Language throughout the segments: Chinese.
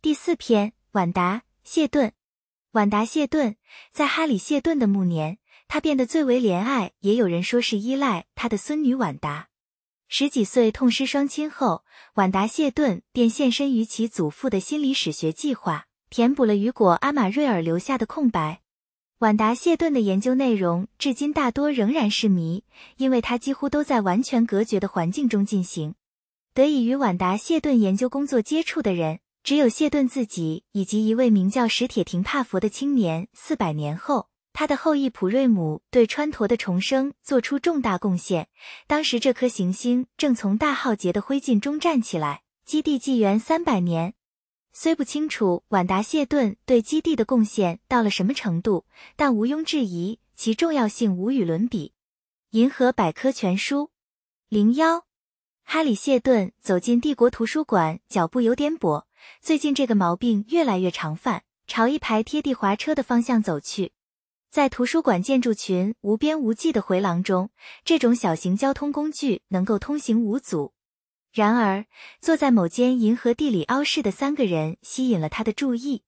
第四篇，万达谢顿。万达谢顿在哈里谢顿的暮年，他变得最为怜爱，也有人说是依赖他的孙女万达。十几岁痛失双亲后，万达谢顿便献身于其祖父的心理史学计划，填补了雨果阿玛瑞尔留下的空白。万达谢顿的研究内容至今大多仍然是谜，因为他几乎都在完全隔绝的环境中进行。得以与万达谢顿研究工作接触的人。只有谢顿自己以及一位名叫史铁廷帕佛的青年。四百年后，他的后裔普瑞姆对川陀的重生做出重大贡献。当时这颗行星正从大浩劫的灰烬中站起来。基地纪元三百年，虽不清楚瓦达谢顿对基地的贡献到了什么程度，但毋庸置疑，其重要性无与伦比。银河百科全书零幺，哈里谢顿走进帝国图书馆，脚步有点跛。最近这个毛病越来越常犯。朝一排贴地滑车的方向走去，在图书馆建筑群无边无际的回廊中，这种小型交通工具能够通行无阻。然而，坐在某间银河地理凹室的三个人吸引了他的注意。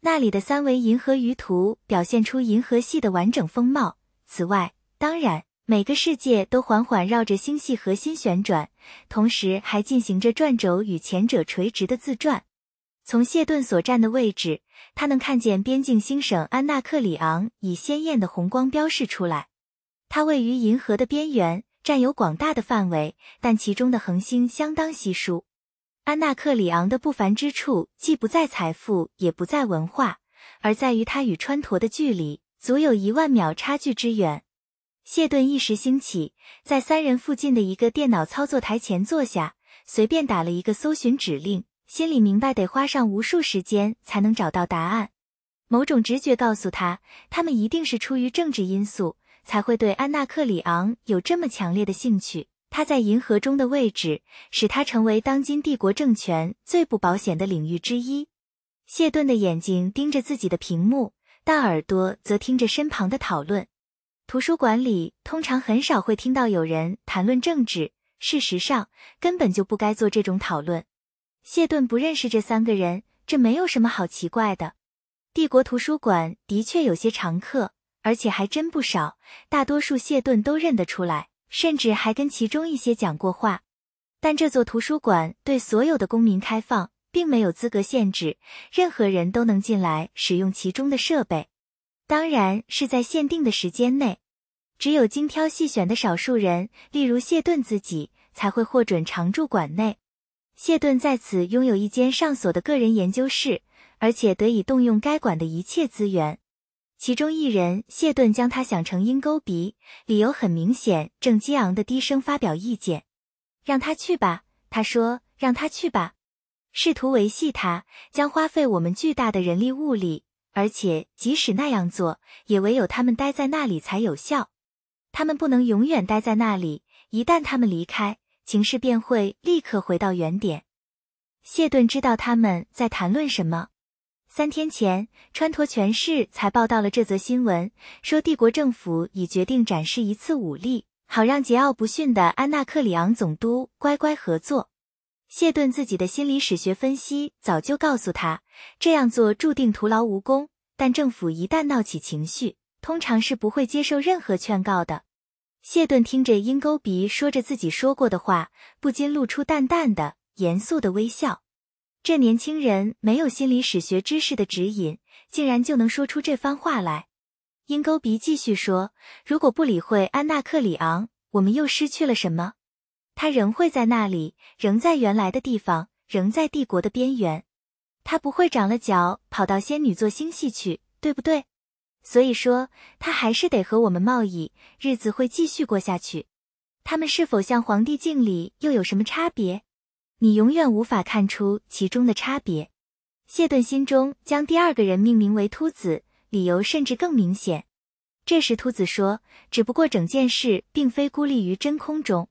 那里的三维银河鱼图表现出银河系的完整风貌。此外，当然，每个世界都缓缓绕着星系核心旋转，同时还进行着转轴与前者垂直的自转。从谢顿所站的位置，他能看见边境星省安纳克里昂以鲜艳的红光标示出来。它位于银河的边缘，占有广大的范围，但其中的恒星相当稀疏。安纳克里昂的不凡之处，既不在财富，也不在文化，而在于它与川陀的距离，足有一万秒差距之远。谢顿一时兴起，在三人附近的一个电脑操作台前坐下，随便打了一个搜寻指令。心里明白，得花上无数时间才能找到答案。某种直觉告诉他，他们一定是出于政治因素才会对安娜克里昂有这么强烈的兴趣。他在银河中的位置使他成为当今帝国政权最不保险的领域之一。谢顿的眼睛盯着自己的屏幕，但耳朵则听着身旁的讨论。图书馆里通常很少会听到有人谈论政治，事实上，根本就不该做这种讨论。谢顿不认识这三个人，这没有什么好奇怪的。帝国图书馆的确有些常客，而且还真不少。大多数谢顿都认得出来，甚至还跟其中一些讲过话。但这座图书馆对所有的公民开放，并没有资格限制，任何人都能进来使用其中的设备，当然是在限定的时间内。只有精挑细选的少数人，例如谢顿自己，才会获准常驻馆内。谢顿在此拥有一间上锁的个人研究室，而且得以动用该馆的一切资源。其中一人，谢顿将他想成鹰钩鼻，理由很明显。正激昂的低声发表意见：“让他去吧。”他说：“让他去吧。”试图维系他将花费我们巨大的人力物力，而且即使那样做，也唯有他们待在那里才有效。他们不能永远待在那里。一旦他们离开，情势便会立刻回到原点。谢顿知道他们在谈论什么。三天前，川陀全市才报道了这则新闻，说帝国政府已决定展示一次武力，好让桀骜不驯的安纳克里昂总督乖乖合作。谢顿自己的心理史学分析早就告诉他，这样做注定徒劳无功。但政府一旦闹起情绪，通常是不会接受任何劝告的。谢顿听着鹰钩鼻说着自己说过的话，不禁露出淡淡的、严肃的微笑。这年轻人没有心理史学知识的指引，竟然就能说出这番话来。鹰钩鼻继续说：“如果不理会安纳克里昂，我们又失去了什么？他仍会在那里，仍在原来的地方，仍在帝国的边缘。他不会长了脚跑到仙女座星系去，对不对？”所以说，他还是得和我们贸易，日子会继续过下去。他们是否向皇帝敬礼，又有什么差别？你永远无法看出其中的差别。谢顿心中将第二个人命名为秃子，理由甚至更明显。这时，秃子说：“只不过整件事并非孤立于真空中。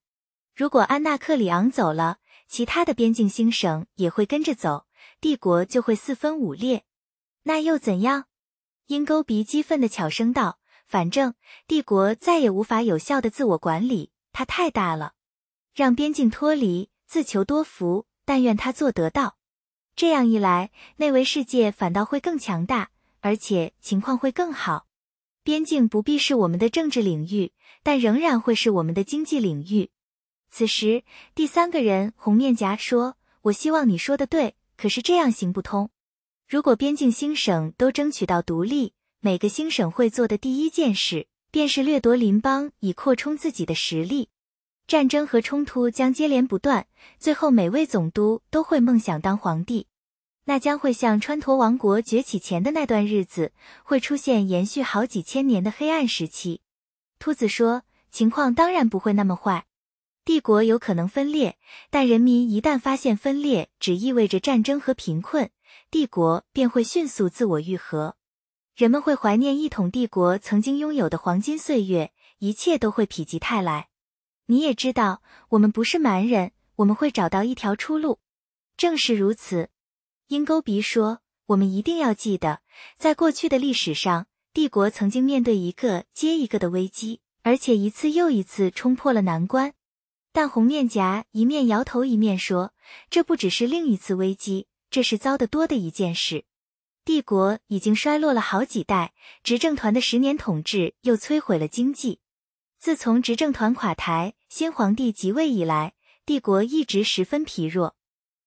如果安纳克里昂走了，其他的边境星省也会跟着走，帝国就会四分五裂。那又怎样？”鹰钩鼻激愤地巧声道：“反正帝国再也无法有效的自我管理，它太大了，让边境脱离，自求多福。但愿他做得到。这样一来，内围世界反倒会更强大，而且情况会更好。边境不必是我们的政治领域，但仍然会是我们的经济领域。”此时，第三个人红面颊说：“我希望你说的对，可是这样行不通。”如果边境新省都争取到独立，每个新省会做的第一件事便是掠夺邻邦以扩充自己的实力。战争和冲突将接连不断，最后每位总督都会梦想当皇帝。那将会像川陀王国崛起前的那段日子，会出现延续好几千年的黑暗时期。秃子说，情况当然不会那么坏。帝国有可能分裂，但人民一旦发现分裂，只意味着战争和贫困。帝国便会迅速自我愈合，人们会怀念一统帝国曾经拥有的黄金岁月，一切都会否极泰来。你也知道，我们不是蛮人，我们会找到一条出路。正是如此，鹰钩鼻说：“我们一定要记得，在过去的历史上，帝国曾经面对一个接一个的危机，而且一次又一次冲破了难关。”但红面颊一面摇头一面说：“这不只是另一次危机。”这是遭的多的一件事，帝国已经衰落了好几代，执政团的十年统治又摧毁了经济。自从执政团垮台，新皇帝即位以来，帝国一直十分疲弱。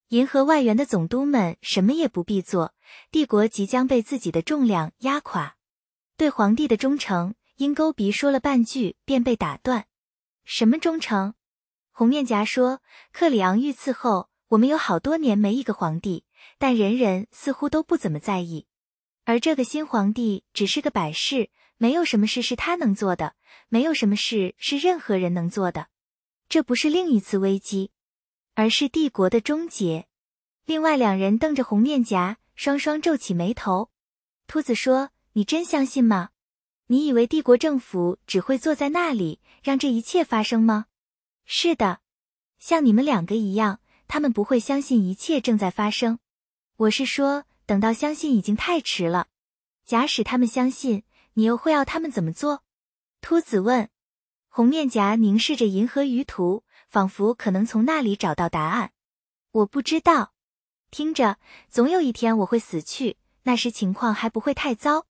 银河外缘的总督们什么也不必做，帝国即将被自己的重量压垮。对皇帝的忠诚，鹰钩鼻说了半句便被打断。什么忠诚？红面颊说，克里昂遇刺后，我们有好多年没一个皇帝。但人人似乎都不怎么在意，而这个新皇帝只是个摆设，没有什么事是他能做的，没有什么事是任何人能做的。这不是另一次危机，而是帝国的终结。另外两人瞪着红面颊，双双皱起眉头。秃子说：“你真相信吗？你以为帝国政府只会坐在那里让这一切发生吗？”“是的，像你们两个一样，他们不会相信一切正在发生。”我是说，等到相信已经太迟了。假使他们相信你，又会要他们怎么做？秃子问。红面颊凝视着银河鱼图，仿佛可能从那里找到答案。我不知道。听着，总有一天我会死去，那时情况还不会太糟。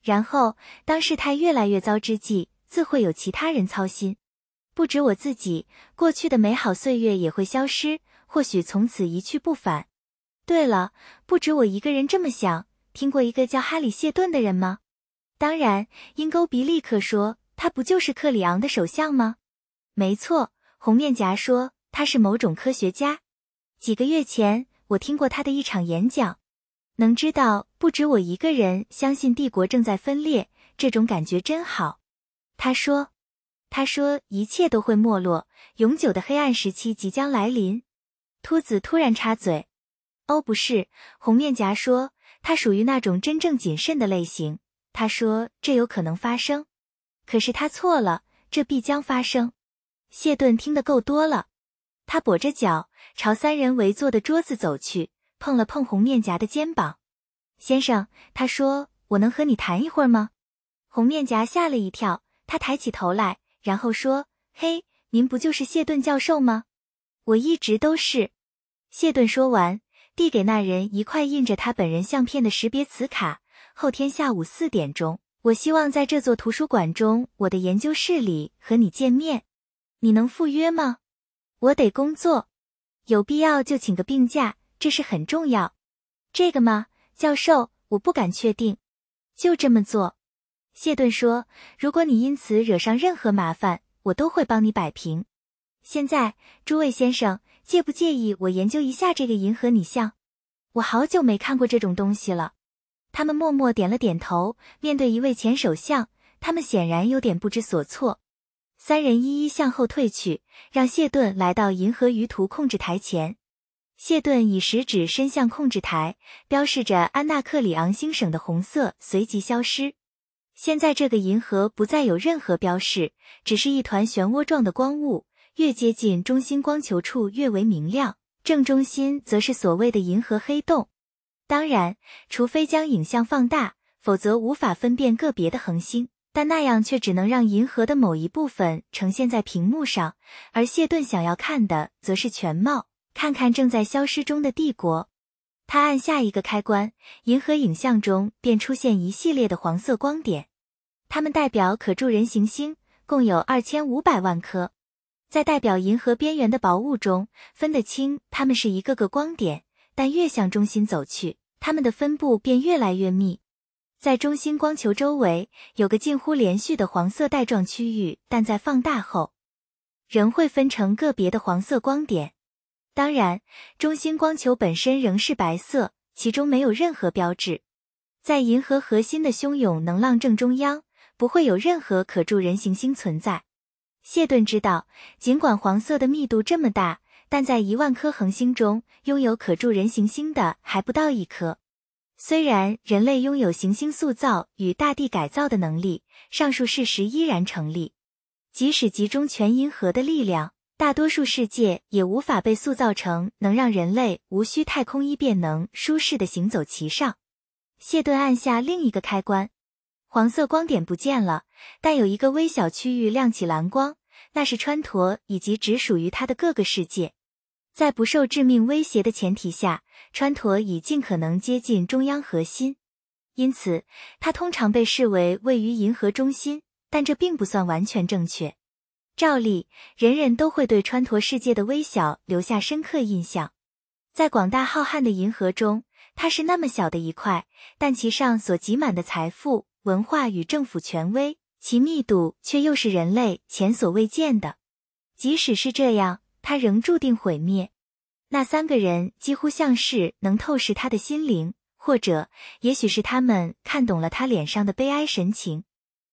然后，当事态越来越糟之际，自会有其他人操心。不止我自己，过去的美好岁月也会消失，或许从此一去不返。对了，不止我一个人这么想。听过一个叫哈里谢顿的人吗？当然，鹰钩鼻立刻说：“他不就是克里昂的首相吗？”没错，红面颊说：“他是某种科学家。几个月前，我听过他的一场演讲。能知道不止我一个人相信帝国正在分裂，这种感觉真好。”他说：“他说一切都会没落，永久的黑暗时期即将来临。”秃子突然插嘴。哦，不是，红面颊说他属于那种真正谨慎的类型。他说这有可能发生，可是他错了，这必将发生。谢顿听得够多了，他跛着脚朝三人围坐的桌子走去，碰了碰红面颊的肩膀。先生，他说我能和你谈一会儿吗？红面颊吓了一跳，他抬起头来，然后说：“嘿，您不就是谢顿教授吗？我一直都是。”谢顿说完。递给那人一块印着他本人相片的识别磁卡。后天下午四点钟，我希望在这座图书馆中我的研究室里和你见面。你能赴约吗？我得工作，有必要就请个病假，这事很重要。这个吗，教授，我不敢确定。就这么做，谢顿说。如果你因此惹上任何麻烦，我都会帮你摆平。现在，诸位先生。介不介意我研究一下这个银河？你像，我好久没看过这种东西了。他们默默点了点头。面对一位前首相，他们显然有点不知所措。三人一一向后退去，让谢顿来到银河舆图控制台前。谢顿以食指伸向控制台，标示着安纳克里昂星省的红色随即消失。现在这个银河不再有任何标示，只是一团漩涡状的光雾。越接近中心光球处越为明亮，正中心则是所谓的银河黑洞。当然，除非将影像放大，否则无法分辨个别的恒星。但那样却只能让银河的某一部分呈现在屏幕上，而谢顿想要看的则是全貌，看看正在消失中的帝国。他按下一个开关，银河影像中便出现一系列的黄色光点，它们代表可助人行星，共有二千五百万颗。在代表银河边缘的薄雾中，分得清它们是一个个光点，但越向中心走去，它们的分布便越来越密。在中心光球周围，有个近乎连续的黄色带状区域，但在放大后，仍会分成个别的黄色光点。当然，中心光球本身仍是白色，其中没有任何标志。在银河核心的汹涌能量正中央，不会有任何可助人行星存在。谢顿知道，尽管黄色的密度这么大，但在一万颗恒星中，拥有可住人行星的还不到一颗。虽然人类拥有行星塑造与大地改造的能力，上述事实依然成立。即使集中全银河的力量，大多数世界也无法被塑造成能让人类无需太空衣便能舒适的行走其上。谢顿按下另一个开关。黄色光点不见了，但有一个微小区域亮起蓝光，那是川陀以及只属于它的各个世界。在不受致命威胁的前提下，川陀已尽可能接近中央核心，因此它通常被视为位于银河中心，但这并不算完全正确。照例，人人都会对川陀世界的微小留下深刻印象。在广大浩瀚的银河中，它是那么小的一块，但其上所集满的财富。文化与政府权威，其密度却又是人类前所未见的。即使是这样，它仍注定毁灭。那三个人几乎像是能透视他的心灵，或者，也许是他们看懂了他脸上的悲哀神情。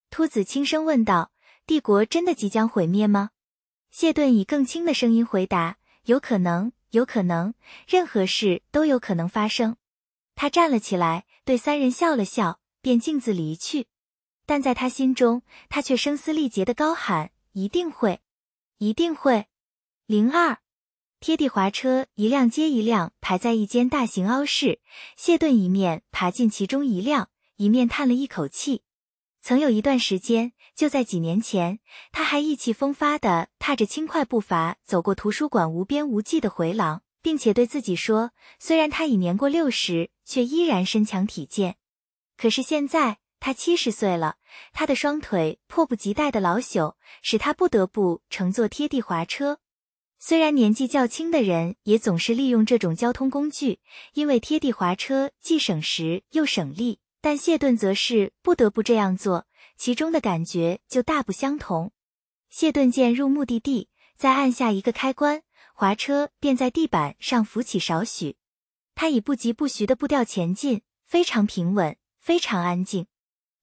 秃子轻声问道：“帝国真的即将毁灭吗？”谢顿以更轻的声音回答：“有可能，有可能，任何事都有可能发生。”他站了起来，对三人笑了笑。便径自离去，但在他心中，他却声嘶力竭地高喊：“一定会，一定会！”零二，贴地滑车一辆接一辆排在一间大型凹室，谢顿一面爬进其中一辆，一面叹了一口气。曾有一段时间，就在几年前，他还意气风发地踏着轻快步伐走过图书馆无边无际的回廊，并且对自己说：“虽然他已年过六十，却依然身强体健。”可是现在他七十岁了，他的双腿迫不及待的老朽使他不得不乘坐贴地滑车。虽然年纪较轻的人也总是利用这种交通工具，因为贴地滑车既省时又省力，但谢顿则是不得不这样做。其中的感觉就大不相同。谢顿渐入目的地，再按下一个开关，滑车便在地板上浮起少许。他以不疾不徐的步调前进，非常平稳。非常安静，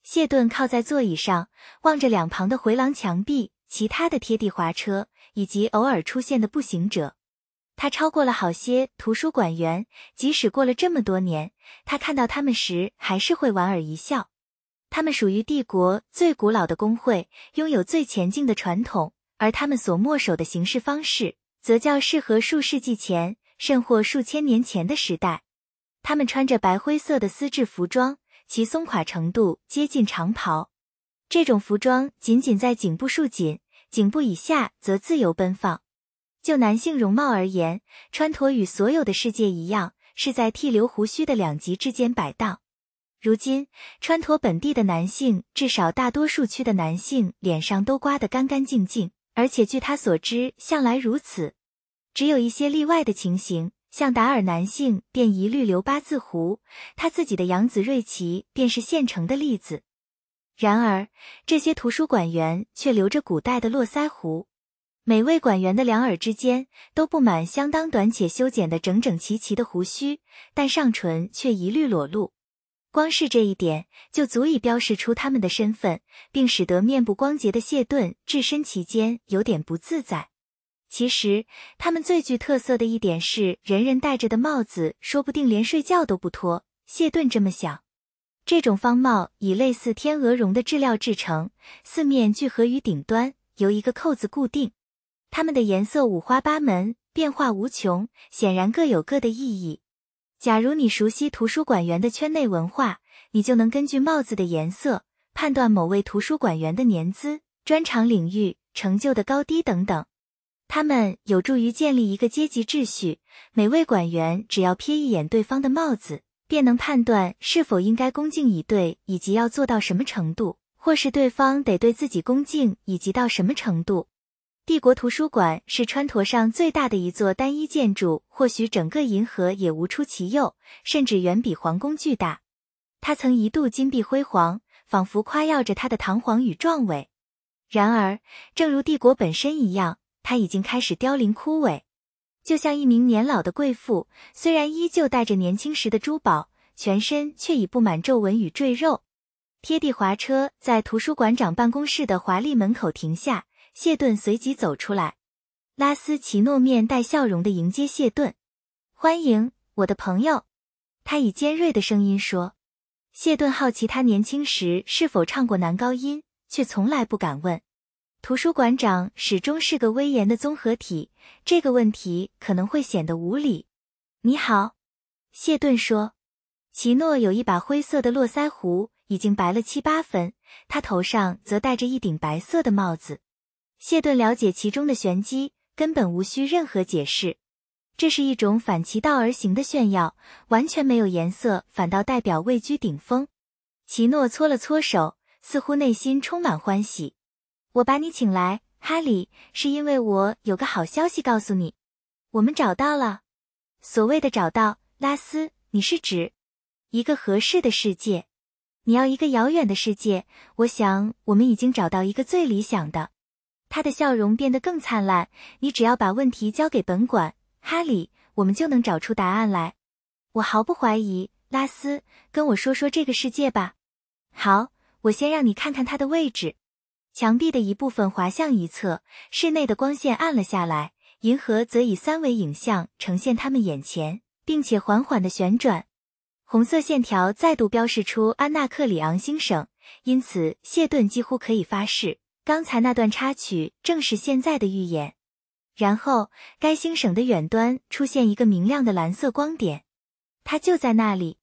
谢顿靠在座椅上，望着两旁的回廊墙壁、其他的贴地滑车以及偶尔出现的步行者。他超过了好些图书馆员，即使过了这么多年，他看到他们时还是会莞尔一笑。他们属于帝国最古老的工会，拥有最前进的传统，而他们所墨守的行事方式，则较适合数世纪前，甚或数千年前的时代。他们穿着白灰色的丝质服装。其松垮程度接近长袍，这种服装仅仅在颈部束紧，颈部以下则自由奔放。就男性容貌而言，穿脱与所有的世界一样，是在剃留胡须的两极之间摆荡。如今，川陀本地的男性，至少大多数区的男性脸上都刮得干干净净，而且据他所知，向来如此，只有一些例外的情形。像达尔，男性便一律留八字胡，他自己的养子瑞奇便是现成的例子。然而，这些图书馆员却留着古代的络腮胡，每位馆员的两耳之间都布满相当短且修剪的整整齐齐的胡须，但上唇却一律裸露。光是这一点就足以标示出他们的身份，并使得面部光洁的谢顿置身其间有点不自在。其实，他们最具特色的一点是，人人戴着的帽子，说不定连睡觉都不脱。谢顿这么想。这种方帽以类似天鹅绒的质料制成，四面聚合于顶端，由一个扣子固定。它们的颜色五花八门，变化无穷，显然各有各的意义。假如你熟悉图书馆员的圈内文化，你就能根据帽子的颜色判断某位图书馆员的年资、专长领域、成就的高低等等。他们有助于建立一个阶级秩序。每位馆员只要瞥一眼对方的帽子，便能判断是否应该恭敬以对，以及要做到什么程度，或是对方得对自己恭敬以及到什么程度。帝国图书馆是川陀上最大的一座单一建筑，或许整个银河也无出其右，甚至远比皇宫巨大。它曾一度金碧辉煌，仿佛夸耀着它的堂皇与壮伟。然而，正如帝国本身一样。她已经开始凋零枯萎，就像一名年老的贵妇，虽然依旧带着年轻时的珠宝，全身却已布满皱纹与赘肉。贴地滑车在图书馆长办公室的华丽门口停下，谢顿随即走出来。拉斯奇诺面带笑容的迎接谢顿，欢迎我的朋友。他以尖锐的声音说：“谢顿好奇他年轻时是否唱过男高音，却从来不敢问。”图书馆长始终是个威严的综合体，这个问题可能会显得无理。你好，谢顿说。奇诺有一把灰色的络腮胡，已经白了七八分，他头上则戴着一顶白色的帽子。谢顿了解其中的玄机，根本无需任何解释。这是一种反其道而行的炫耀，完全没有颜色，反倒代表位居顶峰。奇诺搓了搓手，似乎内心充满欢喜。我把你请来，哈里，是因为我有个好消息告诉你。我们找到了，所谓的找到，拉斯，你是指一个合适的世界。你要一个遥远的世界，我想我们已经找到一个最理想的。他的笑容变得更灿烂。你只要把问题交给本馆，哈里，我们就能找出答案来。我毫不怀疑，拉斯，跟我说说这个世界吧。好，我先让你看看它的位置。墙壁的一部分滑向一侧，室内的光线暗了下来。银河则以三维影像呈现他们眼前，并且缓缓地旋转。红色线条再度标示出安纳克里昂星省，因此谢顿几乎可以发誓，刚才那段插曲正是现在的预演。然后，该星省的远端出现一个明亮的蓝色光点，它就在那里。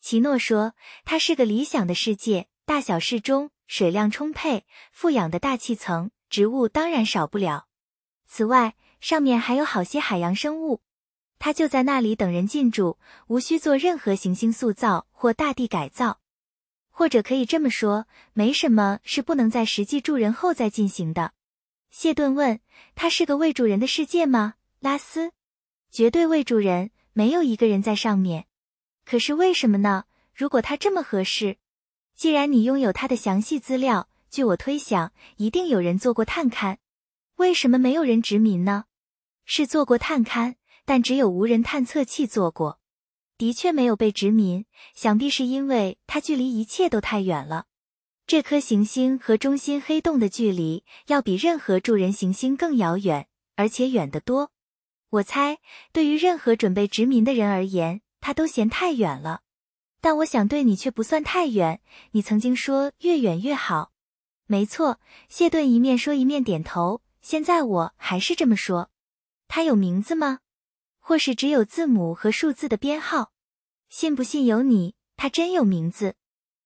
奇诺说：“它是个理想的世界，大小适中。”水量充沛、富氧的大气层，植物当然少不了。此外，上面还有好些海洋生物，它就在那里等人进驻，无需做任何行星塑造或大地改造。或者可以这么说，没什么是不能在实际住人后再进行的。谢顿问：“它是个未住人的世界吗？”拉斯：“绝对未住人，没有一个人在上面。”可是为什么呢？如果它这么合适？既然你拥有它的详细资料，据我推想，一定有人做过探勘。为什么没有人殖民呢？是做过探勘，但只有无人探测器做过。的确没有被殖民，想必是因为它距离一切都太远了。这颗行星和中心黑洞的距离，要比任何助人行星更遥远，而且远得多。我猜，对于任何准备殖民的人而言，它都嫌太远了。但我想对你却不算太远。你曾经说越远越好，没错。谢顿一面说一面点头。现在我还是这么说。它有名字吗？或是只有字母和数字的编号？信不信由你。它真有名字。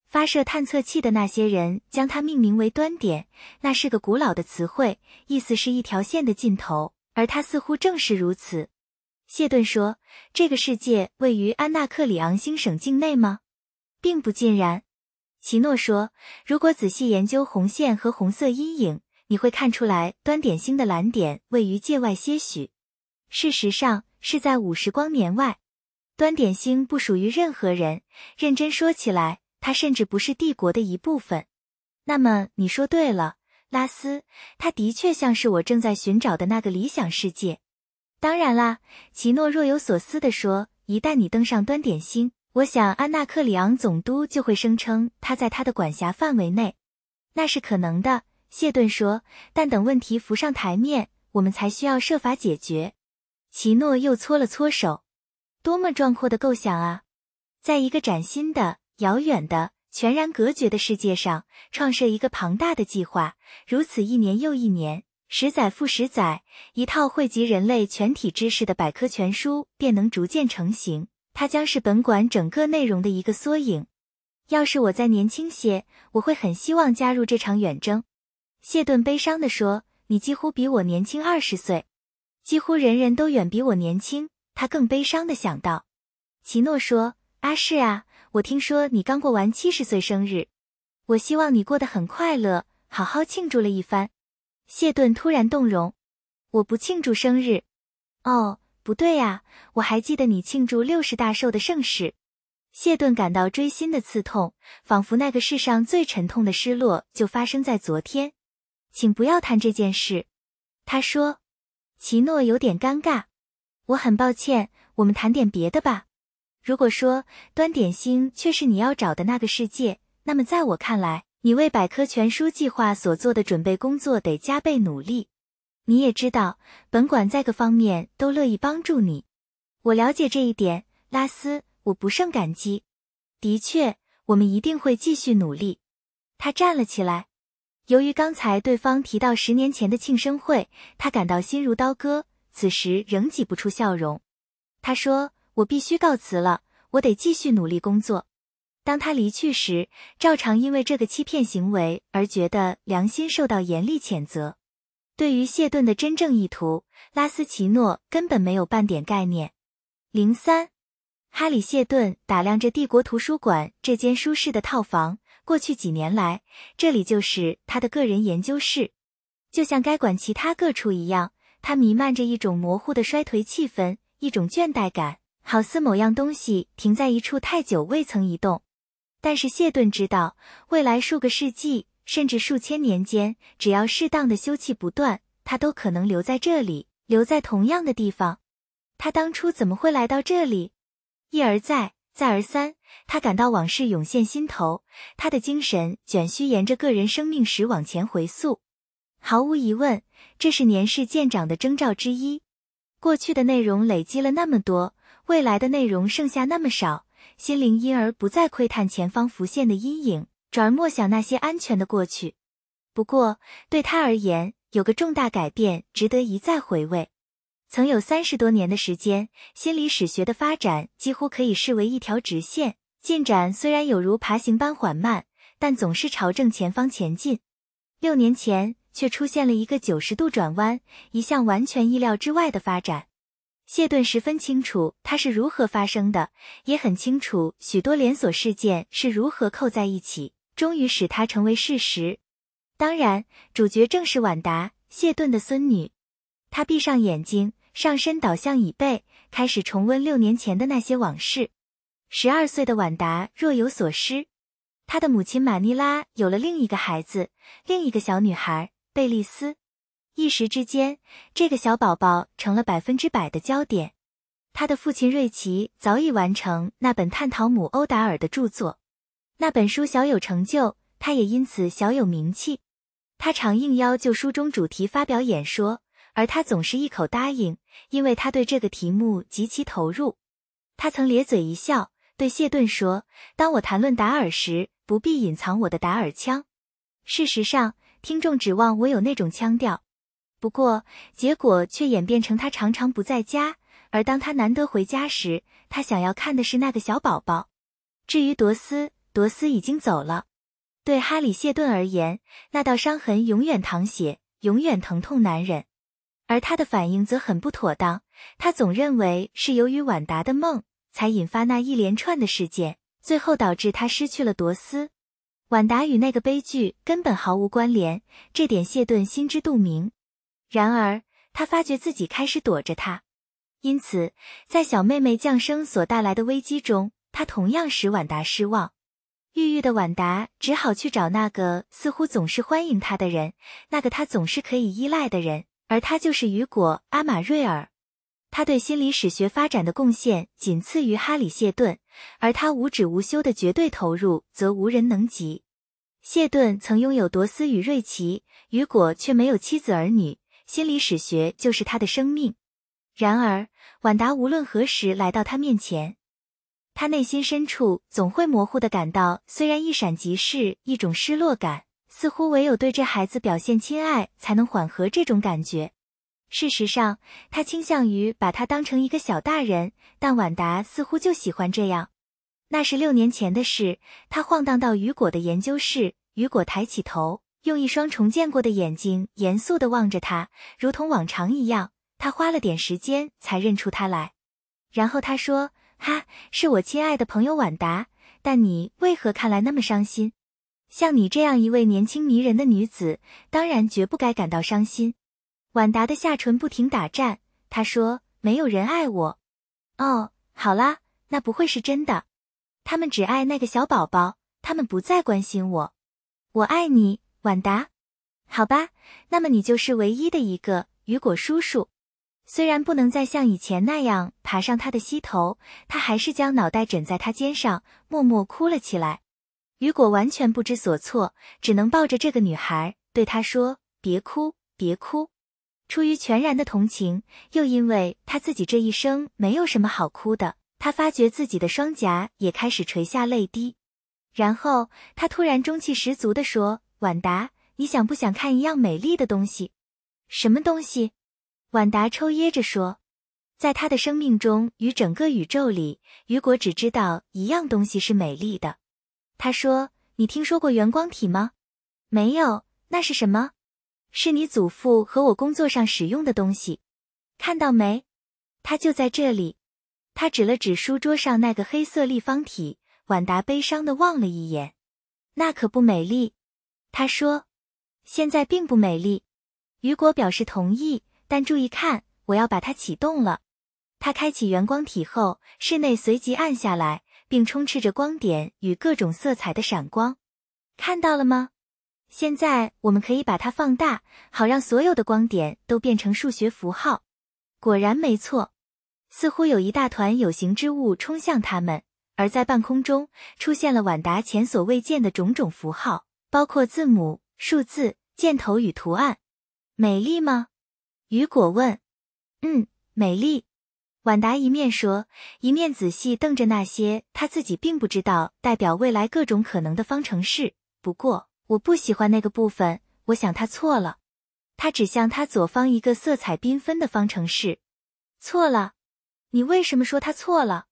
发射探测器的那些人将它命名为端点。那是个古老的词汇，意思是一条线的尽头，而它似乎正是如此。谢顿说：“这个世界位于安纳克里昂星省境内吗？”并不尽然，奇诺说：“如果仔细研究红线和红色阴影，你会看出来端点星的蓝点位于界外些许，事实上是在五十光年外。端点星不属于任何人，认真说起来，它甚至不是帝国的一部分。那么你说对了，拉斯，它的确像是我正在寻找的那个理想世界。”当然啦，奇诺若有所思地说：“一旦你登上端点星，我想安纳克里昂总督就会声称他在他的管辖范围内，那是可能的。”谢顿说，“但等问题浮上台面，我们才需要设法解决。”奇诺又搓了搓手，“多么壮阔的构想啊！在一个崭新的、遥远的、全然隔绝的世界上，创设一个庞大的计划，如此一年又一年。”十载复十载，一套汇集人类全体知识的百科全书便能逐渐成型。它将是本馆整个内容的一个缩影。要是我再年轻些，我会很希望加入这场远征。”谢顿悲伤地说，“你几乎比我年轻二十岁，几乎人人都远比我年轻。”他更悲伤地想到。奇诺说：“啊，是啊，我听说你刚过完七十岁生日。我希望你过得很快乐，好好庆祝了一番。”谢顿突然动容，我不庆祝生日，哦，不对呀，我还记得你庆祝六十大寿的盛事。谢顿感到锥心的刺痛，仿佛那个世上最沉痛的失落就发生在昨天。请不要谈这件事，他说。奇诺有点尴尬，我很抱歉，我们谈点别的吧。如果说端点心却是你要找的那个世界，那么在我看来。你为百科全书计划所做的准备工作得加倍努力。你也知道，本馆在各方面都乐意帮助你。我了解这一点，拉斯，我不胜感激。的确，我们一定会继续努力。他站了起来。由于刚才对方提到十年前的庆生会，他感到心如刀割，此时仍挤不出笑容。他说：“我必须告辞了，我得继续努力工作。”当他离去时，照常因为这个欺骗行为而觉得良心受到严厉谴责。对于谢顿的真正意图，拉斯奇诺根本没有半点概念。零三，哈里谢顿打量着帝国图书馆这间舒适的套房。过去几年来，这里就是他的个人研究室。就像该馆其他各处一样，它弥漫着一种模糊的衰颓气氛，一种倦怠感，好似某样东西停在一处太久，未曾移动。但是谢顿知道，未来数个世纪，甚至数千年间，只要适当的休憩不断，他都可能留在这里，留在同样的地方。他当初怎么会来到这里？一而再，再而三，他感到往事涌现心头。他的精神卷须沿着个人生命史往前回溯。毫无疑问，这是年事渐长的征兆之一。过去的内容累积了那么多，未来的内容剩下那么少。心灵因而不再窥探前方浮现的阴影，转而默想那些安全的过去。不过对他而言，有个重大改变值得一再回味。曾有三十多年的时间，心理史学的发展几乎可以视为一条直线，进展虽然有如爬行般缓慢，但总是朝正前方前进。六年前却出现了一个九十度转弯，一项完全意料之外的发展。谢顿十分清楚他是如何发生的，也很清楚许多连锁事件是如何扣在一起，终于使他成为事实。当然，主角正是婉达谢顿的孙女。他闭上眼睛，上身倒向椅背，开始重温六年前的那些往事。十二岁的婉达若有所失，他的母亲玛尼拉有了另一个孩子，另一个小女孩贝利斯。一时之间，这个小宝宝成了百分之百的焦点。他的父亲瑞奇早已完成那本探讨母欧达尔的著作，那本书小有成就，他也因此小有名气。他常应邀就书中主题发表演说，而他总是一口答应，因为他对这个题目极其投入。他曾咧嘴一笑，对谢顿说：“当我谈论达尔时，不必隐藏我的达尔腔。事实上，听众指望我有那种腔调。”不过，结果却演变成他常常不在家，而当他难得回家时，他想要看的是那个小宝宝。至于夺斯，夺斯已经走了。对哈里谢顿而言，那道伤痕永远淌血，永远疼痛难忍。而他的反应则很不妥当，他总认为是由于晚达的梦才引发那一连串的事件，最后导致他失去了夺斯。晚达与那个悲剧根本毫无关联，这点谢顿心知肚明。然而，他发觉自己开始躲着他，因此，在小妹妹降生所带来的危机中，他同样使婉达失望。郁郁的婉达只好去找那个似乎总是欢迎他的人，那个他总是可以依赖的人，而他就是雨果·阿玛瑞尔。他对心理史学发展的贡献仅次于哈里·谢顿，而他无止无休的绝对投入则无人能及。谢顿曾拥有多斯与瑞奇，雨果却没有妻子儿女。心理史学就是他的生命。然而，婉达无论何时来到他面前，他内心深处总会模糊的感到，虽然一闪即逝，一种失落感，似乎唯有对这孩子表现亲爱，才能缓和这种感觉。事实上，他倾向于把他当成一个小大人，但婉达似乎就喜欢这样。那是六年前的事。他晃荡到雨果的研究室，雨果抬起头。用一双重见过的眼睛严肃的望着他，如同往常一样，他花了点时间才认出他来。然后他说：“哈，是我亲爱的朋友婉达，但你为何看来那么伤心？像你这样一位年轻迷人的女子，当然绝不该感到伤心。”婉达的下唇不停打颤，她说：“没有人爱我。”哦，好啦，那不会是真的。他们只爱那个小宝宝，他们不再关心我。我爱你。晚达，好吧，那么你就是唯一的一个。雨果叔叔虽然不能再像以前那样爬上他的膝头，他还是将脑袋枕在他肩上，默默哭了起来。雨果完全不知所措，只能抱着这个女孩，对她说：“别哭，别哭。”出于全然的同情，又因为他自己这一生没有什么好哭的，他发觉自己的双颊也开始垂下泪滴。然后他突然中气十足的说。婉达，你想不想看一样美丽的东西？什么东西？婉达抽噎着说，在他的生命中与整个宇宙里，雨果只知道一样东西是美丽的。他说：“你听说过圆光体吗？”“没有。”“那是什么？”“是你祖父和我工作上使用的东西。”“看到没？”“它就在这里。”他指了指书桌上那个黑色立方体。婉达悲伤的望了一眼，那可不美丽。他说：“现在并不美丽。”雨果表示同意，但注意看，我要把它启动了。他开启源光体后，室内随即暗下来，并充斥着光点与各种色彩的闪光。看到了吗？现在我们可以把它放大，好让所有的光点都变成数学符号。果然没错，似乎有一大团有形之物冲向他们，而在半空中出现了晚达前所未见的种种符号。包括字母、数字、箭头与图案，美丽吗？雨果问。嗯，美丽。婉达一面说，一面仔细瞪着那些他自己并不知道代表未来各种可能的方程式。不过，我不喜欢那个部分，我想它错了。他指向他左方一个色彩缤纷的方程式。错了？你为什么说它错了？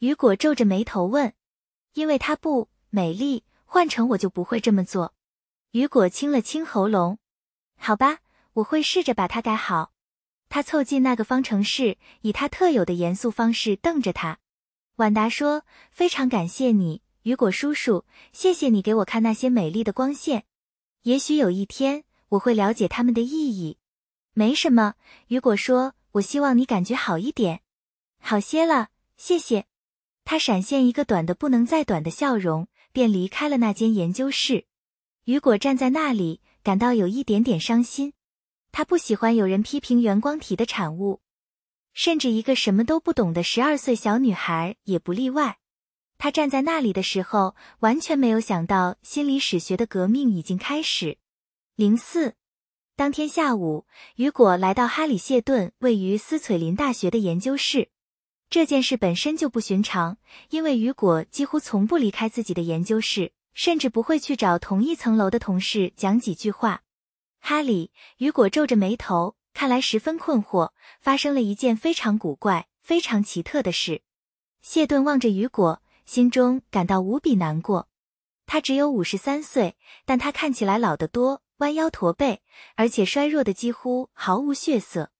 雨果皱着眉头问。因为它不美丽。换成我就不会这么做。雨果清了清喉咙。好吧，我会试着把它改好。他凑近那个方程式，以他特有的严肃方式瞪着他。婉达说：“非常感谢你，雨果叔叔。谢谢你给我看那些美丽的光线。也许有一天我会了解它们的意义。”没什么，雨果说：“我希望你感觉好一点，好些了。谢谢。”他闪现一个短的不能再短的笑容。便离开了那间研究室，雨果站在那里，感到有一点点伤心。他不喜欢有人批评原光体的产物，甚至一个什么都不懂的十二岁小女孩也不例外。他站在那里的时候，完全没有想到心理史学的革命已经开始。零四，当天下午，雨果来到哈里谢顿位于斯翠林大学的研究室。这件事本身就不寻常，因为雨果几乎从不离开自己的研究室，甚至不会去找同一层楼的同事讲几句话。哈里，雨果皱着眉头，看来十分困惑。发生了一件非常古怪、非常奇特的事。谢顿望着雨果，心中感到无比难过。他只有五十三岁，但他看起来老得多，弯腰驼背，而且衰弱的几乎毫无血色。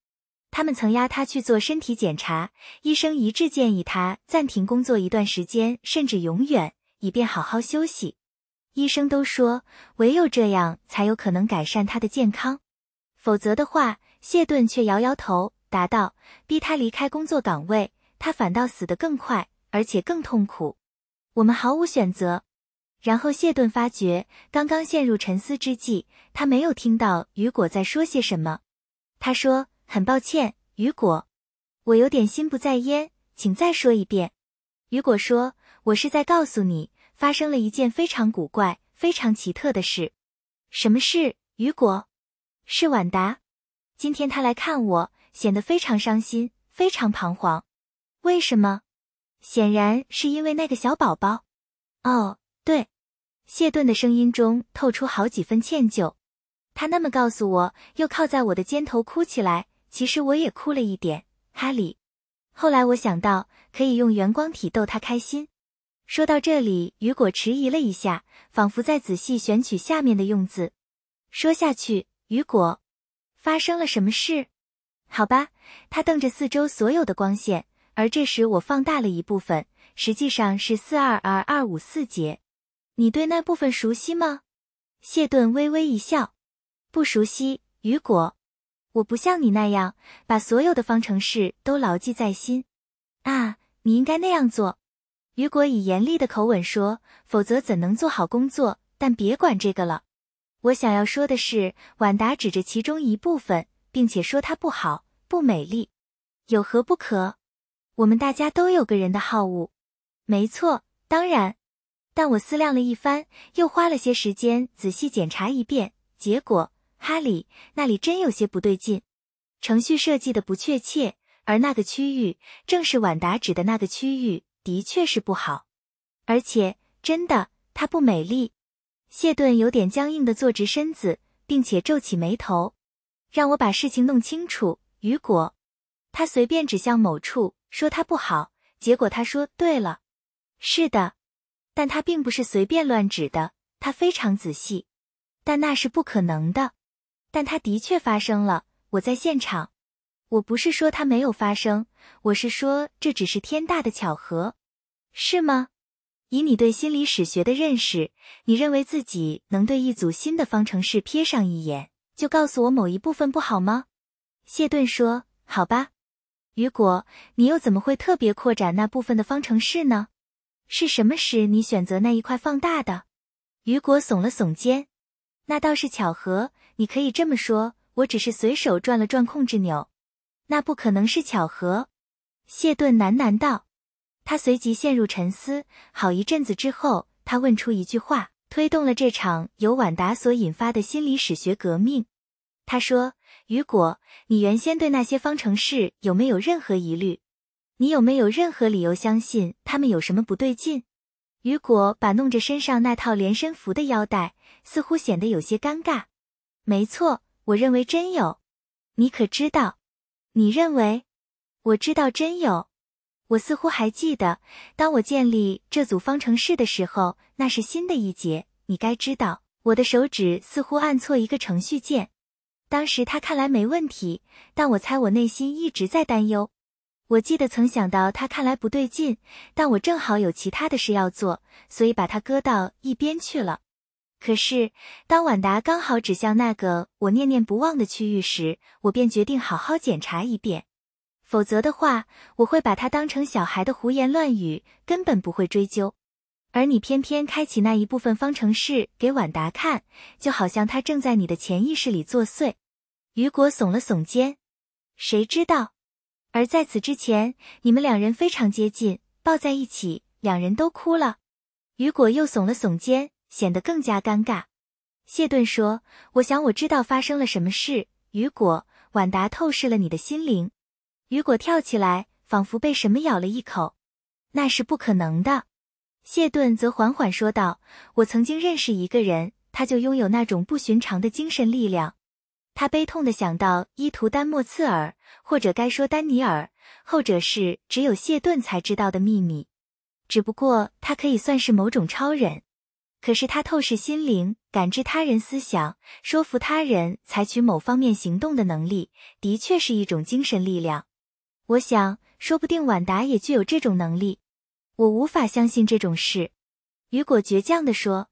他们曾压他去做身体检查，医生一致建议他暂停工作一段时间，甚至永远，以便好好休息。医生都说，唯有这样才有可能改善他的健康，否则的话，谢顿却摇摇头，答道：“逼他离开工作岗位，他反倒死得更快，而且更痛苦。我们毫无选择。”然后谢顿发觉，刚刚陷入沉思之际，他没有听到雨果在说些什么。他说。很抱歉，雨果，我有点心不在焉，请再说一遍。雨果说：“我是在告诉你，发生了一件非常古怪、非常奇特的事。什么事？雨果，是婉达。今天他来看我，显得非常伤心，非常彷徨。为什么？显然是因为那个小宝宝。哦，对。”谢顿的声音中透出好几分歉疚。他那么告诉我，又靠在我的肩头哭起来。其实我也哭了一点，哈利。后来我想到可以用圆光体逗他开心。说到这里，雨果迟疑了一下，仿佛在仔细选取下面的用字。说下去，雨果，发生了什么事？好吧，他瞪着四周所有的光线。而这时，我放大了一部分，实际上是四二二二五四节。你对那部分熟悉吗？谢顿微微一笑，不熟悉，雨果。我不像你那样把所有的方程式都牢记在心，啊，你应该那样做。”雨果以严厉的口吻说，“否则怎能做好工作？但别管这个了，我想要说的是，万达指着其中一部分，并且说它不好，不美丽，有何不可？我们大家都有个人的好恶，没错，当然。但我思量了一番，又花了些时间仔细检查一遍，结果。哈里，那里真有些不对劲，程序设计的不确切，而那个区域正是婉达指的那个区域，的确是不好，而且真的，它不美丽。谢顿有点僵硬的坐直身子，并且皱起眉头，让我把事情弄清楚。雨果，他随便指向某处说它不好，结果他说对了，是的，但他并不是随便乱指的，他非常仔细，但那是不可能的。但它的确发生了，我在现场。我不是说它没有发生，我是说这只是天大的巧合，是吗？以你对心理史学的认识，你认为自己能对一组新的方程式瞥上一眼，就告诉我某一部分不好吗？谢顿说：“好吧。”雨果，你又怎么会特别扩展那部分的方程式呢？是什么使你选择那一块放大的？雨果耸了耸肩：“那倒是巧合。”你可以这么说，我只是随手转了转控制钮，那不可能是巧合。”谢顿喃喃道。他随即陷入沉思，好一阵子之后，他问出一句话，推动了这场由晚达所引发的心理史学革命。他说：“雨果，你原先对那些方程式有没有任何疑虑？你有没有任何理由相信他们有什么不对劲？”雨果把弄着身上那套连身服的腰带，似乎显得有些尴尬。没错，我认为真有。你可知道？你认为？我知道真有。我似乎还记得，当我建立这组方程式的时候，那是新的一节。你该知道，我的手指似乎按错一个程序键。当时他看来没问题，但我猜我内心一直在担忧。我记得曾想到他看来不对劲，但我正好有其他的事要做，所以把它搁到一边去了。可是，当晚达刚好指向那个我念念不忘的区域时，我便决定好好检查一遍，否则的话，我会把它当成小孩的胡言乱语，根本不会追究。而你偏偏开启那一部分方程式给婉达看，就好像他正在你的潜意识里作祟。雨果耸了耸肩，谁知道？而在此之前，你们两人非常接近，抱在一起，两人都哭了。雨果又耸了耸肩。显得更加尴尬，谢顿说：“我想我知道发生了什么事。”雨果、婉达透视了你的心灵。雨果跳起来，仿佛被什么咬了一口。那是不可能的。谢顿则缓缓说道：“我曾经认识一个人，他就拥有那种不寻常的精神力量。”他悲痛地想到伊图丹莫刺尔，或者该说丹尼尔，后者是只有谢顿才知道的秘密。只不过他可以算是某种超人。可是他透视心灵、感知他人思想、说服他人采取某方面行动的能力，的确是一种精神力量。我想，说不定婉达也具有这种能力。我无法相信这种事。雨果倔强地说：“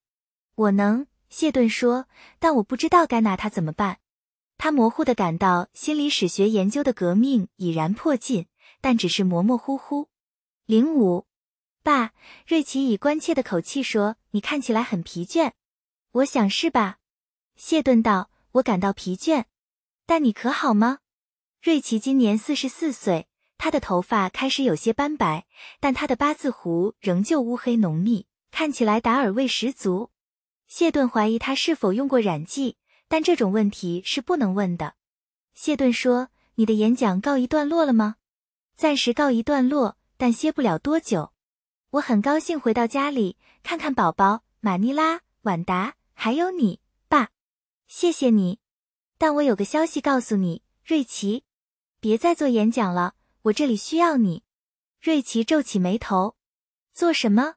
我能。”谢顿说：“但我不知道该拿他怎么办。”他模糊地感到心理史学研究的革命已然迫近，但只是模模糊糊。零五，爸，瑞奇以关切的口气说。你看起来很疲倦，我想是吧？谢顿道。我感到疲倦，但你可好吗？瑞奇今年四十四岁，他的头发开始有些斑白，但他的八字胡仍旧乌黑浓密，看起来达尔味十足。谢顿怀疑他是否用过染剂，但这种问题是不能问的。谢顿说：“你的演讲告一段落了吗？”暂时告一段落，但歇不了多久。我很高兴回到家里，看看宝宝马尼拉、婉达，还有你爸。谢谢你，但我有个消息告诉你，瑞奇，别再做演讲了，我这里需要你。瑞奇皱起眉头，做什么？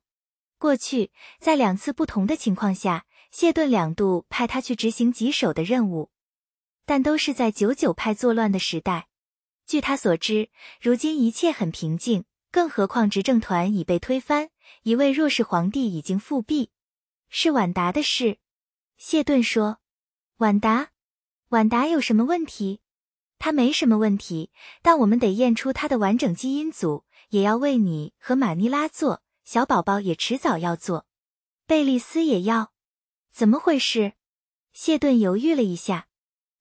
过去在两次不同的情况下，谢顿两度派他去执行棘手的任务，但都是在九九派作乱的时代。据他所知，如今一切很平静。更何况，执政团已被推翻，一位弱势皇帝已经复辟，是婉达的事。谢顿说：“婉达，婉达有什么问题？他没什么问题，但我们得验出他的完整基因组，也要为你和马尼拉做，小宝宝也迟早要做，贝利斯也要。怎么回事？”谢顿犹豫了一下，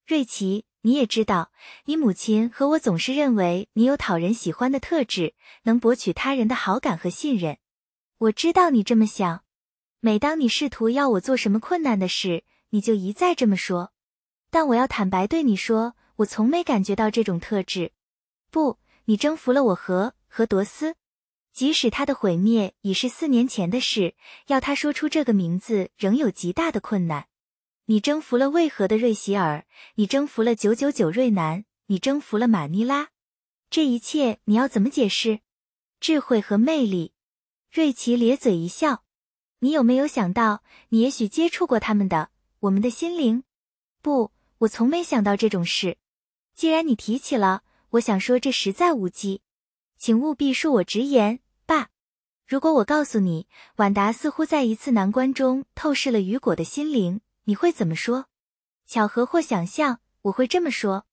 瑞奇。你也知道，你母亲和我总是认为你有讨人喜欢的特质，能博取他人的好感和信任。我知道你这么想。每当你试图要我做什么困难的事，你就一再这么说。但我要坦白对你说，我从没感觉到这种特质。不，你征服了我和和夺斯，即使他的毁灭已是四年前的事，要他说出这个名字仍有极大的困难。你征服了渭河的瑞希尔，你征服了九九九瑞南，你征服了马尼拉，这一切你要怎么解释？智慧和魅力，瑞奇咧嘴一笑。你有没有想到，你也许接触过他们的，我们的心灵？不，我从没想到这种事。既然你提起了，我想说这实在无稽。请务必恕我直言，爸。如果我告诉你，婉达似乎在一次难关中透视了雨果的心灵。你会怎么说？巧合或想象？我会这么说。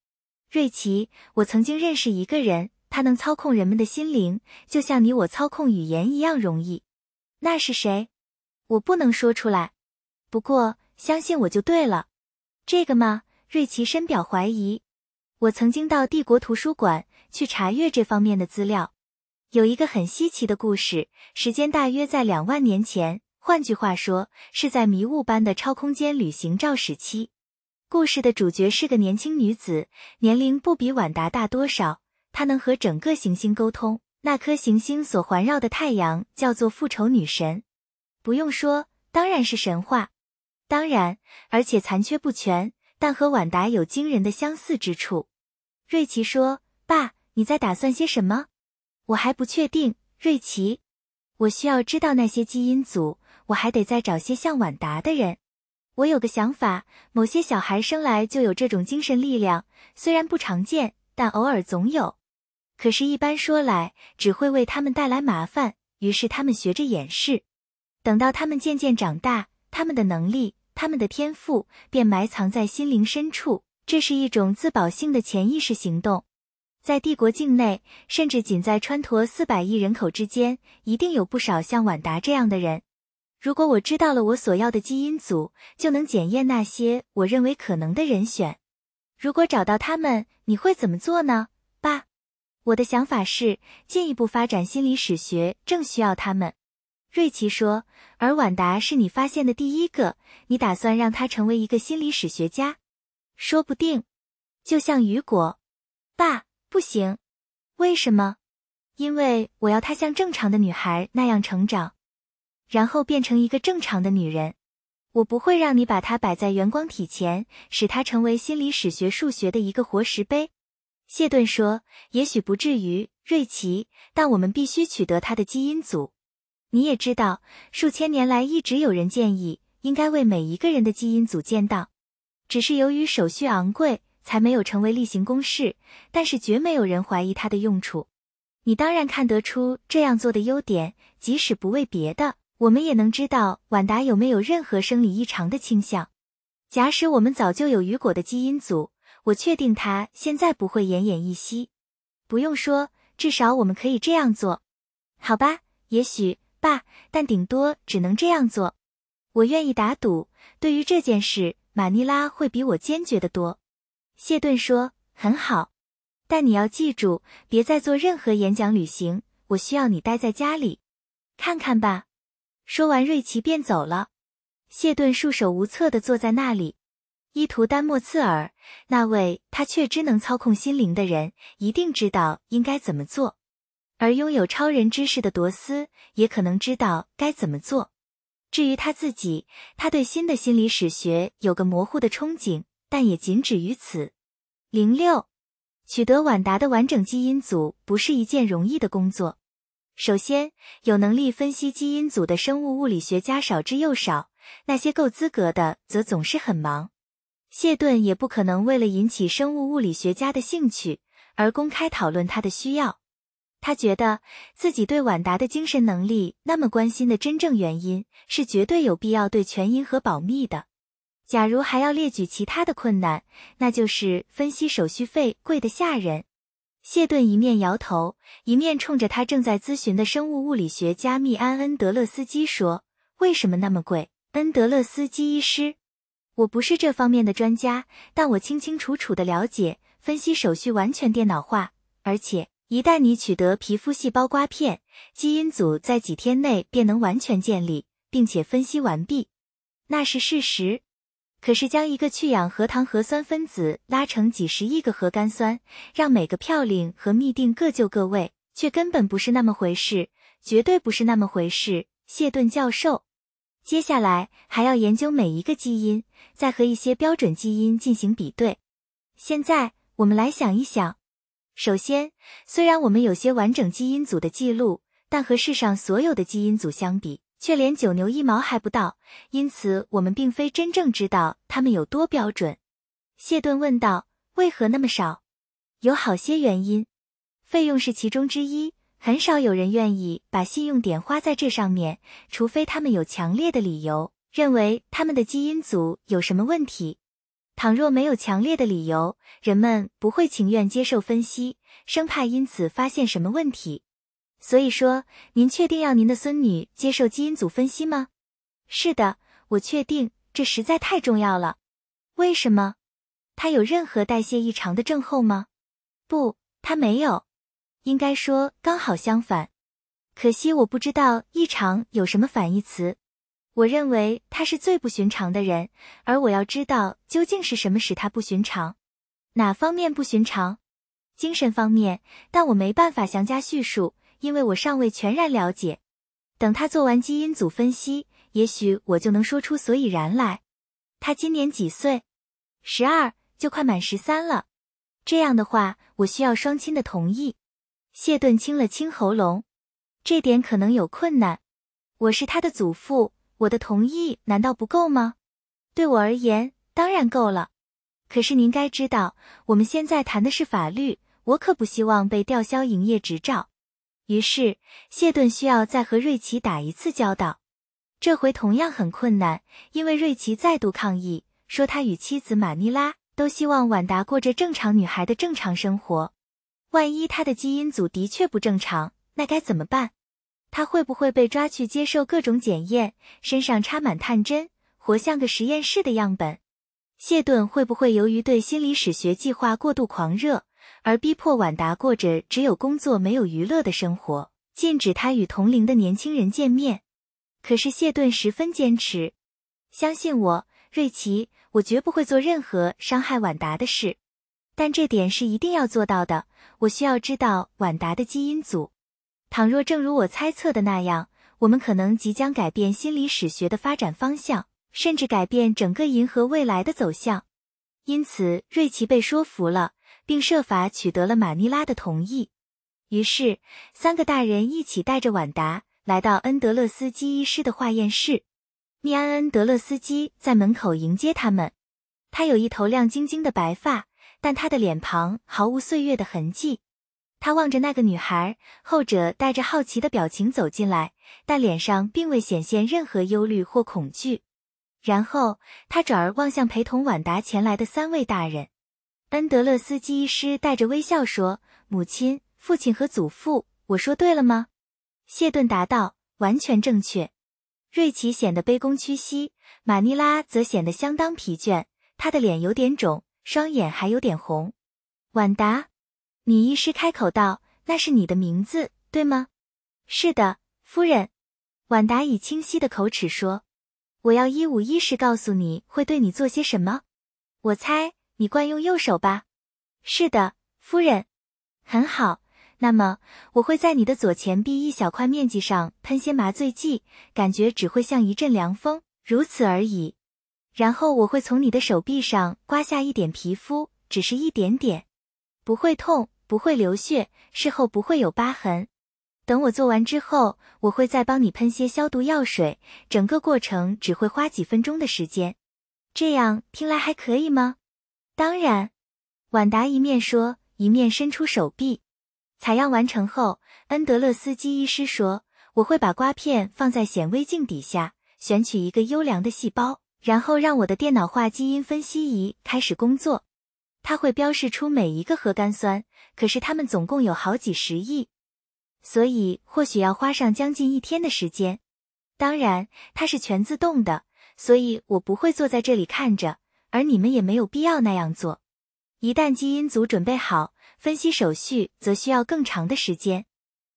瑞奇，我曾经认识一个人，他能操控人们的心灵，就像你我操控语言一样容易。那是谁？我不能说出来。不过相信我就对了。这个吗？瑞奇深表怀疑。我曾经到帝国图书馆去查阅这方面的资料，有一个很稀奇的故事，时间大约在两万年前。换句话说，是在迷雾般的超空间旅行肇始期。故事的主角是个年轻女子，年龄不比婉达大多少。她能和整个行星沟通。那颗行星所环绕的太阳叫做复仇女神。不用说，当然是神话，当然，而且残缺不全，但和婉达有惊人的相似之处。瑞奇说：“爸，你在打算些什么？”我还不确定，瑞奇。我需要知道那些基因组。我还得再找些像婉达的人。我有个想法：某些小孩生来就有这种精神力量，虽然不常见，但偶尔总有。可是，一般说来，只会为他们带来麻烦。于是，他们学着掩饰。等到他们渐渐长大，他们的能力、他们的天赋便埋藏在心灵深处。这是一种自保性的潜意识行动。在帝国境内，甚至仅在川陀四百亿人口之间，一定有不少像婉达这样的人。如果我知道了我所要的基因组，就能检验那些我认为可能的人选。如果找到他们，你会怎么做呢，爸？我的想法是进一步发展心理史学，正需要他们。瑞奇说，而婉达是你发现的第一个，你打算让他成为一个心理史学家？说不定，就像雨果，爸，不行。为什么？因为我要她像正常的女孩那样成长。然后变成一个正常的女人，我不会让你把她摆在圆光体前，使她成为心理史学数学的一个活石碑。”谢顿说，“也许不至于，瑞奇，但我们必须取得她的基因组。你也知道，数千年来一直有人建议应该为每一个人的基因组建档，只是由于手续昂贵，才没有成为例行公事。但是绝没有人怀疑它的用处。你当然看得出这样做的优点，即使不为别的。”我们也能知道婉达有没有任何生理异常的倾向。假使我们早就有雨果的基因组，我确定他现在不会奄奄一息。不用说，至少我们可以这样做。好吧，也许，爸，但顶多只能这样做。我愿意打赌，对于这件事，马尼拉会比我坚决的多。谢顿说：“很好，但你要记住，别再做任何演讲旅行。我需要你待在家里，看看吧。”说完，瑞奇便走了。谢顿束手无策的坐在那里。伊图丹莫刺尔，那位他确知能操控心灵的人，一定知道应该怎么做；而拥有超人知识的多斯，也可能知道该怎么做。至于他自己，他对新的心理史学有个模糊的憧憬，但也仅止于此。零六，取得晚达的完整基因组不是一件容易的工作。首先，有能力分析基因组的生物物理学家少之又少，那些够资格的则总是很忙。谢顿也不可能为了引起生物物理学家的兴趣而公开讨论他的需要。他觉得自己对万达的精神能力那么关心的真正原因是绝对有必要对全因和保密的。假如还要列举其他的困难，那就是分析手续费贵得吓人。谢顿一面摇头，一面冲着他正在咨询的生物物理学家密安恩德勒斯基说：“为什么那么贵？”恩德勒斯基医师，我不是这方面的专家，但我清清楚楚的了解，分析手续完全电脑化，而且一旦你取得皮肤细胞刮片，基因组在几天内便能完全建立，并且分析完毕。那是事实。可是，将一个去氧核糖核酸分子拉成几十亿个核苷酸，让每个嘌呤和嘧啶各就各位，却根本不是那么回事，绝对不是那么回事。谢顿教授，接下来还要研究每一个基因，再和一些标准基因进行比对。现在我们来想一想，首先，虽然我们有些完整基因组的记录，但和世上所有的基因组相比。却连九牛一毛还不到，因此我们并非真正知道他们有多标准。谢顿问道：“为何那么少？有好些原因，费用是其中之一。很少有人愿意把信用点花在这上面，除非他们有强烈的理由认为他们的基因组有什么问题。倘若没有强烈的理由，人们不会情愿接受分析，生怕因此发现什么问题。”所以说，您确定要您的孙女接受基因组分析吗？是的，我确定，这实在太重要了。为什么？她有任何代谢异常的症候吗？不，她没有。应该说，刚好相反。可惜我不知道“异常”有什么反义词。我认为她是最不寻常的人，而我要知道究竟是什么使她不寻常。哪方面不寻常？精神方面，但我没办法详加叙述。因为我尚未全然了解，等他做完基因组分析，也许我就能说出所以然来。他今年几岁？十二，就快满十三了。这样的话，我需要双亲的同意。谢顿清了清喉咙，这点可能有困难。我是他的祖父，我的同意难道不够吗？对我而言，当然够了。可是您该知道，我们现在谈的是法律，我可不希望被吊销营业执照。于是谢顿需要再和瑞奇打一次交道，这回同样很困难，因为瑞奇再度抗议，说他与妻子马尼拉都希望婉达过着正常女孩的正常生活。万一她的基因组的确不正常，那该怎么办？她会不会被抓去接受各种检验，身上插满探针，活像个实验室的样本？谢顿会不会由于对心理史学计划过度狂热？而逼迫婉达过着只有工作没有娱乐的生活，禁止他与同龄的年轻人见面。可是谢顿十分坚持，相信我，瑞奇，我绝不会做任何伤害婉达的事。但这点是一定要做到的。我需要知道婉达的基因组。倘若正如我猜测的那样，我们可能即将改变心理史学的发展方向，甚至改变整个银河未来的走向。因此，瑞奇被说服了。并设法取得了马尼拉的同意，于是三个大人一起带着婉达来到恩德勒斯基医师的化验室。密安恩德勒斯基在门口迎接他们。他有一头亮晶晶的白发，但他的脸庞毫无岁月的痕迹。他望着那个女孩，后者带着好奇的表情走进来，但脸上并未显现任何忧虑或恐惧。然后他转而望向陪同婉达前来的三位大人。恩德勒斯基医师带着微笑说：“母亲、父亲和祖父，我说对了吗？”谢顿答道：“完全正确。”瑞奇显得卑躬屈膝，马尼拉则显得相当疲倦，他的脸有点肿，双眼还有点红。婉达，女医师开口道：“那是你的名字，对吗？”“是的，夫人。”婉达以清晰的口齿说：“我要一五一十告诉你会对你做些什么。我猜。”你惯用右手吧？是的，夫人。很好。那么我会在你的左前臂一小块面积上喷些麻醉剂，感觉只会像一阵凉风，如此而已。然后我会从你的手臂上刮下一点皮肤，只是一点点，不会痛，不会流血，事后不会有疤痕。等我做完之后，我会再帮你喷些消毒药水。整个过程只会花几分钟的时间。这样听来还可以吗？当然，婉达一面说一面伸出手臂。采样完成后，恩德勒斯基医师说：“我会把刮片放在显微镜底下，选取一个优良的细胞，然后让我的电脑化基因分析仪开始工作。它会标示出每一个核苷酸，可是它们总共有好几十亿，所以或许要花上将近一天的时间。当然，它是全自动的，所以我不会坐在这里看着。”而你们也没有必要那样做。一旦基因组准备好，分析手续则需要更长的时间。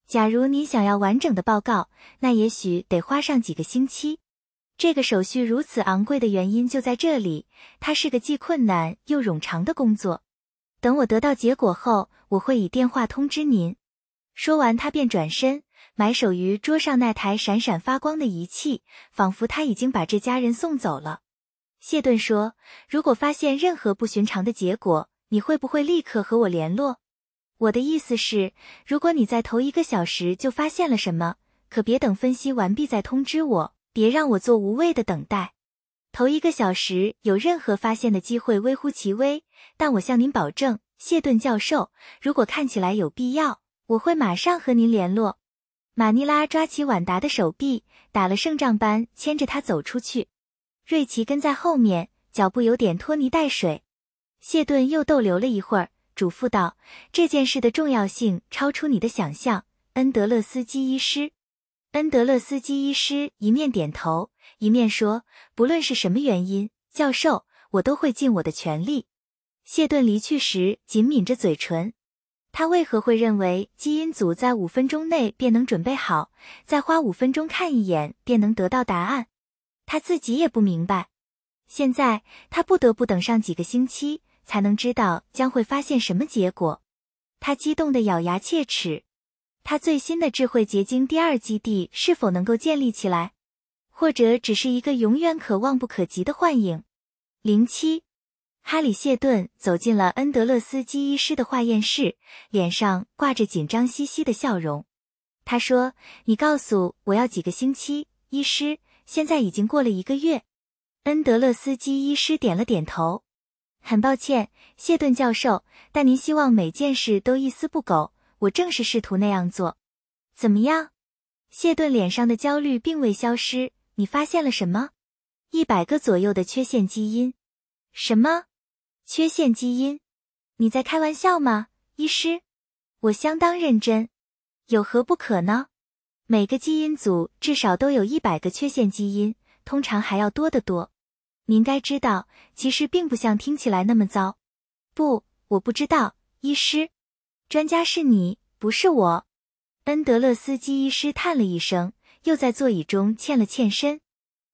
假如你想要完整的报告，那也许得花上几个星期。这个手续如此昂贵的原因就在这里，它是个既困难又冗长的工作。等我得到结果后，我会以电话通知您。说完，他便转身，埋首于桌上那台闪闪发光的仪器，仿佛他已经把这家人送走了。谢顿说：“如果发现任何不寻常的结果，你会不会立刻和我联络？我的意思是，如果你在头一个小时就发现了什么，可别等分析完毕再通知我，别让我做无谓的等待。头一个小时有任何发现的机会微乎其微，但我向您保证，谢顿教授，如果看起来有必要，我会马上和您联络。”马尼拉抓起婉达的手臂，打了胜仗般牵着他走出去。瑞奇跟在后面，脚步有点拖泥带水。谢顿又逗留了一会儿，嘱咐道：“这件事的重要性超出你的想象，恩德勒斯基医师。”恩德勒斯基医师一面点头，一面说：“不论是什么原因，教授，我都会尽我的全力。”谢顿离去时紧抿着嘴唇。他为何会认为基因组在五分钟内便能准备好？再花五分钟看一眼便能得到答案？他自己也不明白，现在他不得不等上几个星期才能知道将会发现什么结果。他激动的咬牙切齿。他最新的智慧结晶第二基地是否能够建立起来，或者只是一个永远可望不可及的幻影？零七，哈里谢顿走进了恩德勒斯基医师的化验室，脸上挂着紧张兮兮的笑容。他说：“你告诉我要几个星期，医师。”现在已经过了一个月，恩德勒斯基医师点了点头。很抱歉，谢顿教授，但您希望每件事都一丝不苟，我正是试图那样做。怎么样？谢顿脸上的焦虑并未消失。你发现了什么？一百个左右的缺陷基因。什么？缺陷基因？你在开玩笑吗，医师？我相当认真。有何不可呢？每个基因组至少都有一百个缺陷基因，通常还要多得多。您该知道，其实并不像听起来那么糟。不，我不知道，医师，专家是你，不是我。恩德勒斯基医师叹了一声，又在座椅中欠了欠身。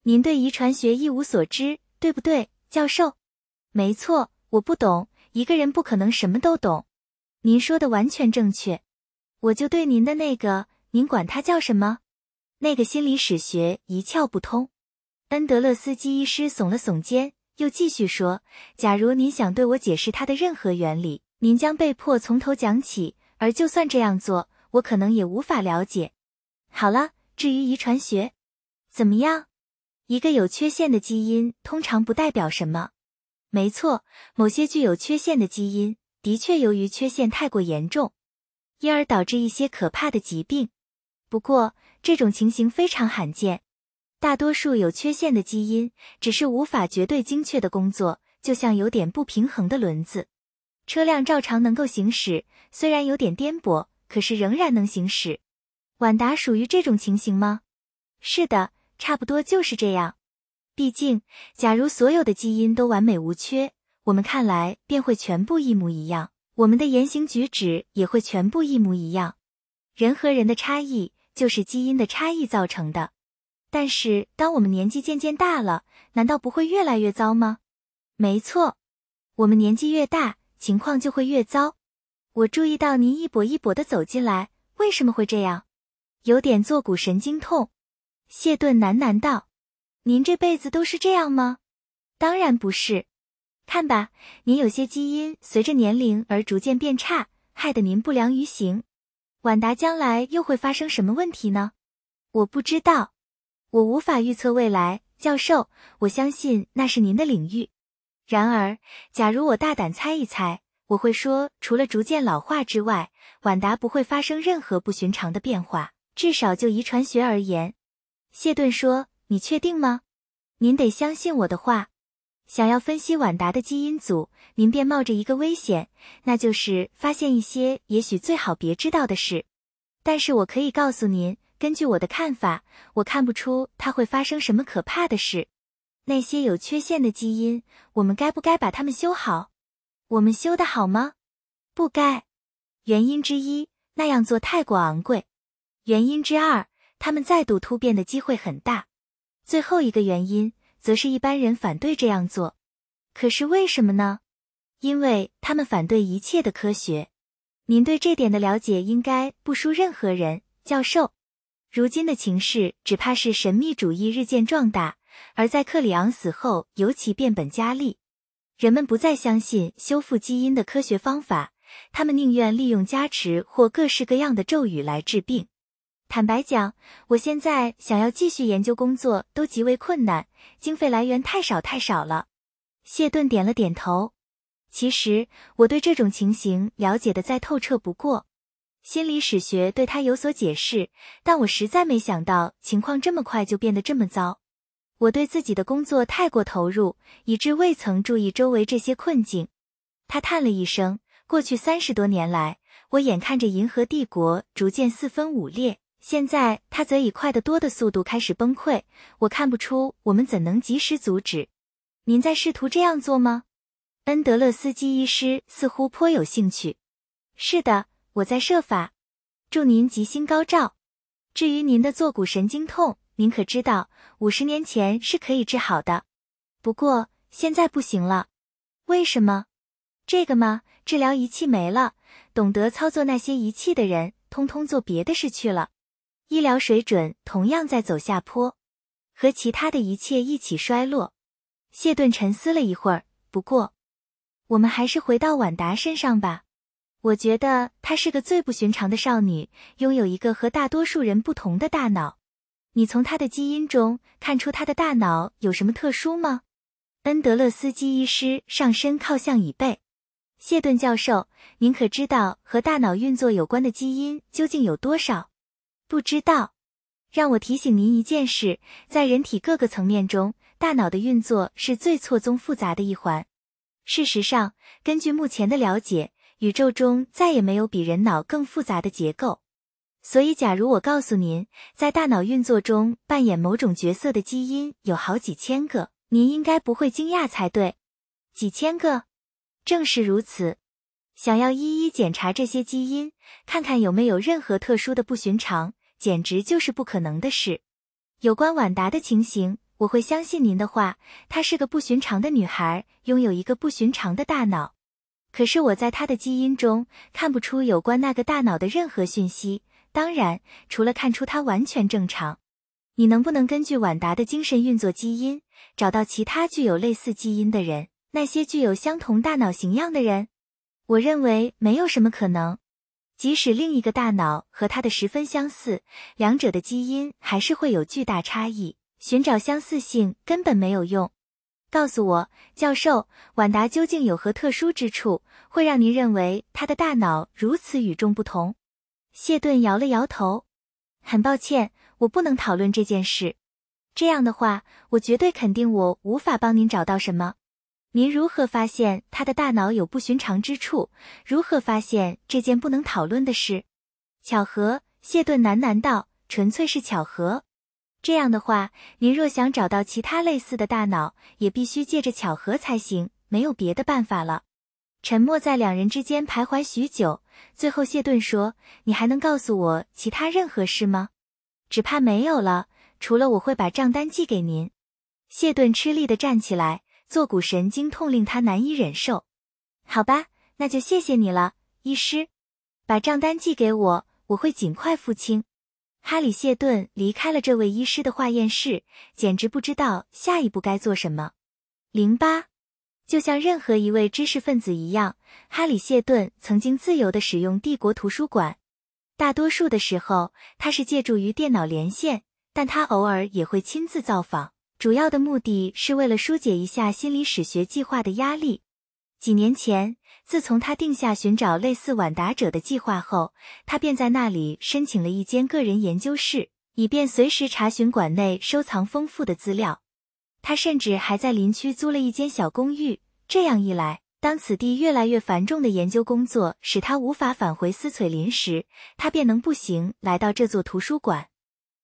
您对遗传学一无所知，对不对，教授？没错，我不懂。一个人不可能什么都懂。您说的完全正确。我就对您的那个。您管他叫什么？那个心理史学一窍不通。恩德勒斯基医师耸了耸肩，又继续说：“假如您想对我解释他的任何原理，您将被迫从头讲起。而就算这样做，我可能也无法了解。”好了，至于遗传学，怎么样？一个有缺陷的基因通常不代表什么。没错，某些具有缺陷的基因的确由于缺陷太过严重，因而导致一些可怕的疾病。不过这种情形非常罕见，大多数有缺陷的基因只是无法绝对精确的工作，就像有点不平衡的轮子，车辆照常能够行驶，虽然有点颠簸，可是仍然能行驶。万达属于这种情形吗？是的，差不多就是这样。毕竟，假如所有的基因都完美无缺，我们看来便会全部一模一样，我们的言行举止也会全部一模一样，人和人的差异。就是基因的差异造成的，但是当我们年纪渐渐大了，难道不会越来越糟吗？没错，我们年纪越大，情况就会越糟。我注意到您一跛一跛地走进来，为什么会这样？有点坐骨神经痛。谢顿喃喃道：“您这辈子都是这样吗？”当然不是，看吧，您有些基因随着年龄而逐渐变差，害得您不良于行。万达将来又会发生什么问题呢？我不知道，我无法预测未来。教授，我相信那是您的领域。然而，假如我大胆猜一猜，我会说，除了逐渐老化之外，万达不会发生任何不寻常的变化，至少就遗传学而言。谢顿说：“你确定吗？您得相信我的话。”想要分析晚达的基因组，您便冒着一个危险，那就是发现一些也许最好别知道的事。但是我可以告诉您，根据我的看法，我看不出它会发生什么可怕的事。那些有缺陷的基因，我们该不该把它们修好？我们修的好吗？不该。原因之一，那样做太过昂贵；原因之二，它们再度突变的机会很大；最后一个原因。则是一般人反对这样做，可是为什么呢？因为他们反对一切的科学。您对这点的了解应该不输任何人，教授。如今的情势只怕是神秘主义日渐壮大，而在克里昂死后尤其变本加厉。人们不再相信修复基因的科学方法，他们宁愿利用加持或各式各样的咒语来治病。坦白讲，我现在想要继续研究工作都极为困难，经费来源太少太少了。谢顿点了点头。其实我对这种情形了解的再透彻不过，心理史学对他有所解释，但我实在没想到情况这么快就变得这么糟。我对自己的工作太过投入，以致未曾注意周围这些困境。他叹了一声。过去三十多年来，我眼看着银河帝国逐渐四分五裂。现在他则以快得多的速度开始崩溃，我看不出我们怎能及时阻止。您在试图这样做吗？恩德勒斯基医师似乎颇有兴趣。是的，我在设法。祝您吉星高照。至于您的坐骨神经痛，您可知道，五十年前是可以治好的，不过现在不行了。为什么？这个吗？治疗仪器没了，懂得操作那些仪器的人，通通做别的事去了。医疗水准同样在走下坡，和其他的一切一起衰落。谢顿沉思了一会儿，不过，我们还是回到婉达身上吧。我觉得她是个最不寻常的少女，拥有一个和大多数人不同的大脑。你从她的基因中看出她的大脑有什么特殊吗？恩德勒斯基医师上身靠向椅背，谢顿教授，您可知道和大脑运作有关的基因究竟有多少？不知道，让我提醒您一件事：在人体各个层面中，大脑的运作是最错综复杂的一环。事实上，根据目前的了解，宇宙中再也没有比人脑更复杂的结构。所以，假如我告诉您，在大脑运作中扮演某种角色的基因有好几千个，您应该不会惊讶才对。几千个，正是如此。想要一一检查这些基因，看看有没有任何特殊的不寻常，简直就是不可能的事。有关婉达的情形，我会相信您的话，她是个不寻常的女孩，拥有一个不寻常的大脑。可是我在她的基因中看不出有关那个大脑的任何讯息，当然，除了看出她完全正常。你能不能根据婉达的精神运作基因，找到其他具有类似基因的人，那些具有相同大脑形样的人？我认为没有什么可能，即使另一个大脑和他的十分相似，两者的基因还是会有巨大差异。寻找相似性根本没有用。告诉我，教授，晚达究竟有何特殊之处，会让您认为他的大脑如此与众不同？谢顿摇了摇头。很抱歉，我不能讨论这件事。这样的话，我绝对肯定我无法帮您找到什么。您如何发现他的大脑有不寻常之处？如何发现这件不能讨论的事？巧合，谢顿喃喃道，纯粹是巧合。这样的话，您若想找到其他类似的大脑，也必须借着巧合才行，没有别的办法了。沉默在两人之间徘徊许久，最后谢顿说：“你还能告诉我其他任何事吗？”只怕没有了，除了我会把账单寄给您。谢顿吃力地站起来。坐骨神经痛令他难以忍受，好吧，那就谢谢你了，医师。把账单寄给我，我会尽快付清。哈里谢顿离开了这位医师的化验室，简直不知道下一步该做什么。零八，就像任何一位知识分子一样，哈里谢顿曾经自由地使用帝国图书馆。大多数的时候，他是借助于电脑连线，但他偶尔也会亲自造访。主要的目的是为了疏解一下心理史学计划的压力。几年前，自从他定下寻找类似晚达者的计划后，他便在那里申请了一间个人研究室，以便随时查询馆内收藏丰富的资料。他甚至还在林区租了一间小公寓。这样一来，当此地越来越繁重的研究工作使他无法返回思翠林时，他便能步行来到这座图书馆。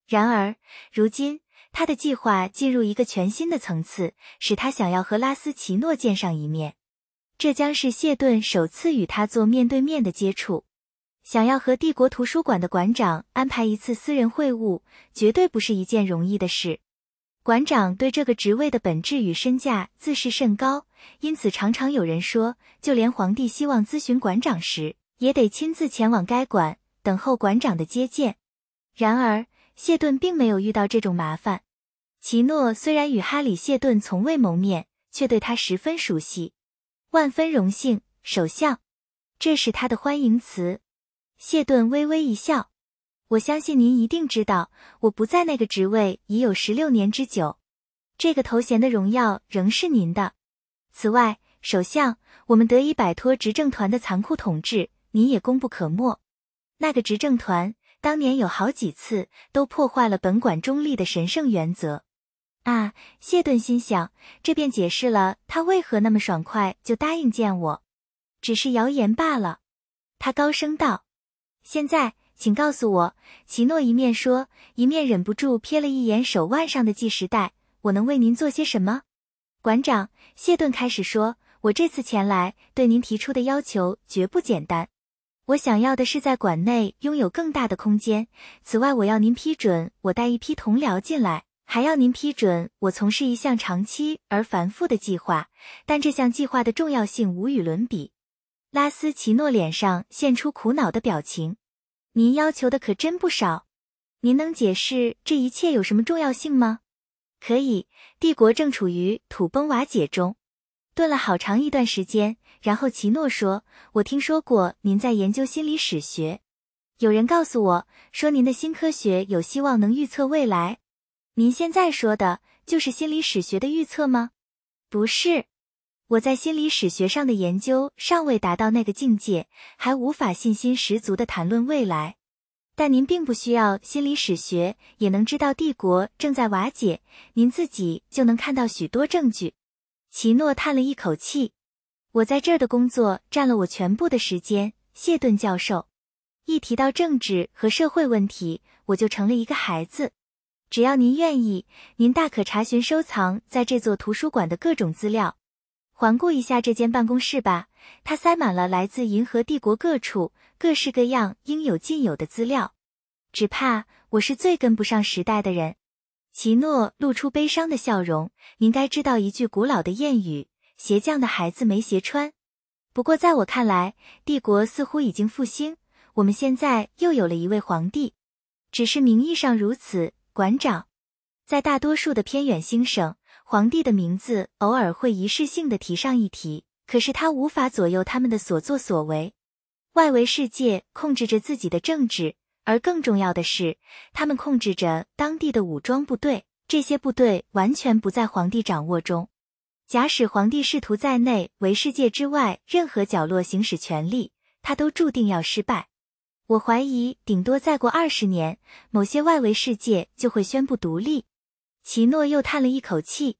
然而，如今。他的计划进入一个全新的层次，使他想要和拉斯奇诺见上一面。这将是谢顿首次与他做面对面的接触。想要和帝国图书馆的馆长安排一次私人会晤，绝对不是一件容易的事。馆长对这个职位的本质与身价自视甚高，因此常常有人说，就连皇帝希望咨询馆长时，也得亲自前往该馆，等候馆长的接见。然而，谢顿并没有遇到这种麻烦。奇诺虽然与哈里谢顿从未谋面，却对他十分熟悉。万分荣幸，首相，这是他的欢迎词。谢顿微微一笑，我相信您一定知道，我不在那个职位已有十六年之久，这个头衔的荣耀仍是您的。此外，首相，我们得以摆脱执政团的残酷统治，您也功不可没。那个执政团。当年有好几次都破坏了本馆中立的神圣原则啊！谢顿心想，这便解释了他为何那么爽快就答应见我，只是谣言罢了。他高声道：“现在，请告诉我。”奇诺一面说，一面忍不住瞥了一眼手腕上的计时带。我能为您做些什么？馆长谢顿开始说：“我这次前来，对您提出的要求绝不简单。”我想要的是在馆内拥有更大的空间。此外，我要您批准我带一批同僚进来，还要您批准我从事一项长期而繁复的计划。但这项计划的重要性无与伦比。拉斯奇诺脸上现出苦恼的表情。您要求的可真不少。您能解释这一切有什么重要性吗？可以。帝国正处于土崩瓦解中，顿了好长一段时间。然后奇诺说：“我听说过您在研究心理史学，有人告诉我说您的新科学有希望能预测未来。您现在说的就是心理史学的预测吗？不是，我在心理史学上的研究尚未达到那个境界，还无法信心十足的谈论未来。但您并不需要心理史学，也能知道帝国正在瓦解，您自己就能看到许多证据。”奇诺叹了一口气。我在这儿的工作占了我全部的时间，谢顿教授。一提到政治和社会问题，我就成了一个孩子。只要您愿意，您大可查询收藏在这座图书馆的各种资料。环顾一下这间办公室吧，它塞满了来自银河帝国各处、各式各样、应有尽有的资料。只怕我是最跟不上时代的人。奇诺露出悲伤的笑容。您该知道一句古老的谚语。鞋匠的孩子没鞋穿，不过在我看来，帝国似乎已经复兴。我们现在又有了一位皇帝，只是名义上如此。馆长，在大多数的偏远星省，皇帝的名字偶尔会仪式性的提上一提，可是他无法左右他们的所作所为。外围世界控制着自己的政治，而更重要的是，他们控制着当地的武装部队。这些部队完全不在皇帝掌握中。假使皇帝试图在内为世界之外任何角落行使权力，他都注定要失败。我怀疑，顶多再过二十年，某些外围世界就会宣布独立。奇诺又叹了一口气：“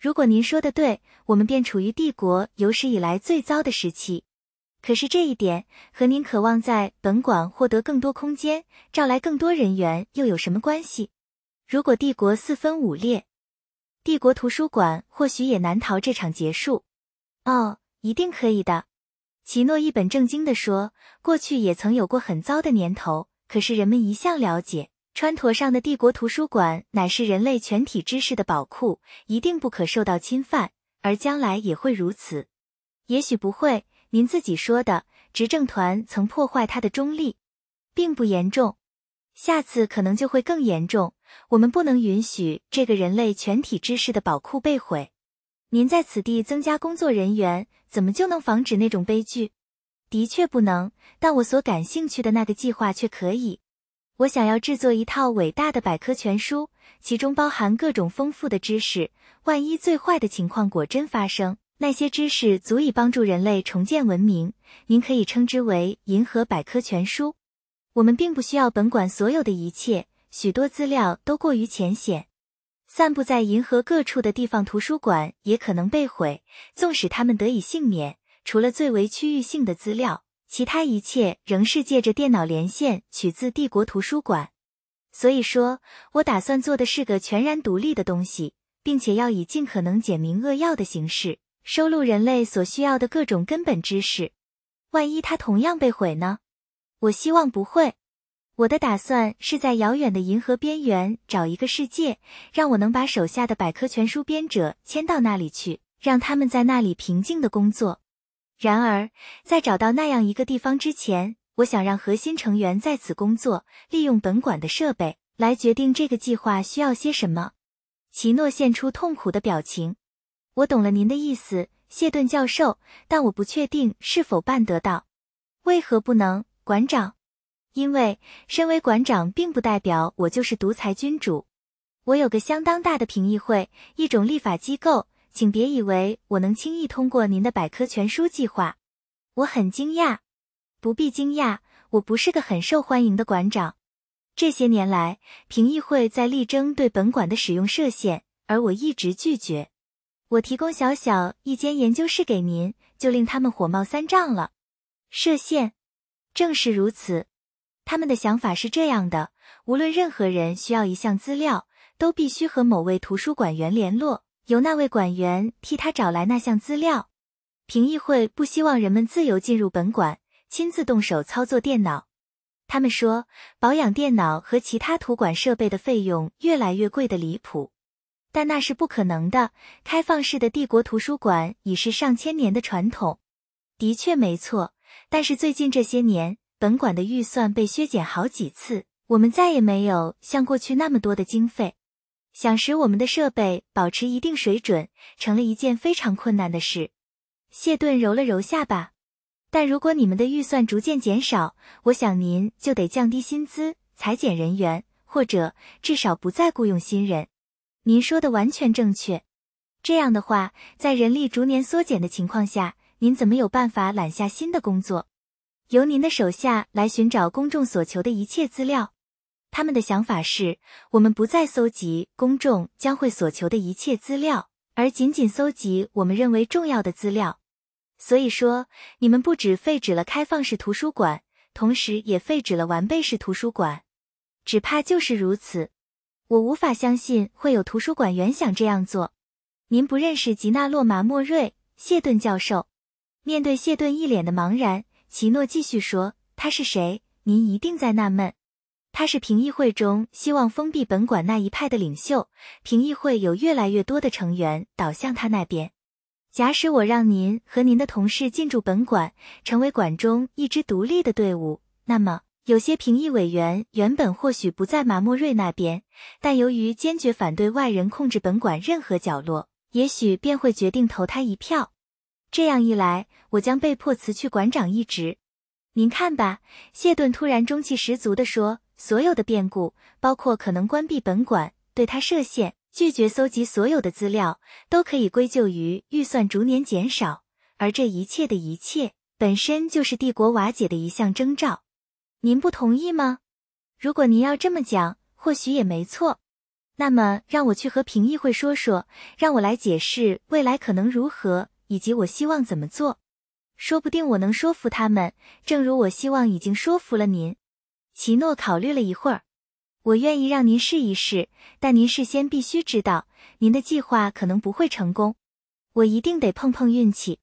如果您说的对，我们便处于帝国有史以来最糟的时期。可是这一点和您渴望在本馆获得更多空间、招来更多人员又有什么关系？如果帝国四分五裂……”帝国图书馆或许也难逃这场结束。哦，一定可以的。奇诺一本正经地说：“过去也曾有过很糟的年头，可是人们一向了解，川陀上的帝国图书馆乃是人类全体知识的宝库，一定不可受到侵犯，而将来也会如此。也许不会，您自己说的，执政团曾破坏它的中立，并不严重，下次可能就会更严重。”我们不能允许这个人类全体知识的宝库被毁。您在此地增加工作人员，怎么就能防止那种悲剧？的确不能。但我所感兴趣的那个计划却可以。我想要制作一套伟大的百科全书，其中包含各种丰富的知识。万一最坏的情况果真发生，那些知识足以帮助人类重建文明。您可以称之为银河百科全书。我们并不需要本馆所有的一切。许多资料都过于浅显，散布在银河各处的地方图书馆也可能被毁。纵使他们得以幸免，除了最为区域性的资料，其他一切仍是借着电脑连线取自帝国图书馆。所以说我打算做的是个全然独立的东西，并且要以尽可能简明扼要的形式收录人类所需要的各种根本知识。万一它同样被毁呢？我希望不会。我的打算是在遥远的银河边缘找一个世界，让我能把手下的百科全书编者迁到那里去，让他们在那里平静的工作。然而，在找到那样一个地方之前，我想让核心成员在此工作，利用本馆的设备来决定这个计划需要些什么。奇诺现出痛苦的表情。我懂了您的意思，谢顿教授，但我不确定是否办得到。为何不能，馆长？因为身为馆长，并不代表我就是独裁君主。我有个相当大的评议会，一种立法机构。请别以为我能轻易通过您的百科全书计划。我很惊讶，不必惊讶。我不是个很受欢迎的馆长。这些年来，评议会在力争对本馆的使用设限，而我一直拒绝。我提供小小一间研究室给您，就令他们火冒三丈了。设限，正是如此。他们的想法是这样的：无论任何人需要一项资料，都必须和某位图书馆员联络，由那位馆员替他找来那项资料。评议会不希望人们自由进入本馆，亲自动手操作电脑。他们说，保养电脑和其他图书馆设备的费用越来越贵的离谱，但那是不可能的。开放式的帝国图书馆已是上千年的传统。的确没错，但是最近这些年。本馆的预算被削减好几次，我们再也没有像过去那么多的经费，想使我们的设备保持一定水准，成了一件非常困难的事。谢顿揉了揉下巴，但如果你们的预算逐渐减少，我想您就得降低薪资，裁减人员，或者至少不再雇佣新人。您说的完全正确。这样的话，在人力逐年缩减的情况下，您怎么有办法揽下新的工作？由您的手下来寻找公众所求的一切资料，他们的想法是我们不再搜集公众将会所求的一切资料，而仅仅搜集我们认为重要的资料。所以说，你们不止废止了开放式图书馆，同时也废止了完备式图书馆，只怕就是如此。我无法相信会有图书馆员想这样做。您不认识吉纳洛·马莫瑞·谢顿教授？面对谢顿一脸的茫然。奇诺继续说：“他是谁？您一定在纳闷。他是评议会中希望封闭本馆那一派的领袖。评议会有越来越多的成员倒向他那边。假使我让您和您的同事进驻本馆，成为馆中一支独立的队伍，那么有些评议委员原本或许不在马莫瑞那边，但由于坚决反对外人控制本馆任何角落，也许便会决定投他一票。”这样一来，我将被迫辞去馆长一职。您看吧，谢顿突然中气十足地说：“所有的变故，包括可能关闭本馆、对他设限、拒绝搜集所有的资料，都可以归咎于预算逐年减少。而这一切的一切，本身就是帝国瓦解的一项征兆。”您不同意吗？如果您要这么讲，或许也没错。那么，让我去和平议会说说，让我来解释未来可能如何。以及我希望怎么做，说不定我能说服他们。正如我希望已经说服了您，奇诺考虑了一会儿，我愿意让您试一试，但您事先必须知道，您的计划可能不会成功，我一定得碰碰运气。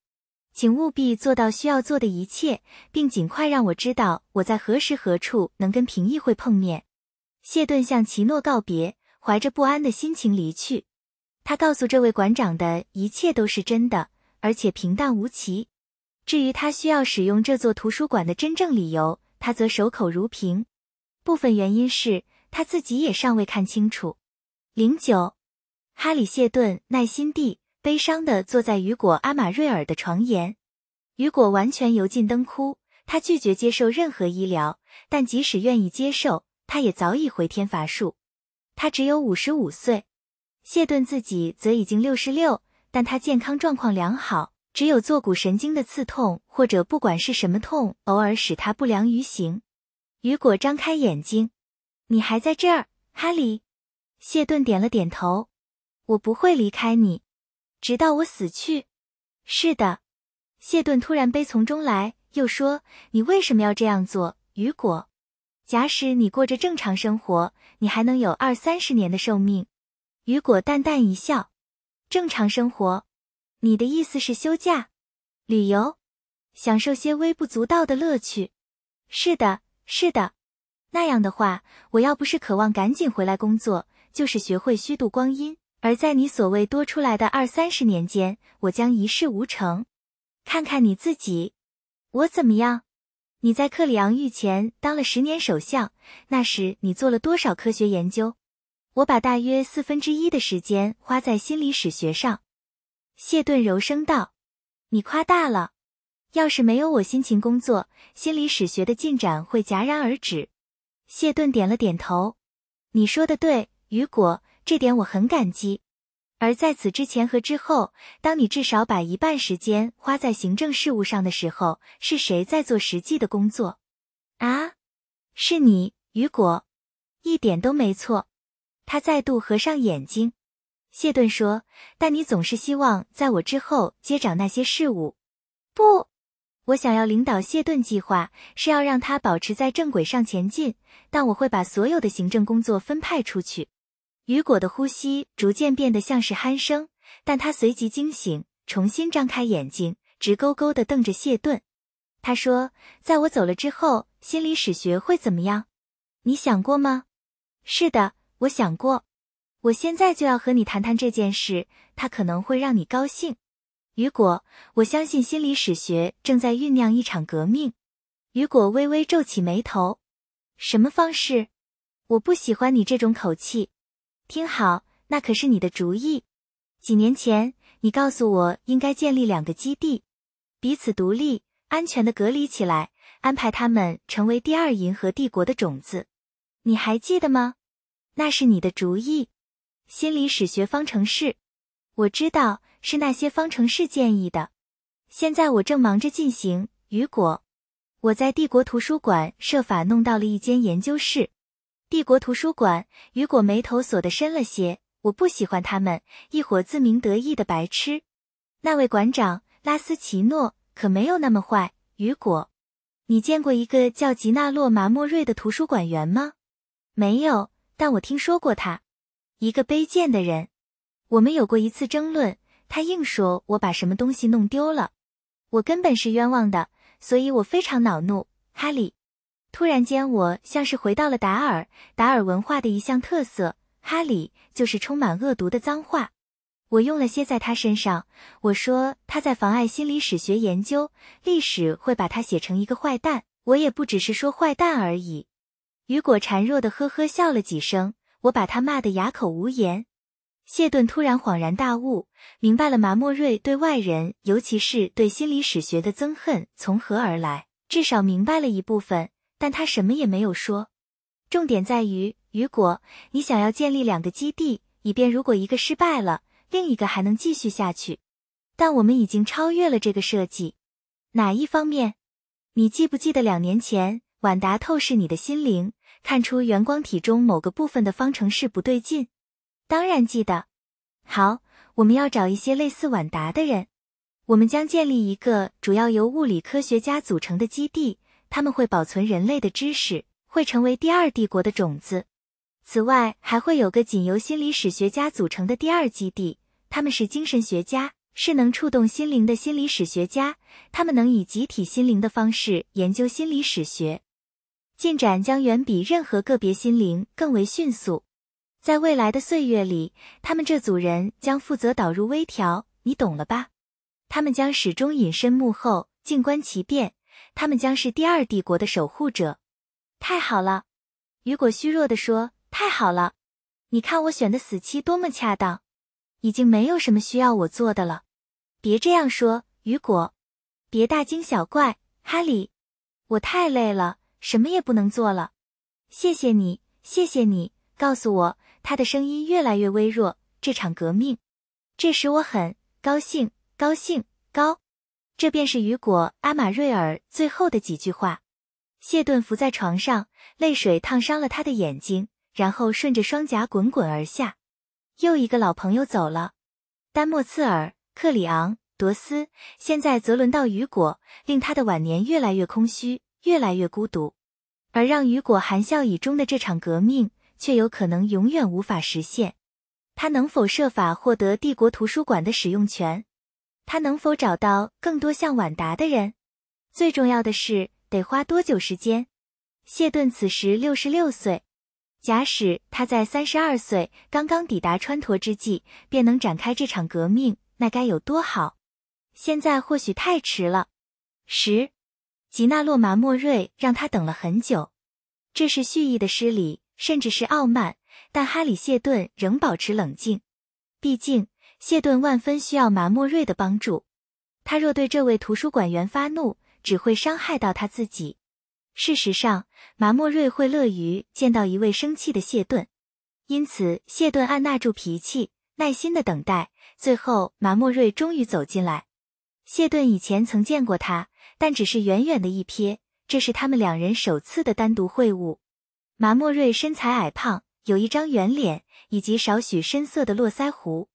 请务必做到需要做的一切，并尽快让我知道我在何时何处能跟评议会碰面。谢顿向奇诺告别，怀着不安的心情离去。他告诉这位馆长的一切都是真的。而且平淡无奇。至于他需要使用这座图书馆的真正理由，他则守口如瓶。部分原因是他自己也尚未看清楚。零九，哈里·谢顿耐心地、悲伤地坐在雨果·阿玛瑞尔的床沿。雨果完全油尽灯枯，他拒绝接受任何医疗，但即使愿意接受，他也早已回天乏术。他只有五十五岁，谢顿自己则已经六十六。但他健康状况良好，只有坐骨神经的刺痛，或者不管是什么痛，偶尔使他不良于行。雨果张开眼睛：“你还在这儿，哈利。”谢顿点了点头：“我不会离开你，直到我死去。”是的，谢顿突然悲从中来，又说：“你为什么要这样做，雨果？假使你过着正常生活，你还能有二三十年的寿命。”雨果淡淡一笑。正常生活，你的意思是休假、旅游，享受些微不足道的乐趣？是的，是的。那样的话，我要不是渴望赶紧回来工作，就是学会虚度光阴。而在你所谓多出来的二三十年间，我将一事无成。看看你自己，我怎么样？你在克里昂御前当了十年首相，那时你做了多少科学研究？我把大约四分之一的时间花在心理史学上，谢顿柔声道：“你夸大了。要是没有我辛勤工作，心理史学的进展会戛然而止。”谢顿点了点头：“你说的对，雨果，这点我很感激。而在此之前和之后，当你至少把一半时间花在行政事务上的时候，是谁在做实际的工作？啊，是你，雨果，一点都没错。”他再度合上眼睛，谢顿说：“但你总是希望在我之后接掌那些事务。不，我想要领导谢顿计划，是要让他保持在正轨上前进。但我会把所有的行政工作分派出去。”雨果的呼吸逐渐变得像是鼾声，但他随即惊醒，重新张开眼睛，直勾勾的瞪着谢顿。他说：“在我走了之后，心理史学会怎么样？你想过吗？”“是的。”我想过，我现在就要和你谈谈这件事，它可能会让你高兴。雨果，我相信心理史学正在酝酿一场革命。雨果微微皱起眉头，什么方式？我不喜欢你这种口气。听好，那可是你的主意。几年前，你告诉我应该建立两个基地，彼此独立、安全的隔离起来，安排他们成为第二银河帝国的种子。你还记得吗？那是你的主意，心理史学方程式，我知道是那些方程式建议的。现在我正忙着进行。雨果，我在帝国图书馆设法弄到了一间研究室。帝国图书馆，雨果眉头锁得深了些。我不喜欢他们一伙自鸣得意的白痴。那位馆长拉斯奇诺可没有那么坏。雨果，你见过一个叫吉纳洛·马莫瑞的图书馆员吗？没有。但我听说过他，一个卑贱的人。我们有过一次争论，他硬说我把什么东西弄丢了，我根本是冤枉的，所以我非常恼怒。哈利，突然间我像是回到了达尔，达尔文化的一项特色，哈利就是充满恶毒的脏话。我用了些在他身上，我说他在妨碍心理史学研究，历史会把他写成一个坏蛋。我也不只是说坏蛋而已。雨果孱弱的呵呵笑了几声，我把他骂得哑口无言。谢顿突然恍然大悟，明白了马莫瑞对外人，尤其是对心理史学的憎恨从何而来，至少明白了一部分。但他什么也没有说。重点在于，雨果，你想要建立两个基地，以便如果一个失败了，另一个还能继续下去。但我们已经超越了这个设计。哪一方面？你记不记得两年前，婉达透视你的心灵？看出原光体中某个部分的方程式不对劲，当然记得。好，我们要找一些类似晚达的人。我们将建立一个主要由物理科学家组成的基地，他们会保存人类的知识，会成为第二帝国的种子。此外，还会有个仅由心理史学家组成的第二基地，他们是精神学家，是能触动心灵的心理史学家，他们能以集体心灵的方式研究心理史学。进展将远比任何个别心灵更为迅速，在未来的岁月里，他们这组人将负责导入微调，你懂了吧？他们将始终隐身幕后，静观其变。他们将是第二帝国的守护者。太好了，雨果虚弱地说：“太好了，你看我选的死期多么恰当，已经没有什么需要我做的了。”别这样说，雨果，别大惊小怪，哈里，我太累了。什么也不能做了，谢谢你，谢谢你。告诉我，他的声音越来越微弱。这场革命，这时我很高兴，高兴高。这便是雨果·阿玛瑞尔最后的几句话。谢顿伏在床上，泪水烫伤了他的眼睛，然后顺着双颊滚滚而下。又一个老朋友走了，丹莫茨尔、克里昂、多斯，现在则轮到雨果，令他的晚年越来越空虚。越来越孤独，而让雨果含笑以终的这场革命却有可能永远无法实现。他能否设法获得帝国图书馆的使用权？他能否找到更多像晚达的人？最重要的是，得花多久时间？谢顿此时六十六岁，假使他在三十二岁，刚刚抵达川陀之际便能展开这场革命，那该有多好！现在或许太迟了。十。吉娜洛·马莫瑞让他等了很久，这是蓄意的失礼，甚至是傲慢。但哈里·谢顿仍保持冷静，毕竟谢顿万分需要马莫瑞的帮助。他若对这位图书馆员发怒，只会伤害到他自己。事实上，马莫瑞会乐于见到一位生气的谢顿，因此谢顿按捺住脾气，耐心的等待。最后，马莫瑞终于走进来。谢顿以前曾见过他。但只是远远的一瞥，这是他们两人首次的单独会晤。马莫瑞身材矮胖，有一张圆脸以及少许深色的络腮胡。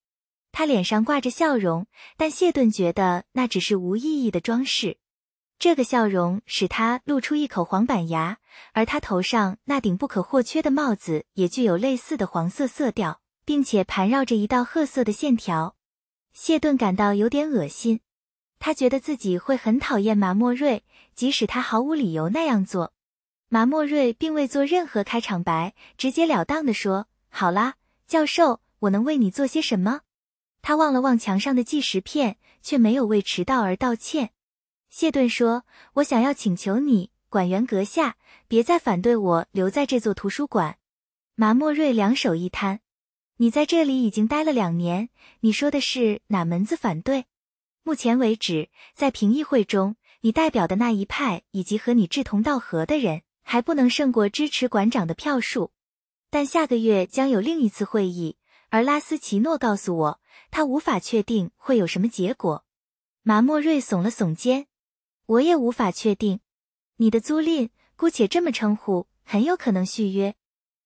他脸上挂着笑容，但谢顿觉得那只是无意义的装饰。这个笑容使他露出一口黄板牙，而他头上那顶不可或缺的帽子也具有类似的黄色色调，并且盘绕着一道褐色的线条。谢顿感到有点恶心。他觉得自己会很讨厌马莫瑞，即使他毫无理由那样做。马莫瑞并未做任何开场白，直截了当地说：“好啦，教授，我能为你做些什么？”他望了望墙上的计时片，却没有为迟到而道歉。谢顿说：“我想要请求你，馆员阁下，别再反对我留在这座图书馆。”马莫瑞两手一摊：“你在这里已经待了两年，你说的是哪门子反对？”目前为止，在评议会中，你代表的那一派以及和你志同道合的人还不能胜过支持馆长的票数。但下个月将有另一次会议，而拉斯奇诺告诉我，他无法确定会有什么结果。马莫瑞耸了耸肩，我也无法确定。你的租赁，姑且这么称呼，很有可能续约。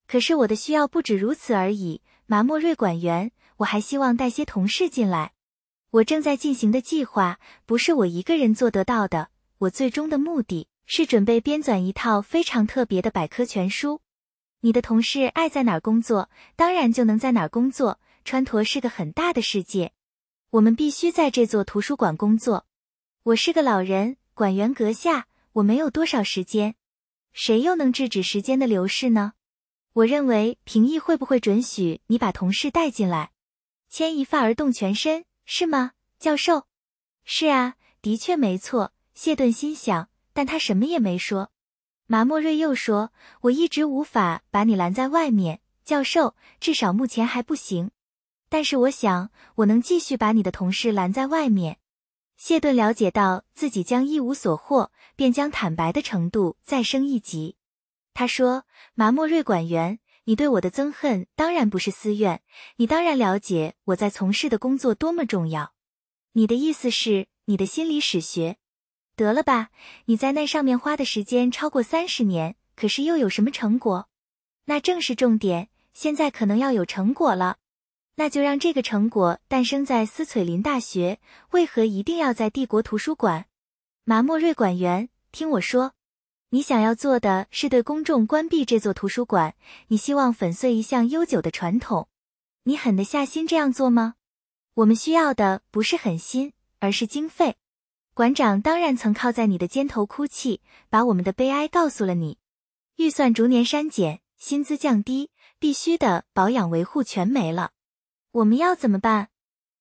可是我的需要不止如此而已，马莫瑞馆员，我还希望带些同事进来。我正在进行的计划不是我一个人做得到的。我最终的目的是准备编纂一套非常特别的百科全书。你的同事爱在哪工作，当然就能在哪工作。川陀是个很大的世界，我们必须在这座图书馆工作。我是个老人，馆员阁下，我没有多少时间。谁又能制止时间的流逝呢？我认为平议会不会准许你把同事带进来？牵一发而动全身。是吗，教授？是啊，的确没错。谢顿心想，但他什么也没说。马莫瑞又说：“我一直无法把你拦在外面，教授，至少目前还不行。但是我想，我能继续把你的同事拦在外面。”谢顿了解到自己将一无所获，便将坦白的程度再升一级。他说：“马莫瑞管员。”你对我的憎恨当然不是私怨，你当然了解我在从事的工作多么重要。你的意思是你的心理史学？得了吧，你在那上面花的时间超过三十年，可是又有什么成果？那正是重点，现在可能要有成果了。那就让这个成果诞生在斯翠林大学，为何一定要在帝国图书馆？马莫瑞馆员，听我说。你想要做的是对公众关闭这座图书馆？你希望粉碎一项悠久的传统？你狠得下心这样做吗？我们需要的不是狠心，而是经费。馆长当然曾靠在你的肩头哭泣，把我们的悲哀告诉了你。预算逐年删减，薪资降低，必须的保养维护全没了。我们要怎么办？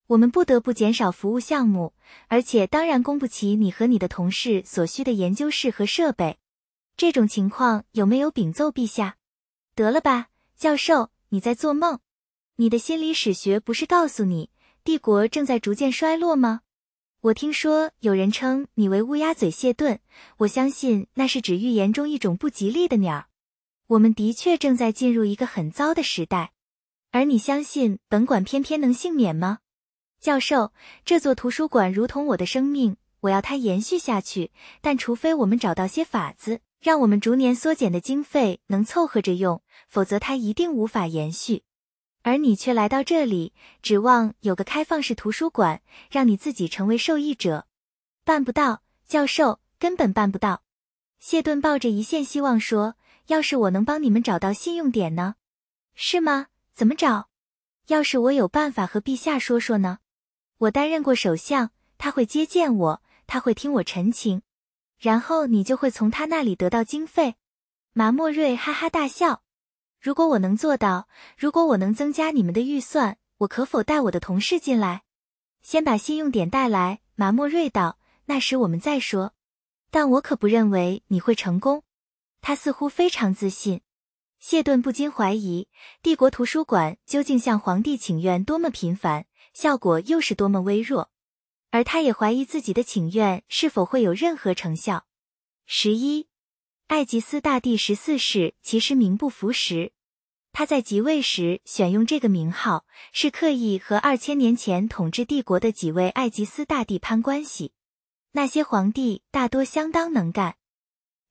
我们不得不减少服务项目，而且当然供不起你和你的同事所需的研究室和设备。这种情况有没有禀奏陛下？得了吧，教授，你在做梦。你的心理史学不是告诉你帝国正在逐渐衰落吗？我听说有人称你为乌鸦嘴谢顿，我相信那是指预言中一种不吉利的鸟。我们的确正在进入一个很糟的时代，而你相信本馆偏偏能幸免吗？教授，这座图书馆如同我的生命，我要它延续下去，但除非我们找到些法子。让我们逐年缩减的经费能凑合着用，否则它一定无法延续。而你却来到这里，指望有个开放式图书馆，让你自己成为受益者，办不到，教授根本办不到。谢顿抱着一线希望说：“要是我能帮你们找到信用点呢？是吗？怎么找？要是我有办法和陛下说说呢？我担任过首相，他会接见我，他会听我陈情。”然后你就会从他那里得到经费，马莫瑞哈哈大笑。如果我能做到，如果我能增加你们的预算，我可否带我的同事进来？先把信用点带来，马莫瑞道。那时我们再说。但我可不认为你会成功。他似乎非常自信。谢顿不禁怀疑，帝国图书馆究竟向皇帝请愿多么频繁，效果又是多么微弱。而他也怀疑自己的请愿是否会有任何成效。十一，艾吉斯大帝十四世其实名不符实，他在即位时选用这个名号是刻意和二千年前统治帝国的几位艾吉斯大帝攀关系。那些皇帝大多相当能干，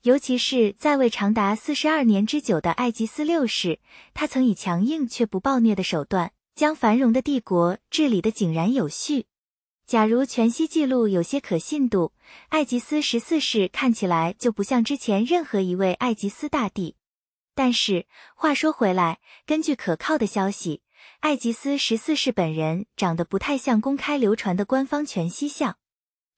尤其是在位长达四十二年之久的艾吉斯六世，他曾以强硬却不暴虐的手段，将繁荣的帝国治理得井然有序。假如全息记录有些可信度，艾吉斯十四世看起来就不像之前任何一位艾吉斯大帝。但是话说回来，根据可靠的消息，艾吉斯十四世本人长得不太像公开流传的官方全息像。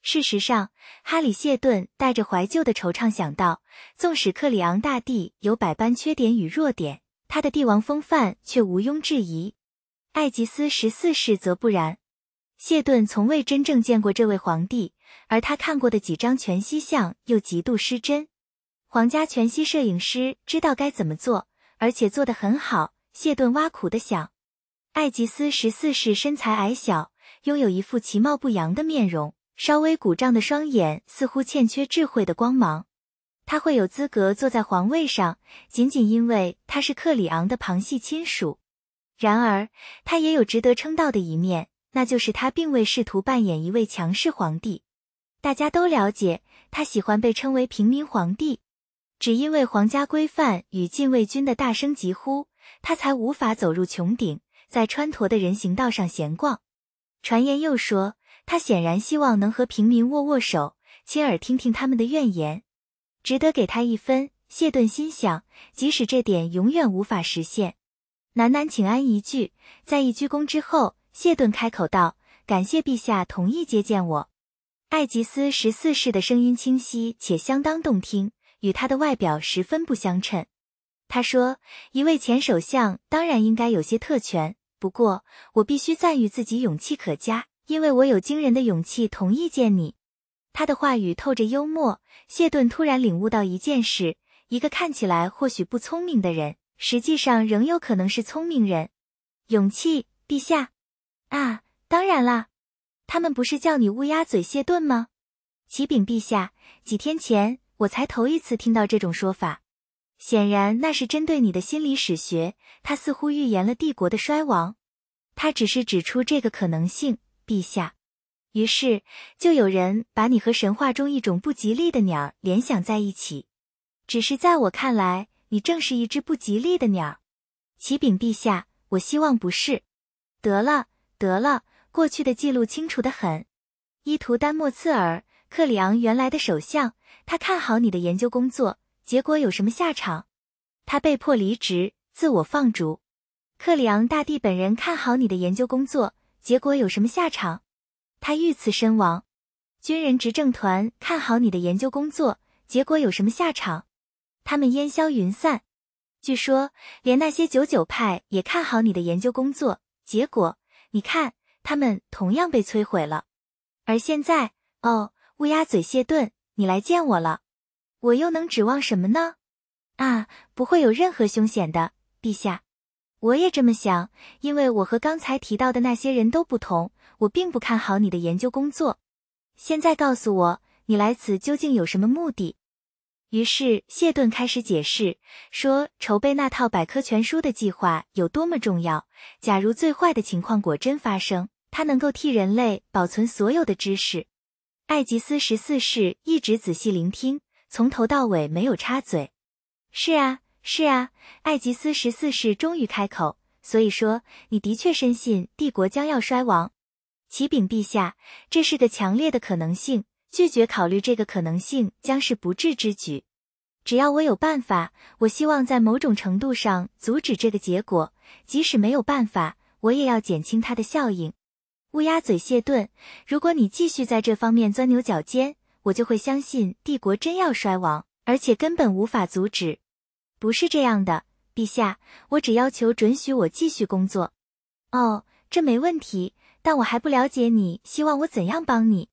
事实上，哈里谢顿带着怀旧的惆怅想到：纵使克里昂大帝有百般缺点与弱点，他的帝王风范却毋庸置疑。艾吉斯十四世则不然。谢顿从未真正见过这位皇帝，而他看过的几张全息像又极度失真。皇家全息摄影师知道该怎么做，而且做得很好。谢顿挖苦地想：爱吉斯十四世身材矮小，拥有一副其貌不扬的面容，稍微鼓胀的双眼似乎欠缺智慧的光芒。他会有资格坐在皇位上，仅仅因为他是克里昂的旁系亲属。然而，他也有值得称道的一面。那就是他并未试图扮演一位强势皇帝，大家都了解他喜欢被称为平民皇帝，只因为皇家规范与禁卫军的大声疾呼，他才无法走入穹顶，在穿陀的人行道上闲逛。传言又说，他显然希望能和平民握握手，亲耳听听他们的怨言。值得给他一分，谢顿心想，即使这点永远无法实现。喃喃请安一句，在一鞠躬之后。谢顿开口道：“感谢陛下同意接见我。”爱吉斯十四世的声音清晰且相当动听，与他的外表十分不相称。他说：“一位前首相当然应该有些特权，不过我必须赞誉自己勇气可嘉，因为我有惊人的勇气同意见你。”他的话语透着幽默。谢顿突然领悟到一件事：一个看起来或许不聪明的人，实际上仍有可能是聪明人。勇气，陛下。啊，当然啦，他们不是叫你乌鸦嘴谢顿吗？启禀陛下，几天前我才头一次听到这种说法。显然那是针对你的心理史学，它似乎预言了帝国的衰亡。他只是指出这个可能性，陛下。于是就有人把你和神话中一种不吉利的鸟儿联想在一起。只是在我看来，你正是一只不吉利的鸟儿。启禀陛下，我希望不是。得了。得了，过去的记录清楚的很。伊图丹莫次尔，克里昂原来的首相，他看好你的研究工作，结果有什么下场？他被迫离职，自我放逐。克里昂大帝本人看好你的研究工作，结果有什么下场？他遇刺身亡。军人执政团看好你的研究工作，结果有什么下场？他们烟消云散。据说，连那些九九派也看好你的研究工作，结果。你看，他们同样被摧毁了，而现在，哦，乌鸦嘴谢顿，你来见我了，我又能指望什么呢？啊，不会有任何凶险的，陛下，我也这么想，因为我和刚才提到的那些人都不同，我并不看好你的研究工作。现在告诉我，你来此究竟有什么目的？于是谢顿开始解释，说筹备那套百科全书的计划有多么重要。假如最坏的情况果真发生，它能够替人类保存所有的知识。爱吉斯十四世一直仔细聆听，从头到尾没有插嘴。是啊，是啊，爱吉斯十四世终于开口。所以说，你的确深信帝国将要衰亡。启禀陛下，这是个强烈的可能性。拒绝考虑这个可能性将是不智之举。只要我有办法，我希望在某种程度上阻止这个结果。即使没有办法，我也要减轻它的效应。乌鸦嘴，谢顿。如果你继续在这方面钻牛角尖，我就会相信帝国真要衰亡，而且根本无法阻止。不是这样的，陛下。我只要求准许我继续工作。哦，这没问题。但我还不了解你希望我怎样帮你。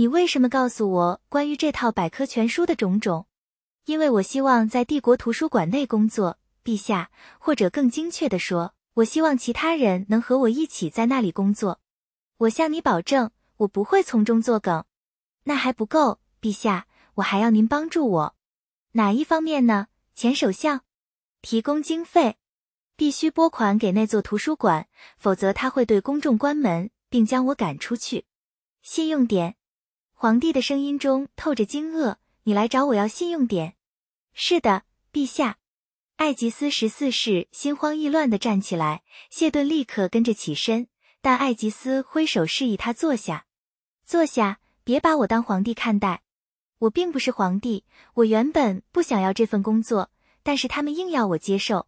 你为什么告诉我关于这套百科全书的种种？因为我希望在帝国图书馆内工作，陛下，或者更精确地说，我希望其他人能和我一起在那里工作。我向你保证，我不会从中作梗。那还不够，陛下，我还要您帮助我，哪一方面呢？前首相，提供经费，必须拨款给那座图书馆，否则他会对公众关门，并将我赶出去。信用点。皇帝的声音中透着惊愕：“你来找我要信用点？”“是的，陛下。”艾吉斯十四世心慌意乱地站起来，谢顿立刻跟着起身，但艾吉斯挥手示意他坐下：“坐下，别把我当皇帝看待。我并不是皇帝，我原本不想要这份工作，但是他们硬要我接受。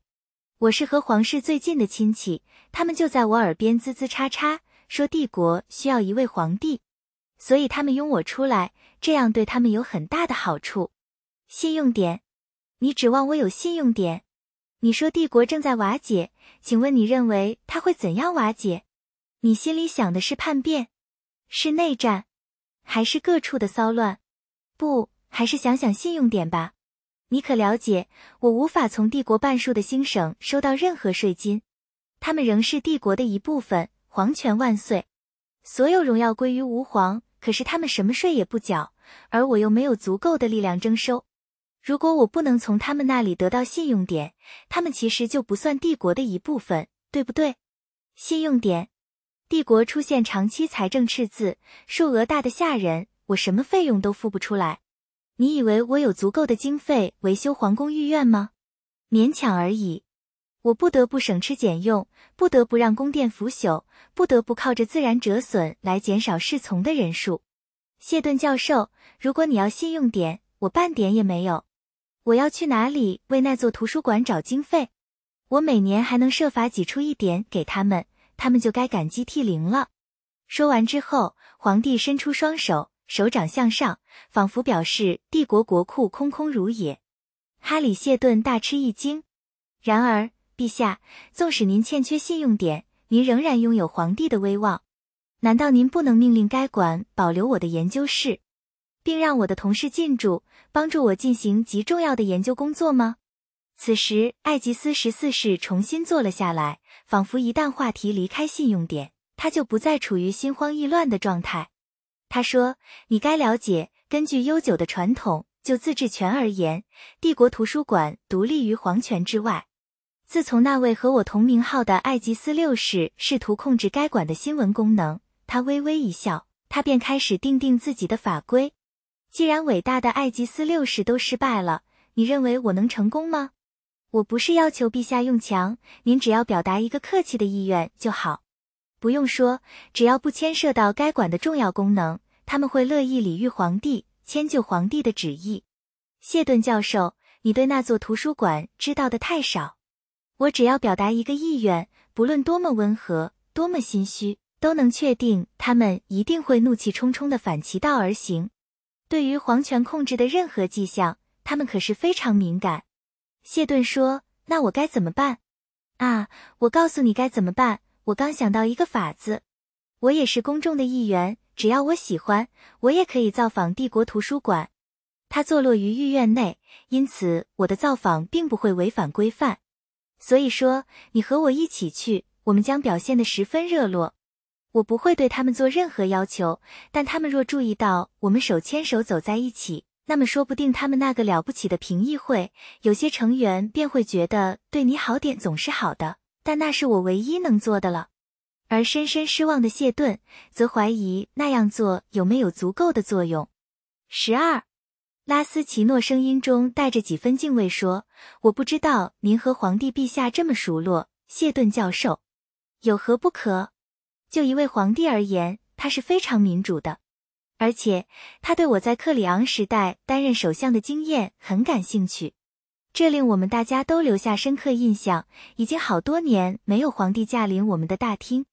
我是和皇室最近的亲戚，他们就在我耳边滋滋叉叉。”说帝国需要一位皇帝。”所以他们拥我出来，这样对他们有很大的好处。信用点，你指望我有信用点？你说帝国正在瓦解，请问你认为他会怎样瓦解？你心里想的是叛变，是内战，还是各处的骚乱？不，还是想想信用点吧。你可了解，我无法从帝国半数的星省收到任何税金，他们仍是帝国的一部分。皇权万岁，所有荣耀归于吾皇。可是他们什么税也不缴，而我又没有足够的力量征收。如果我不能从他们那里得到信用点，他们其实就不算帝国的一部分，对不对？信用点，帝国出现长期财政赤字，数额大的吓人，我什么费用都付不出来。你以为我有足够的经费维修皇宫御苑吗？勉强而已。我不得不省吃俭用，不得不让宫殿腐朽，不得不靠着自然折损来减少侍从的人数。谢顿教授，如果你要信用点，我半点也没有。我要去哪里为那座图书馆找经费？我每年还能设法挤出一点给他们，他们就该感激涕零了。说完之后，皇帝伸出双手，手掌向上，仿佛表示帝国国库空空如也。哈里谢顿大吃一惊，然而。陛下，纵使您欠缺信用点，您仍然拥有皇帝的威望。难道您不能命令该馆保留我的研究室，并让我的同事进驻，帮助我进行极重要的研究工作吗？此时，艾吉斯十四世重新坐了下来，仿佛一旦话题离开信用点，他就不再处于心慌意乱的状态。他说：“你该了解，根据悠久的传统，就自治权而言，帝国图书馆独立于皇权之外。”自从那位和我同名号的艾吉斯六世试图控制该馆的新闻功能，他微微一笑，他便开始定定自己的法规。既然伟大的艾吉斯六世都失败了，你认为我能成功吗？我不是要求陛下用强，您只要表达一个客气的意愿就好。不用说，只要不牵涉到该馆的重要功能，他们会乐意礼遇皇帝，迁就皇帝的旨意。谢顿教授，你对那座图书馆知道的太少。我只要表达一个意愿，不论多么温和，多么心虚，都能确定他们一定会怒气冲冲地反其道而行。对于皇权控制的任何迹象，他们可是非常敏感。谢顿说：“那我该怎么办？”啊，我告诉你该怎么办。我刚想到一个法子。我也是公众的一员，只要我喜欢，我也可以造访帝国图书馆。它坐落于御苑内，因此我的造访并不会违反规范。所以说，你和我一起去，我们将表现得十分热络。我不会对他们做任何要求，但他们若注意到我们手牵手走在一起，那么说不定他们那个了不起的评议会有些成员便会觉得对你好点总是好的。但那是我唯一能做的了。而深深失望的谢顿则怀疑那样做有没有足够的作用。十二。拉斯奇诺声音中带着几分敬畏说：“我不知道您和皇帝陛下这么熟络，谢顿教授，有何不可？就一位皇帝而言，他是非常民主的，而且他对我在克里昂时代担任首相的经验很感兴趣，这令我们大家都留下深刻印象。已经好多年没有皇帝驾临我们的大厅。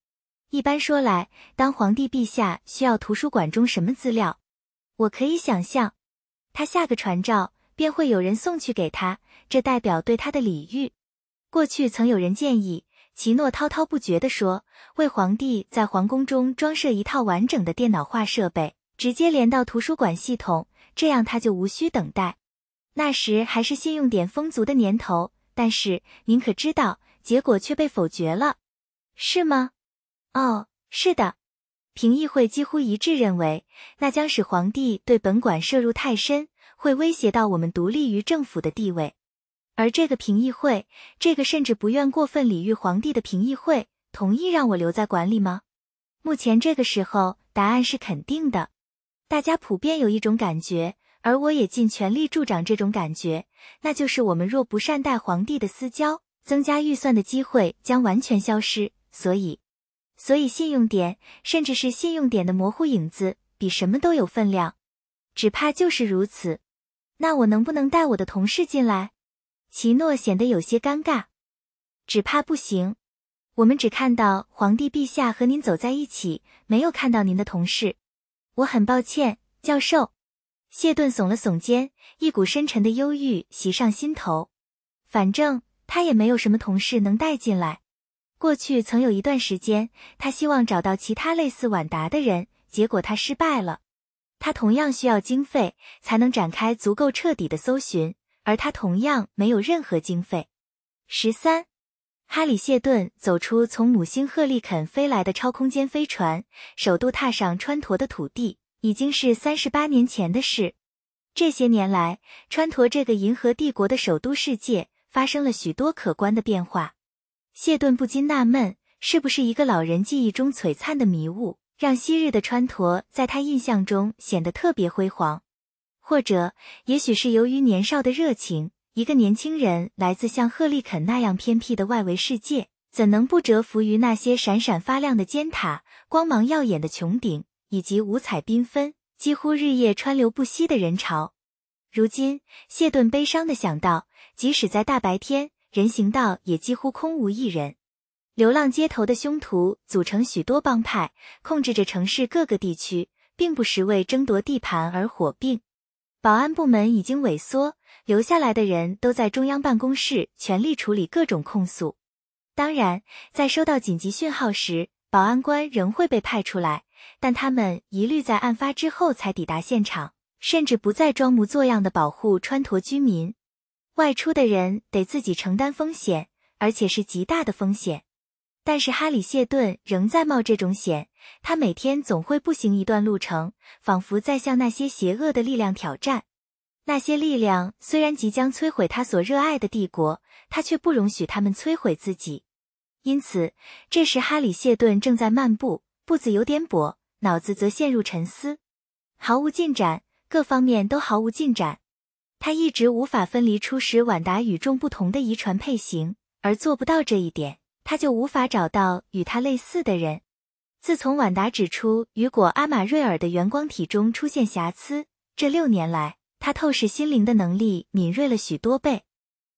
一般说来，当皇帝陛下需要图书馆中什么资料，我可以想象。”他下个传召便会有人送去给他，这代表对他的礼遇。过去曾有人建议，奇诺滔滔不绝地说，为皇帝在皇宫中装设一套完整的电脑化设备，直接连到图书馆系统，这样他就无需等待。那时还是信用点丰足的年头，但是您可知道，结果却被否决了，是吗？哦，是的。评议会几乎一致认为，那将使皇帝对本馆摄入太深，会威胁到我们独立于政府的地位。而这个评议会，这个甚至不愿过分礼遇皇帝的评议会，同意让我留在馆里吗？目前这个时候，答案是肯定的。大家普遍有一种感觉，而我也尽全力助长这种感觉，那就是我们若不善待皇帝的私交，增加预算的机会将完全消失。所以。所以信用点，甚至是信用点的模糊影子，比什么都有分量，只怕就是如此。那我能不能带我的同事进来？奇诺显得有些尴尬，只怕不行。我们只看到皇帝陛下和您走在一起，没有看到您的同事。我很抱歉，教授。谢顿耸了耸肩，一股深沉的忧郁袭上心头。反正他也没有什么同事能带进来。过去曾有一段时间，他希望找到其他类似婉达的人，结果他失败了。他同样需要经费才能展开足够彻底的搜寻，而他同样没有任何经费。十三，哈里谢顿走出从母星赫利肯飞来的超空间飞船，首度踏上川陀的土地，已经是三十八年前的事。这些年来，川陀这个银河帝国的首都世界发生了许多可观的变化。谢顿不禁纳闷，是不是一个老人记忆中璀璨的迷雾，让昔日的川陀在他印象中显得特别辉煌？或者，也许是由于年少的热情，一个年轻人来自像赫利肯那样偏僻的外围世界，怎能不折服于那些闪闪发亮的尖塔、光芒耀眼的穹顶，以及五彩缤纷、几乎日夜川流不息的人潮？如今，谢顿悲伤地想到，即使在大白天。人行道也几乎空无一人，流浪街头的凶徒组成许多帮派，控制着城市各个地区，并不时为争夺地盘而火并。保安部门已经萎缩，留下来的人都在中央办公室全力处理各种控诉。当然，在收到紧急讯号时，保安官仍会被派出来，但他们一律在案发之后才抵达现场，甚至不再装模作样的保护川陀居民。外出的人得自己承担风险，而且是极大的风险。但是哈里谢顿仍在冒这种险。他每天总会步行一段路程，仿佛在向那些邪恶的力量挑战。那些力量虽然即将摧毁他所热爱的帝国，他却不容许他们摧毁自己。因此，这时哈里谢顿正在漫步，步子有点跛，脑子则陷入沉思，毫无进展，各方面都毫无进展。他一直无法分离出使婉达与众不同的遗传配型，而做不到这一点，他就无法找到与他类似的人。自从婉达指出雨果阿玛瑞尔的圆光体中出现瑕疵，这六年来，他透视心灵的能力敏锐了许多倍。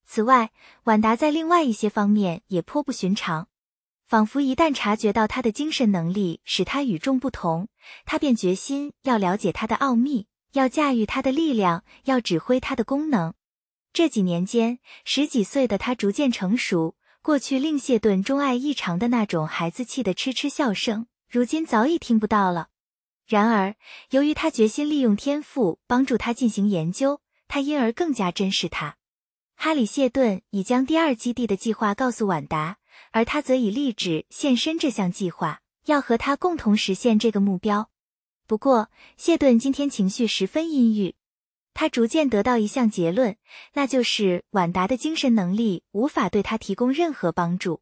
此外，晚达在另外一些方面也颇不寻常，仿佛一旦察觉到他的精神能力使他与众不同，他便决心要了解他的奥秘。要驾驭他的力量，要指挥他的功能。这几年间，十几岁的他逐渐成熟。过去令谢顿钟爱异常的那种孩子气的痴痴笑声，如今早已听不到了。然而，由于他决心利用天赋帮助他进行研究，他因而更加珍视他。哈里·谢顿已将第二基地的计划告诉婉达，而他则以立志献身这项计划，要和他共同实现这个目标。不过，谢顿今天情绪十分阴郁。他逐渐得到一项结论，那就是万达的精神能力无法对他提供任何帮助。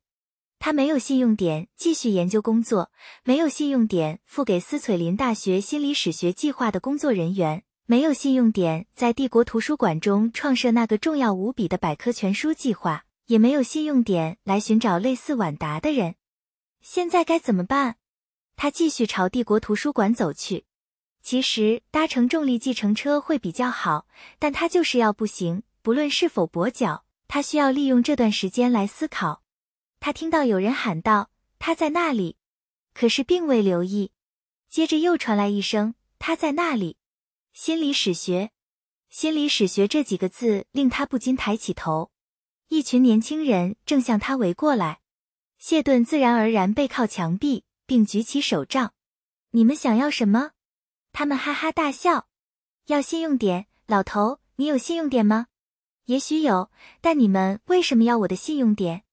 他没有信用点继续研究工作，没有信用点付给斯翠林大学心理史学计划的工作人员，没有信用点在帝国图书馆中创设那个重要无比的百科全书计划，也没有信用点来寻找类似万达的人。现在该怎么办？他继续朝帝国图书馆走去。其实搭乘重力计程车会比较好，但他就是要步行，不论是否跛脚。他需要利用这段时间来思考。他听到有人喊道：“他在那里。”可是并未留意。接着又传来一声：“他在那里。”心理史学，心理史学这几个字令他不禁抬起头。一群年轻人正向他围过来。谢顿自然而然背靠墙壁。并举起手杖，你们想要什么？他们哈哈大笑，要信用点，老头，你有信用点吗？也许有，但你们为什么要我的信用点？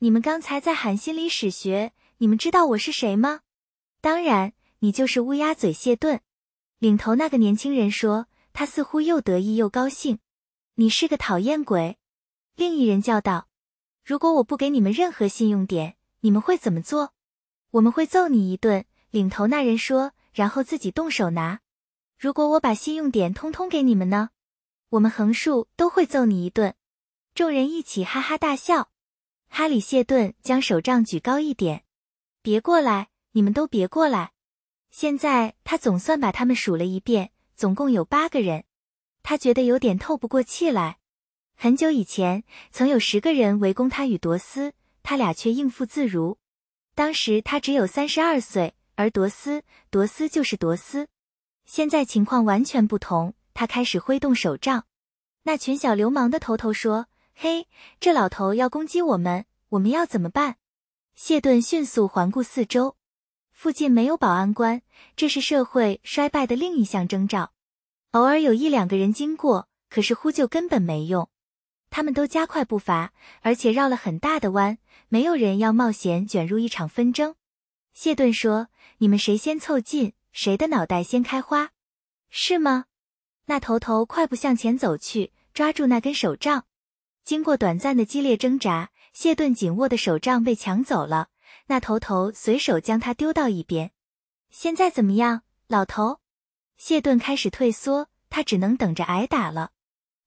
你们刚才在喊心理史学，你们知道我是谁吗？当然，你就是乌鸦嘴谢顿。领头那个年轻人说，他似乎又得意又高兴。你是个讨厌鬼，另一人叫道。如果我不给你们任何信用点，你们会怎么做？我们会揍你一顿，领头那人说，然后自己动手拿。如果我把信用点通通给你们呢？我们横竖都会揍你一顿。众人一起哈哈大笑。哈里谢顿将手杖举高一点，别过来，你们都别过来。现在他总算把他们数了一遍，总共有八个人。他觉得有点透不过气来。很久以前，曾有十个人围攻他与夺斯，他俩却应付自如。当时他只有三十二岁，而多斯，多斯就是多斯。现在情况完全不同，他开始挥动手杖。那群小流氓的头头说：“嘿，这老头要攻击我们，我们要怎么办？”谢顿迅速环顾四周，附近没有保安官，这是社会衰败的另一项征兆。偶尔有一两个人经过，可是呼救根本没用，他们都加快步伐，而且绕了很大的弯。没有人要冒险卷入一场纷争，谢顿说：“你们谁先凑近，谁的脑袋先开花，是吗？”那头头快步向前走去，抓住那根手杖。经过短暂的激烈挣扎，谢顿紧握的手杖被抢走了。那头头随手将它丢到一边。现在怎么样，老头？谢顿开始退缩，他只能等着挨打了。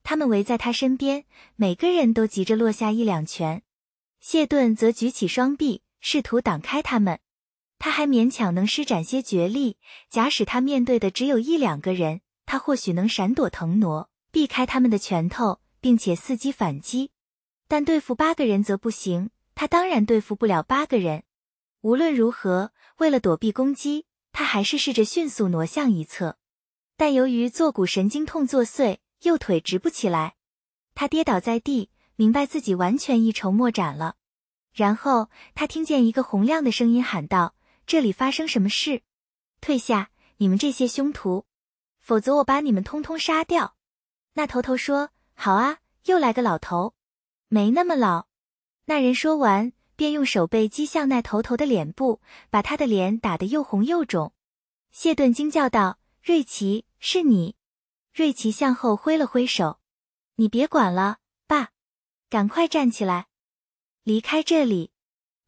他们围在他身边，每个人都急着落下一两拳。谢顿则举起双臂，试图挡开他们。他还勉强能施展些绝力。假使他面对的只有一两个人，他或许能闪躲腾挪，避开他们的拳头，并且伺机反击。但对付八个人则不行。他当然对付不了八个人。无论如何，为了躲避攻击，他还是试着迅速挪向一侧。但由于坐骨神经痛作祟，右腿直不起来，他跌倒在地。明白自己完全一筹莫展了，然后他听见一个洪亮的声音喊道：“这里发生什么事？退下，你们这些凶徒，否则我把你们通通杀掉。”那头头说：“好啊，又来个老头，没那么老。”那人说完便用手背击向那头头的脸部，把他的脸打得又红又肿。谢顿惊叫道：“瑞奇，是你！”瑞奇向后挥了挥手：“你别管了。”赶快站起来，离开这里。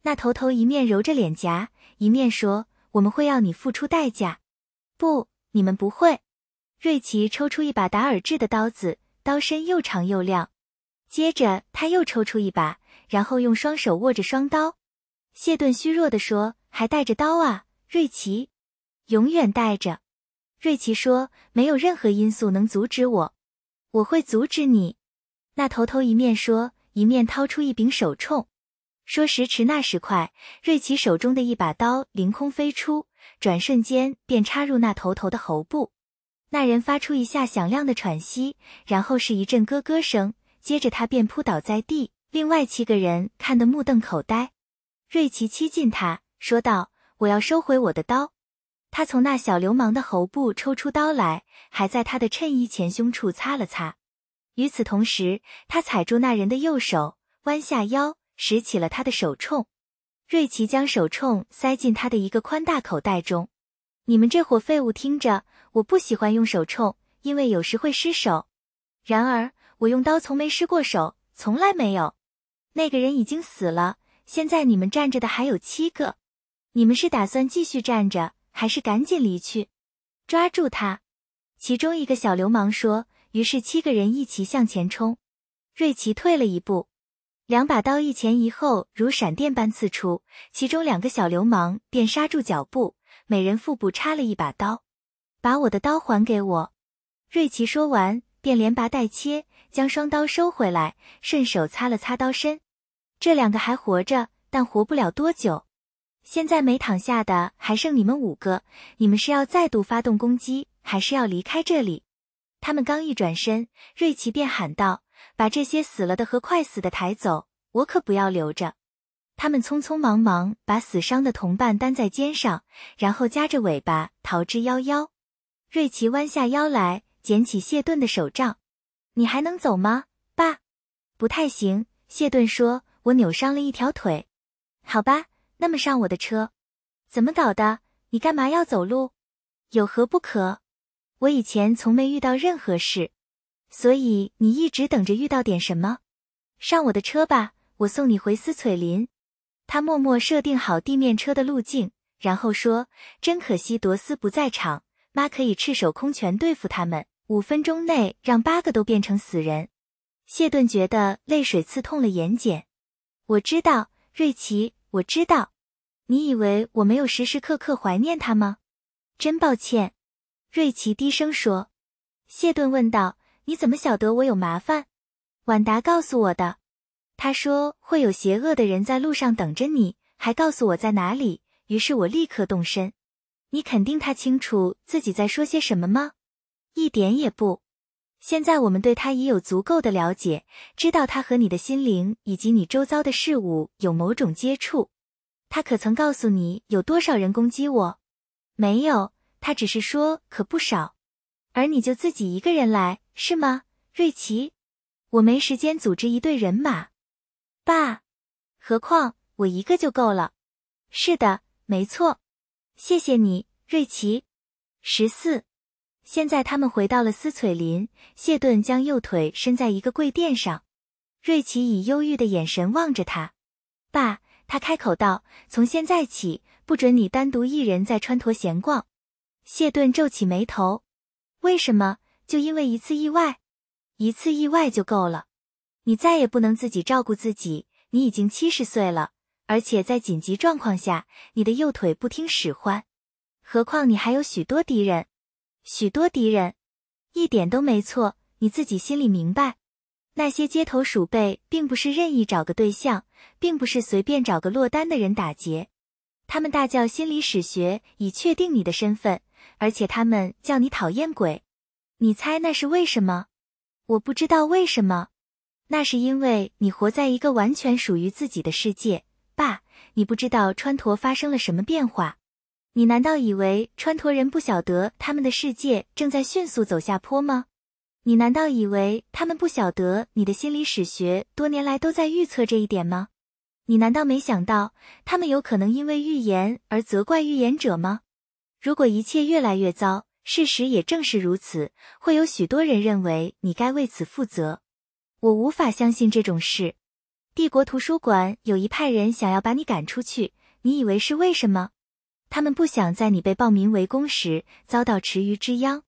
那头头一面揉着脸颊，一面说：“我们会要你付出代价。”不，你们不会。瑞奇抽出一把达尔制的刀子，刀身又长又亮。接着他又抽出一把，然后用双手握着双刀。谢顿虚弱的说：“还带着刀啊，瑞奇。”“永远带着。”瑞奇说：“没有任何因素能阻止我，我会阻止你。”那头头一面说，一面掏出一柄手铳。说时迟，那时快，瑞奇手中的一把刀凌空飞出，转瞬间便插入那头头的喉部。那人发出一下响亮的喘息，然后是一阵咯咯声，接着他便扑倒在地。另外七个人看得目瞪口呆。瑞奇欺近他，说道：“我要收回我的刀。”他从那小流氓的喉部抽出刀来，还在他的衬衣前胸处擦了擦。与此同时，他踩住那人的右手，弯下腰拾起了他的手冲。瑞奇将手冲塞进他的一个宽大口袋中。你们这伙废物，听着！我不喜欢用手冲，因为有时会失手。然而，我用刀从没失过手，从来没有。那个人已经死了。现在你们站着的还有七个。你们是打算继续站着，还是赶紧离去？抓住他！其中一个小流氓说。于是七个人一齐向前冲，瑞奇退了一步，两把刀一前一后如闪电般刺出，其中两个小流氓便刹住脚步，每人腹部插了一把刀。把我的刀还给我！瑞奇说完，便连拔带切，将双刀收回来，顺手擦了擦刀身。这两个还活着，但活不了多久。现在没躺下的还剩你们五个，你们是要再度发动攻击，还是要离开这里？他们刚一转身，瑞奇便喊道：“把这些死了的和快死的抬走，我可不要留着。”他们匆匆忙忙把死伤的同伴担在肩上，然后夹着尾巴逃之夭夭。瑞奇弯下腰来捡起谢顿的手杖：“你还能走吗，爸？”“不太行。”谢顿说，“我扭伤了一条腿。”“好吧，那么上我的车。”“怎么搞的？你干嘛要走路？有何不可？”我以前从没遇到任何事，所以你一直等着遇到点什么。上我的车吧，我送你回斯翠林。他默默设定好地面车的路径，然后说：“真可惜，朵斯不在场，妈可以赤手空拳对付他们，五分钟内让八个都变成死人。”谢顿觉得泪水刺痛了眼睑。我知道，瑞奇，我知道。你以为我没有时时刻刻怀念他吗？真抱歉。瑞奇低声说：“谢顿问道，你怎么晓得我有麻烦？婉达告诉我的。他说会有邪恶的人在路上等着你，还告诉我在哪里。于是我立刻动身。你肯定他清楚自己在说些什么吗？一点也不。现在我们对他已有足够的了解，知道他和你的心灵以及你周遭的事物有某种接触。他可曾告诉你有多少人攻击我？没有。”他只是说可不少，而你就自己一个人来是吗，瑞奇？我没时间组织一队人马，爸。何况我一个就够了。是的，没错。谢谢你，瑞奇。十四。现在他们回到了斯翠林。谢顿将右腿伸在一个柜垫上，瑞奇以忧郁的眼神望着他。爸，他开口道：“从现在起，不准你单独一人在川陀闲逛。”谢顿皱起眉头，为什么？就因为一次意外？一次意外就够了？你再也不能自己照顾自己。你已经七十岁了，而且在紧急状况下，你的右腿不听使唤。何况你还有许多敌人，许多敌人，一点都没错。你自己心里明白，那些街头鼠辈并不是任意找个对象，并不是随便找个落单的人打劫，他们大叫心理史学，以确定你的身份。而且他们叫你讨厌鬼，你猜那是为什么？我不知道为什么，那是因为你活在一个完全属于自己的世界，爸。你不知道川陀发生了什么变化？你难道以为川陀人不晓得他们的世界正在迅速走下坡吗？你难道以为他们不晓得你的心理史学多年来都在预测这一点吗？你难道没想到他们有可能因为预言而责怪预言者吗？如果一切越来越糟，事实也正是如此，会有许多人认为你该为此负责。我无法相信这种事。帝国图书馆有一派人想要把你赶出去，你以为是为什么？他们不想在你被暴民围攻时遭到池鱼之殃。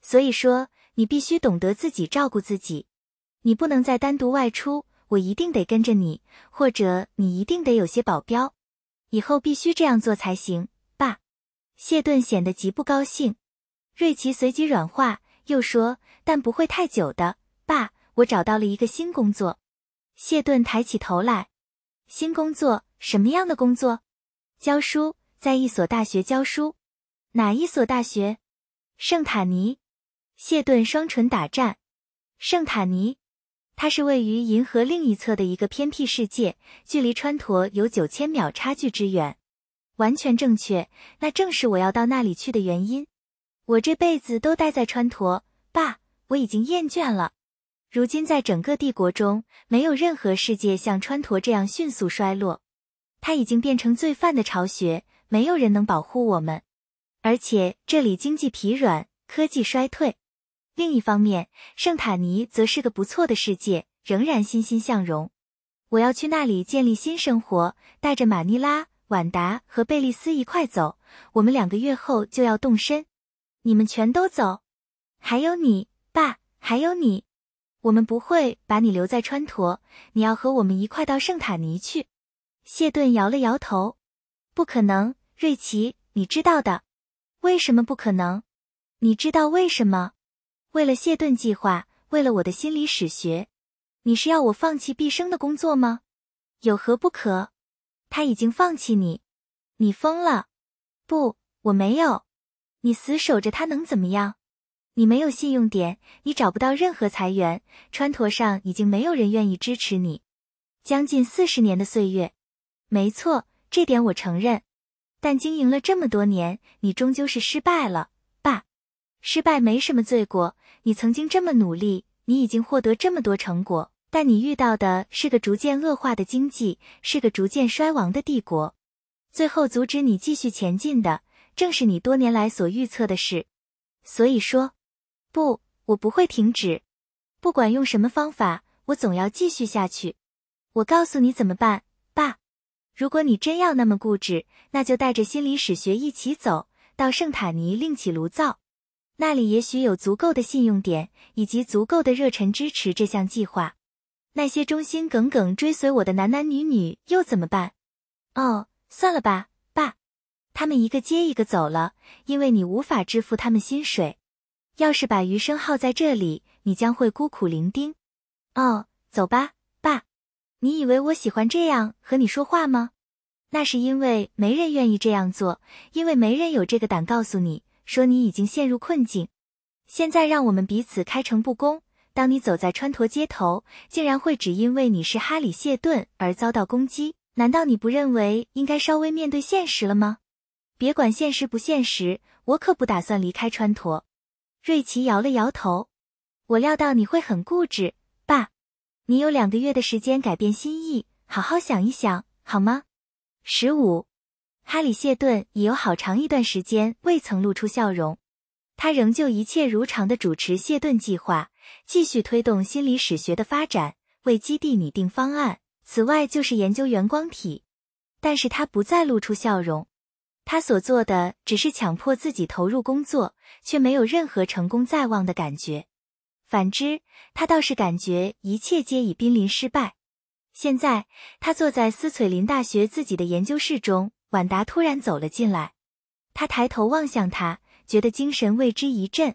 所以说，你必须懂得自己照顾自己。你不能再单独外出，我一定得跟着你，或者你一定得有些保镖。以后必须这样做才行。谢顿显得极不高兴，瑞奇随即软化，又说：“但不会太久的，爸，我找到了一个新工作。”谢顿抬起头来，新工作什么样的工作？教书，在一所大学教书。哪一所大学？圣塔尼。谢顿双唇打颤。圣塔尼，它是位于银河另一侧的一个偏僻世界，距离川陀有九千秒差距之远。完全正确，那正是我要到那里去的原因。我这辈子都待在川陀，爸，我已经厌倦了。如今在整个帝国中，没有任何世界像川陀这样迅速衰落。它已经变成罪犯的巢穴，没有人能保护我们。而且这里经济疲软，科技衰退。另一方面，圣塔尼则是个不错的世界，仍然欣欣向荣。我要去那里建立新生活，带着马尼拉。晚达和贝利斯一块走，我们两个月后就要动身。你们全都走，还有你爸，还有你。我们不会把你留在川陀，你要和我们一块到圣塔尼去。谢顿摇了摇头，不可能。瑞奇，你知道的。为什么不可能？你知道为什么？为了谢顿计划，为了我的心理史学。你是要我放弃毕生的工作吗？有何不可？他已经放弃你，你疯了！不，我没有。你死守着他能怎么样？你没有信用点，你找不到任何财源。川陀上已经没有人愿意支持你。将近四十年的岁月，没错，这点我承认。但经营了这么多年，你终究是失败了，爸。失败没什么罪过。你曾经这么努力，你已经获得这么多成果。但你遇到的是个逐渐恶化的经济，是个逐渐衰亡的帝国，最后阻止你继续前进的，正是你多年来所预测的事。所以说，不，我不会停止，不管用什么方法，我总要继续下去。我告诉你怎么办，爸。如果你真要那么固执，那就带着心理史学一起走到圣塔尼另起炉灶，那里也许有足够的信用点，以及足够的热忱支持这项计划。那些忠心耿耿追随我的男男女女又怎么办？哦，算了吧，爸，他们一个接一个走了，因为你无法支付他们薪水。要是把余生耗在这里，你将会孤苦伶仃。哦，走吧，爸，你以为我喜欢这样和你说话吗？那是因为没人愿意这样做，因为没人有这个胆告诉你说你已经陷入困境。现在让我们彼此开诚布公。当你走在川陀街头，竟然会只因为你是哈里谢顿而遭到攻击？难道你不认为应该稍微面对现实了吗？别管现实不现实，我可不打算离开川陀。瑞奇摇了摇头。我料到你会很固执，爸。你有两个月的时间改变心意，好好想一想，好吗？十五，哈里谢顿已有好长一段时间未曾露出笑容，他仍旧一切如常的主持谢顿计划。继续推动心理史学的发展，为基地拟定方案。此外，就是研究源光体。但是他不再露出笑容，他所做的只是强迫自己投入工作，却没有任何成功在望的感觉。反之，他倒是感觉一切皆已濒临失败。现在，他坐在斯翠林大学自己的研究室中，婉达突然走了进来。他抬头望向他，觉得精神为之一振。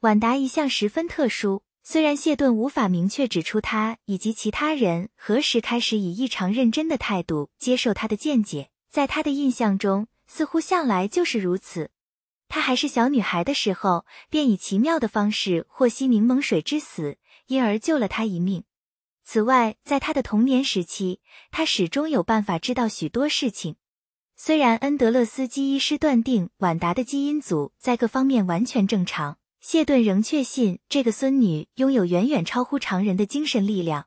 婉达一向十分特殊，虽然谢顿无法明确指出他以及其他人何时开始以异常认真的态度接受他的见解，在他的印象中，似乎向来就是如此。他还是小女孩的时候，便以奇妙的方式获悉柠檬水之死，因而救了他一命。此外，在他的童年时期，他始终有办法知道许多事情。虽然恩德勒斯基医师断定婉达的基因组在各方面完全正常。谢顿仍确信这个孙女拥有远远超乎常人的精神力量。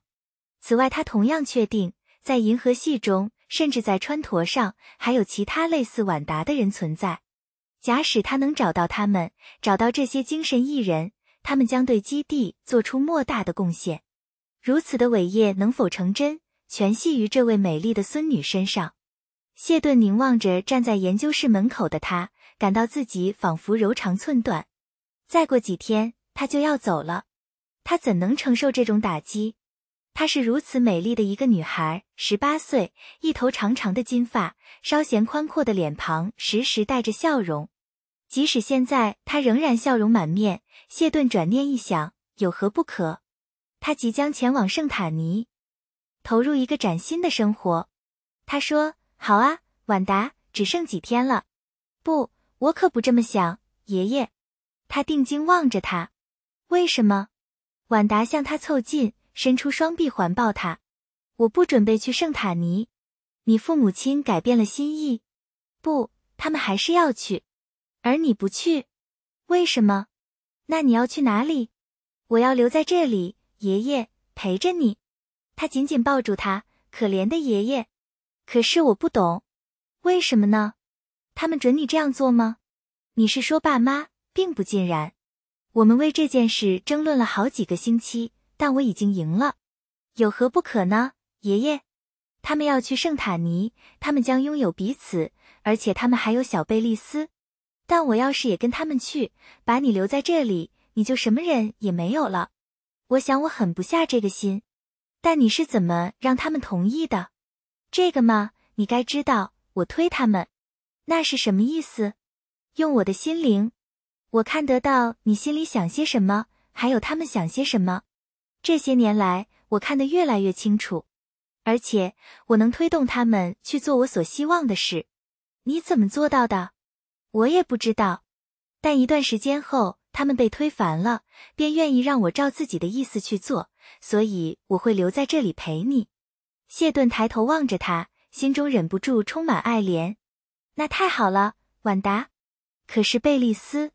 此外，他同样确定，在银河系中，甚至在川陀上，还有其他类似晚达的人存在。假使他能找到他们，找到这些精神异人，他们将对基地做出莫大的贡献。如此的伟业能否成真，全系于这位美丽的孙女身上。谢顿凝望着站在研究室门口的她，感到自己仿佛柔肠寸断。再过几天，他就要走了，他怎能承受这种打击？她是如此美丽的一个女孩，十八岁，一头长长的金发，稍显宽阔的脸庞，时时带着笑容。即使现在，她仍然笑容满面。谢顿转念一想，有何不可？他即将前往圣塔尼，投入一个崭新的生活。他说：“好啊，晚达，只剩几天了。”不，我可不这么想，爷爷。他定睛望着他，为什么？婉达向他凑近，伸出双臂环抱他。我不准备去圣塔尼。你父母亲改变了心意？不，他们还是要去，而你不去？为什么？那你要去哪里？我要留在这里，爷爷陪着你。他紧紧抱住他，可怜的爷爷。可是我不懂，为什么呢？他们准你这样做吗？你是说爸妈？并不尽然，我们为这件事争论了好几个星期，但我已经赢了，有何不可呢？爷爷，他们要去圣塔尼，他们将拥有彼此，而且他们还有小贝利斯。但我要是也跟他们去，把你留在这里，你就什么人也没有了。我想我狠不下这个心，但你是怎么让他们同意的？这个嘛，你该知道，我推他们。那是什么意思？用我的心灵。我看得到你心里想些什么，还有他们想些什么。这些年来，我看得越来越清楚，而且我能推动他们去做我所希望的事。你怎么做到的？我也不知道。但一段时间后，他们被推烦了，便愿意让我照自己的意思去做。所以我会留在这里陪你。谢顿抬头望着他，心中忍不住充满爱怜。那太好了，晚达。可是贝利斯。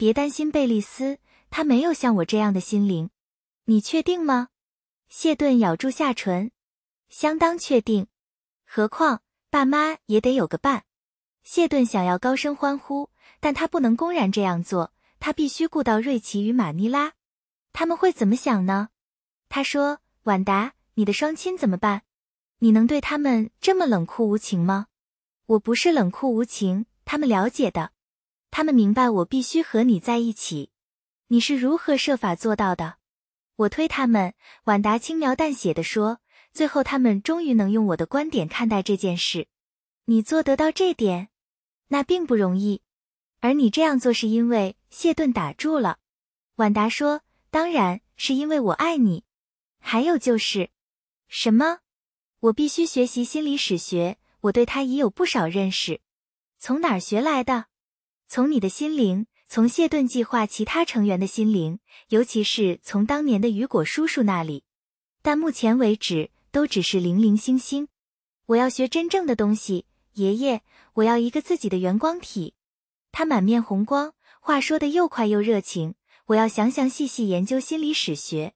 别担心，贝利斯，他没有像我这样的心灵。你确定吗？谢顿咬住下唇，相当确定。何况爸妈也得有个伴。谢顿想要高声欢呼，但他不能公然这样做，他必须顾到瑞奇与马尼拉。他们会怎么想呢？他说：“婉达，你的双亲怎么办？你能对他们这么冷酷无情吗？”我不是冷酷无情，他们了解的。他们明白我必须和你在一起，你是如何设法做到的？我推他们。婉达轻描淡写的说：“最后，他们终于能用我的观点看待这件事。你做得到这点，那并不容易。而你这样做，是因为……”谢顿打住了。婉达说：“当然是因为我爱你。还有就是，什么？我必须学习心理史学。我对他已有不少认识，从哪儿学来的？”从你的心灵，从谢顿计划其他成员的心灵，尤其是从当年的雨果叔叔那里，但目前为止都只是零零星星。我要学真正的东西，爷爷。我要一个自己的圆光体。他满面红光，话说的又快又热情。我要详详细细研究心理史学。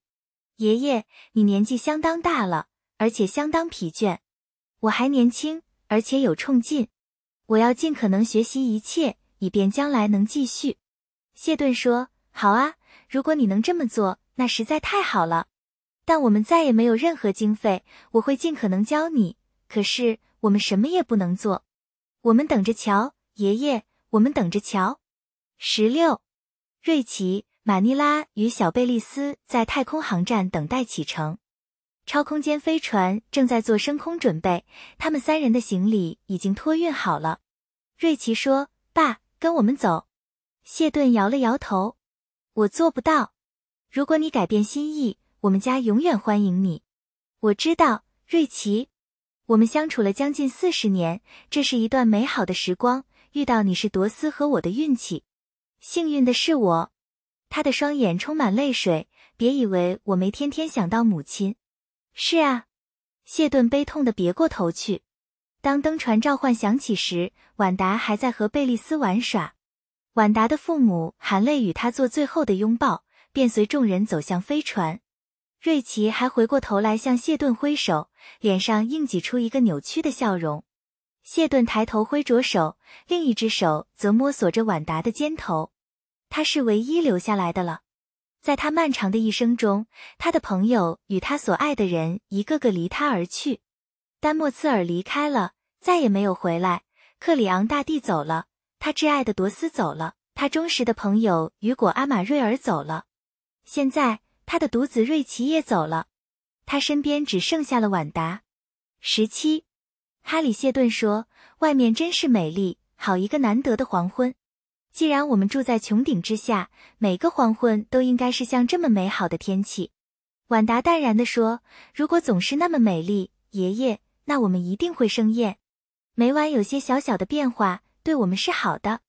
爷爷，你年纪相当大了，而且相当疲倦。我还年轻，而且有冲劲。我要尽可能学习一切。以便将来能继续，谢顿说：“好啊，如果你能这么做，那实在太好了。但我们再也没有任何经费，我会尽可能教你。可是我们什么也不能做，我们等着瞧，爷爷，我们等着瞧。”十六，瑞奇、马尼拉与小贝利斯在太空航站等待启程，超空间飞船正在做升空准备。他们三人的行李已经托运好了。瑞奇说：“爸。”跟我们走，谢顿摇了摇头，我做不到。如果你改变心意，我们家永远欢迎你。我知道，瑞奇，我们相处了将近四十年，这是一段美好的时光。遇到你是多斯和我的运气，幸运的是我。他的双眼充满泪水。别以为我没天天想到母亲。是啊，谢顿悲痛的别过头去。当登船召唤响起时，婉达还在和贝利斯玩耍。婉达的父母含泪与他做最后的拥抱，便随众人走向飞船。瑞奇还回过头来向谢顿挥手，脸上硬挤出一个扭曲的笑容。谢顿抬头挥着手，另一只手则摸索着婉达的肩头。他是唯一留下来的了。在他漫长的一生中，他的朋友与他所爱的人一个个离他而去。丹莫茨尔离开了。再也没有回来。克里昂大帝走了，他挚爱的朵斯走了，他忠实的朋友雨果阿玛瑞尔走了，现在他的独子瑞奇也走了，他身边只剩下了婉达。十七，哈里谢顿说：“外面真是美丽，好一个难得的黄昏。既然我们住在穹顶之下，每个黄昏都应该是像这么美好的天气。”婉达淡然地说：“如果总是那么美丽，爷爷，那我们一定会生厌。”每晚有些小小的变化，对我们是好的，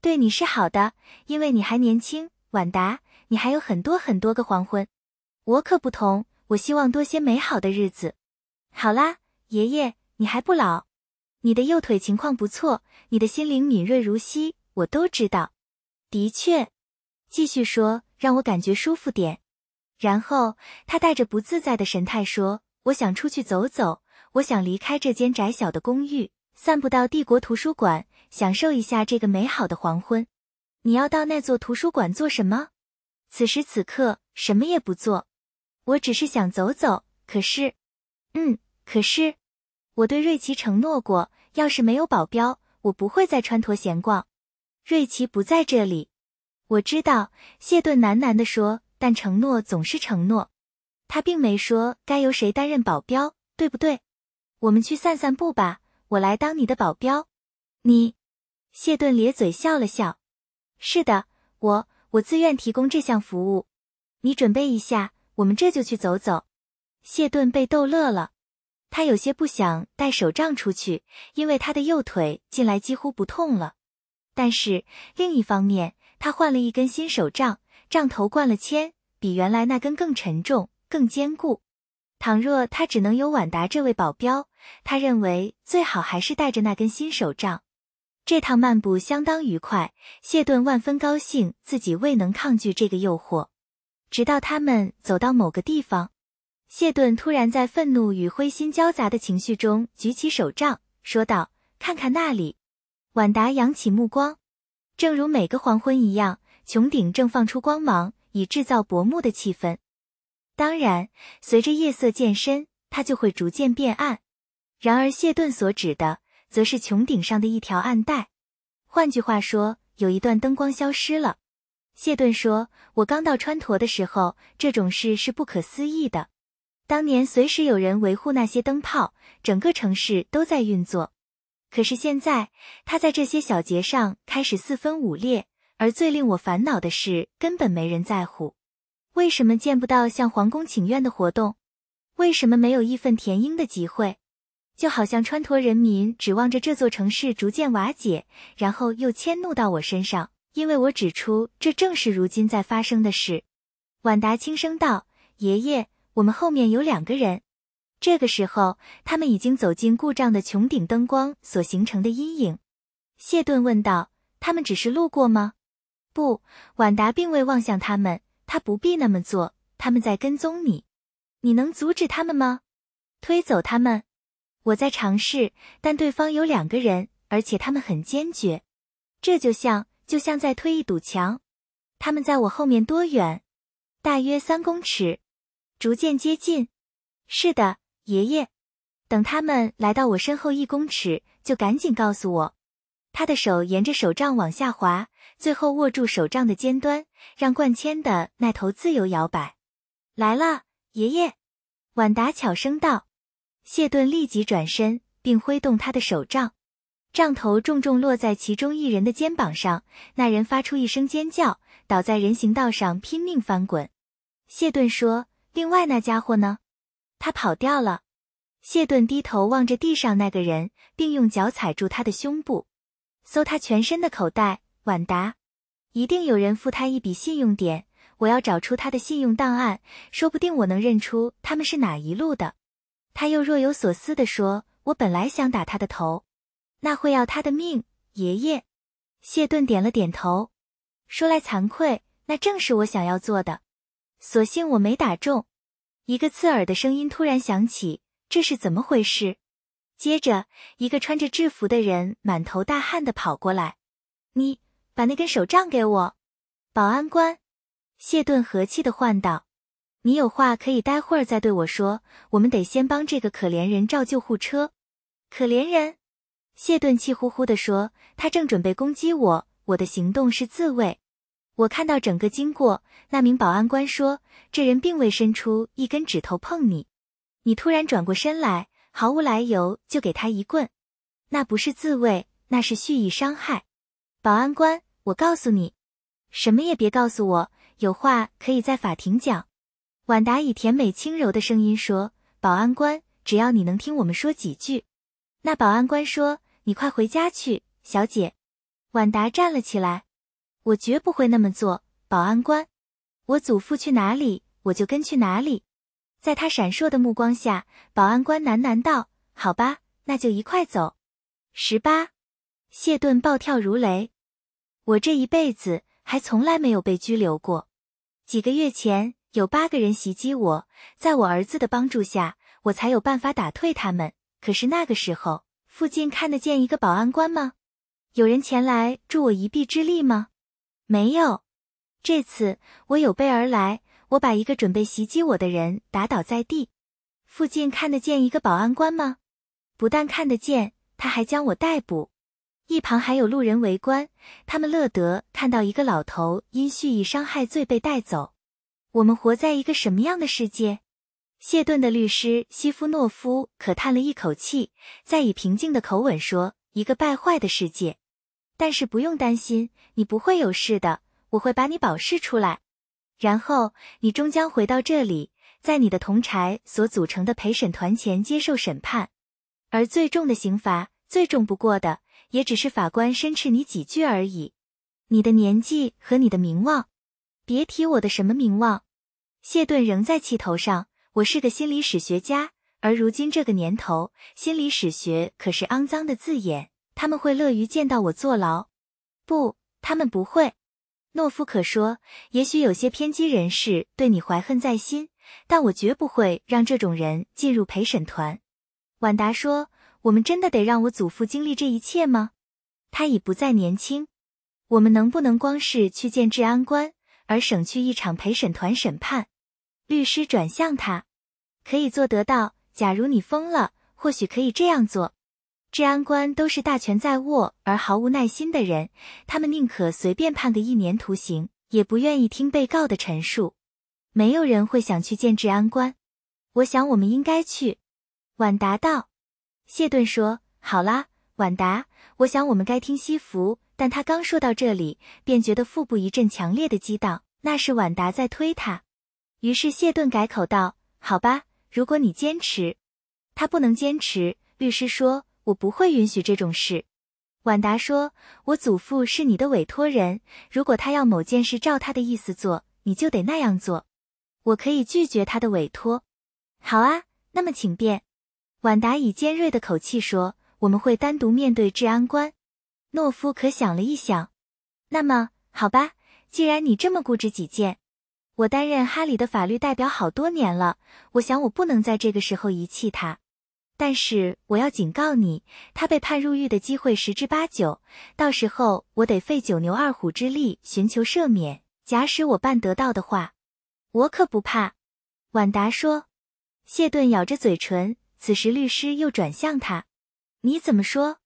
对你是好的，因为你还年轻，晚达，你还有很多很多个黄昏。我可不同，我希望多些美好的日子。好啦，爷爷，你还不老，你的右腿情况不错，你的心灵敏锐如昔，我都知道。的确，继续说，让我感觉舒服点。然后他带着不自在的神态说：“我想出去走走，我想离开这间窄小的公寓。”散步到帝国图书馆，享受一下这个美好的黄昏。你要到那座图书馆做什么？此时此刻什么也不做，我只是想走走。可是，嗯，可是，我对瑞奇承诺过，要是没有保镖，我不会再穿脱闲逛。瑞奇不在这里，我知道。谢顿喃喃地说：“但承诺总是承诺。他并没说该由谁担任保镖，对不对？”我们去散散步吧。我来当你的保镖，你，谢顿咧嘴笑了笑。是的，我我自愿提供这项服务。你准备一下，我们这就去走走。谢顿被逗乐了，他有些不想带手杖出去，因为他的右腿近来几乎不痛了。但是另一方面，他换了一根新手杖，杖头灌了铅，比原来那根更沉重、更坚固。倘若他只能有万达这位保镖。他认为最好还是带着那根新手杖。这趟漫步相当愉快，谢顿万分高兴自己未能抗拒这个诱惑。直到他们走到某个地方，谢顿突然在愤怒与灰心交杂的情绪中举起手杖，说道：“看看那里。”晚达扬起目光，正如每个黄昏一样，穹顶正放出光芒，以制造薄暮的气氛。当然，随着夜色渐深，它就会逐渐变暗。然而谢顿所指的，则是穹顶上的一条暗带。换句话说，有一段灯光消失了。谢顿说：“我刚到川陀的时候，这种事是不可思议的。当年随时有人维护那些灯泡，整个城市都在运作。可是现在，它在这些小节上开始四分五裂。而最令我烦恼的是，根本没人在乎。为什么见不到向皇宫请愿的活动？为什么没有义愤填膺的集会？”就好像川陀人民指望着这座城市逐渐瓦解，然后又迁怒到我身上，因为我指出这正是如今在发生的事。婉达轻声道：“爷爷，我们后面有两个人。”这个时候，他们已经走进故障的穹顶灯光所形成的阴影。谢顿问道：“他们只是路过吗？”不，婉达并未望向他们，他不必那么做。他们在跟踪你，你能阻止他们吗？推走他们。我在尝试，但对方有两个人，而且他们很坚决。这就像就像在推一堵墙。他们在我后面多远？大约三公尺，逐渐接近。是的，爷爷。等他们来到我身后一公尺，就赶紧告诉我。他的手沿着手杖往下滑，最后握住手杖的尖端，让灌铅的那头自由摇摆。来了，爷爷。万达巧声道。谢顿立即转身，并挥动他的手杖，杖头重重落在其中一人的肩膀上。那人发出一声尖叫，倒在人行道上，拼命翻滚。谢顿说：“另外那家伙呢？他跑掉了。”谢顿低头望着地上那个人，并用脚踩住他的胸部，搜他全身的口袋。晚达，一定有人付他一笔信用点，我要找出他的信用档案，说不定我能认出他们是哪一路的。他又若有所思地说：“我本来想打他的头，那会要他的命。”爷爷，谢顿点了点头，说：“来，惭愧，那正是我想要做的。所幸我没打中。”一个刺耳的声音突然响起：“这是怎么回事？”接着，一个穿着制服的人满头大汗的跑过来：“你把那根手杖给我。”保安官，谢顿和气的唤道。你有话可以待会儿再对我说，我们得先帮这个可怜人叫救护车。可怜人，谢顿气呼呼地说，他正准备攻击我，我的行动是自卫。我看到整个经过，那名保安官说，这人并未伸出一根指头碰你，你突然转过身来，毫无来由就给他一棍，那不是自卫，那是蓄意伤害。保安官，我告诉你，什么也别告诉我，有话可以在法庭讲。婉达以甜美轻柔的声音说：“保安官，只要你能听我们说几句。”那保安官说：“你快回家去，小姐。”婉达站了起来：“我绝不会那么做，保安官，我祖父去哪里，我就跟去哪里。”在他闪烁的目光下，保安官喃喃道：“好吧，那就一块走。”十八，谢顿暴跳如雷：“我这一辈子还从来没有被拘留过，几个月前。”有八个人袭击我，在我儿子的帮助下，我才有办法打退他们。可是那个时候，附近看得见一个保安官吗？有人前来助我一臂之力吗？没有。这次我有备而来，我把一个准备袭击我的人打倒在地。附近看得见一个保安官吗？不但看得见，他还将我逮捕。一旁还有路人围观，他们乐得看到一个老头因蓄意伤害罪被带走。我们活在一个什么样的世界？谢顿的律师西夫诺夫可叹了一口气，再以平静的口吻说：“一个败坏的世界。但是不用担心，你不会有事的。我会把你保释出来，然后你终将回到这里，在你的同柴所组成的陪审团前接受审判。而最重的刑罚，最重不过的，也只是法官申斥你几句而已。你的年纪和你的名望，别提我的什么名望。”谢顿仍在气头上。我是个心理史学家，而如今这个年头，心理史学可是肮脏的字眼。他们会乐于见到我坐牢，不，他们不会。诺夫可说，也许有些偏激人士对你怀恨在心，但我绝不会让这种人进入陪审团。婉达说：“我们真的得让我祖父经历这一切吗？他已不再年轻。我们能不能光是去见治安官，而省去一场陪审团审判？”律师转向他，可以做得到。假如你疯了，或许可以这样做。治安官都是大权在握而毫无耐心的人，他们宁可随便判个一年徒刑，也不愿意听被告的陈述。没有人会想去见治安官。我想我们应该去。婉达道。谢顿说：“好啦，婉达，我想我们该听西弗。”但他刚说到这里，便觉得腹部一阵强烈的激荡，那是婉达在推他。于是谢顿改口道：“好吧，如果你坚持，他不能坚持。”律师说：“我不会允许这种事。”婉达说：“我祖父是你的委托人，如果他要某件事照他的意思做，你就得那样做。我可以拒绝他的委托。”“好啊，那么请便。”婉达以尖锐的口气说：“我们会单独面对治安官。”懦夫可想了一想，“那么好吧，既然你这么固执己见。”我担任哈里的法律代表好多年了，我想我不能在这个时候遗弃他，但是我要警告你，他被判入狱的机会十之八九，到时候我得费九牛二虎之力寻求赦免。假使我办得到的话，我可不怕。”婉达说。谢顿咬着嘴唇，此时律师又转向他：“你怎么说？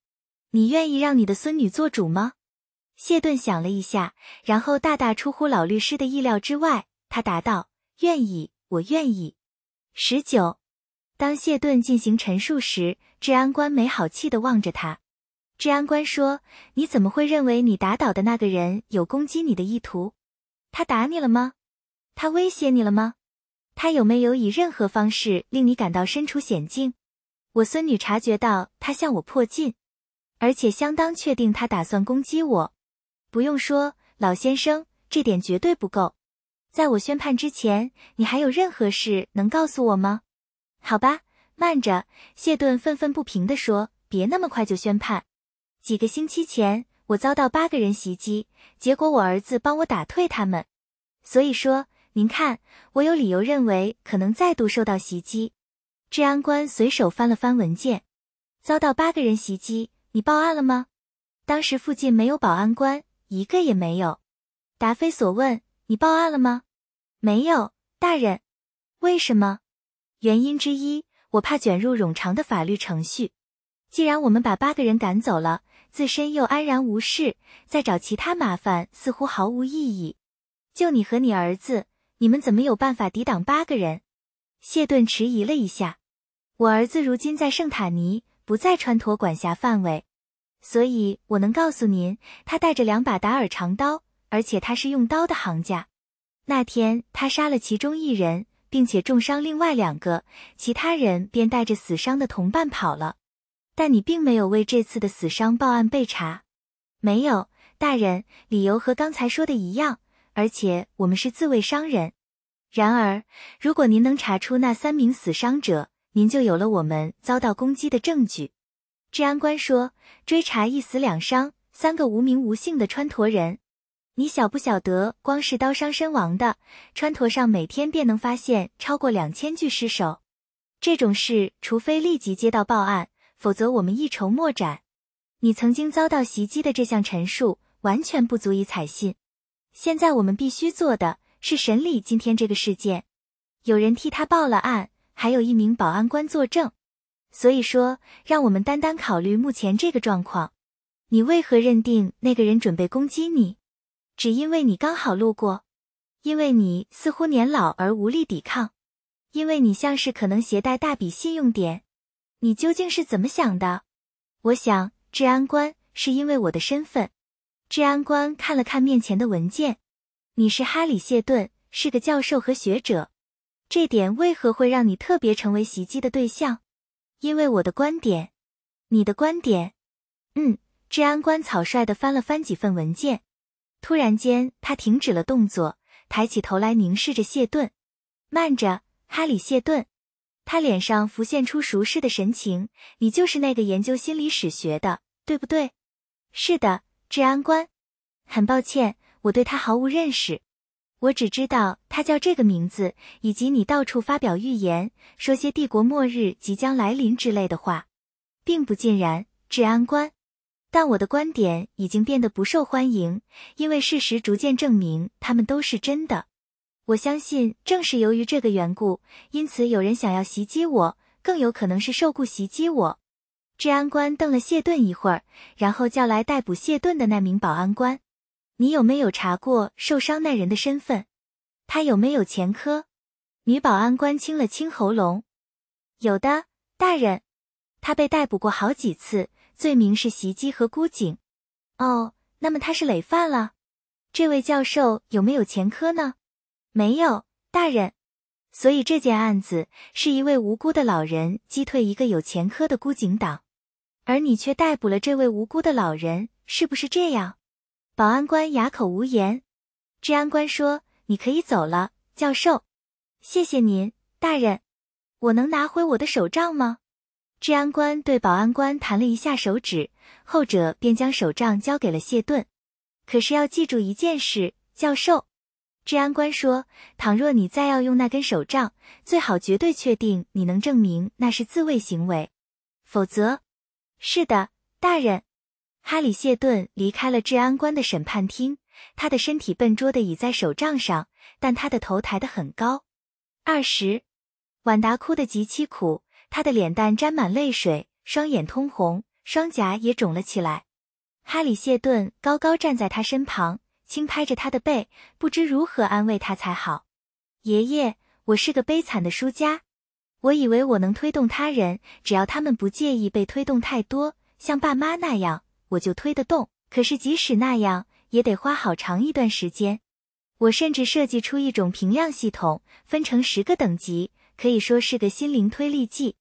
你愿意让你的孙女做主吗？”谢顿想了一下，然后大大出乎老律师的意料之外。他答道：“愿意，我愿意。”十九，当谢顿进行陈述时，治安官没好气地望着他。治安官说：“你怎么会认为你打倒的那个人有攻击你的意图？他打你了吗？他威胁你了吗？他有没有以任何方式令你感到身处险境？”我孙女察觉到他向我迫近，而且相当确定他打算攻击我。不用说，老先生，这点绝对不够。在我宣判之前，你还有任何事能告诉我吗？好吧，慢着，谢顿愤愤不平地说，别那么快就宣判。几个星期前，我遭到八个人袭击，结果我儿子帮我打退他们。所以说，您看，我有理由认为可能再度受到袭击。治安官随手翻了翻文件，遭到八个人袭击，你报案了吗？当时附近没有保安官，一个也没有。答非所问。你报案了吗？没有，大人。为什么？原因之一，我怕卷入冗长的法律程序。既然我们把八个人赶走了，自身又安然无事，再找其他麻烦似乎毫无意义。就你和你儿子，你们怎么有办法抵挡八个人？谢顿迟疑了一下。我儿子如今在圣塔尼，不在川陀管辖范围，所以我能告诉您，他带着两把达尔长刀。而且他是用刀的行家。那天他杀了其中一人，并且重伤另外两个，其他人便带着死伤的同伴跑了。但你并没有为这次的死伤报案被查，没有，大人，理由和刚才说的一样。而且我们是自卫伤人。然而，如果您能查出那三名死伤者，您就有了我们遭到攻击的证据。治安官说，追查一死两伤，三个无名无姓的川陀人。你晓不晓得，光是刀伤身亡的，川陀上每天便能发现超过两千具尸首。这种事，除非立即接到报案，否则我们一筹莫展。你曾经遭到袭击的这项陈述，完全不足以采信。现在我们必须做的是审理今天这个事件。有人替他报了案，还有一名保安官作证。所以说，让我们单单考虑目前这个状况。你为何认定那个人准备攻击你？只因为你刚好路过，因为你似乎年老而无力抵抗，因为你像是可能携带大笔信用点，你究竟是怎么想的？我想，治安官是因为我的身份。治安官看了看面前的文件，你是哈里谢顿，是个教授和学者，这点为何会让你特别成为袭击的对象？因为我的观点，你的观点，嗯，治安官草率地翻了翻几份文件。突然间，他停止了动作，抬起头来凝视着谢顿。慢着，哈里谢顿，他脸上浮现出熟识的神情。你就是那个研究心理史学的，对不对？是的，治安官。很抱歉，我对他毫无认识。我只知道他叫这个名字，以及你到处发表预言，说些帝国末日即将来临之类的话，并不尽然，治安官。但我的观点已经变得不受欢迎，因为事实逐渐证明他们都是真的。我相信正是由于这个缘故，因此有人想要袭击我，更有可能是受雇袭击我。治安官瞪了谢顿一会儿，然后叫来逮捕谢顿的那名保安官：“你有没有查过受伤那人的身份？他有没有前科？”女保安官清了清喉咙：“有的，大人。他被逮捕过好几次。”罪名是袭击和孤井。哦，那么他是累犯了。这位教授有没有前科呢？没有，大人。所以这件案子是一位无辜的老人击退一个有前科的孤井党，而你却逮捕了这位无辜的老人，是不是这样？保安官哑口无言。治安官说：“你可以走了，教授。”谢谢您，大人。我能拿回我的手杖吗？治安官对保安官弹了一下手指，后者便将手杖交给了谢顿。可是要记住一件事，教授，治安官说，倘若你再要用那根手杖，最好绝对确定你能证明那是自卫行为，否则，是的，大人。哈里谢顿离开了治安官的审判厅，他的身体笨拙地倚在手杖上，但他的头抬得很高。二十，晚达哭得极其苦。他的脸蛋沾满泪水，双眼通红，双颊也肿了起来。哈里谢顿高高站在他身旁，轻拍着他的背，不知如何安慰他才好。爷爷，我是个悲惨的输家。我以为我能推动他人，只要他们不介意被推动太多，像爸妈那样，我就推得动。可是即使那样，也得花好长一段时间。我甚至设计出一种评量系统，分成十个等级，可以说是个心灵推力计。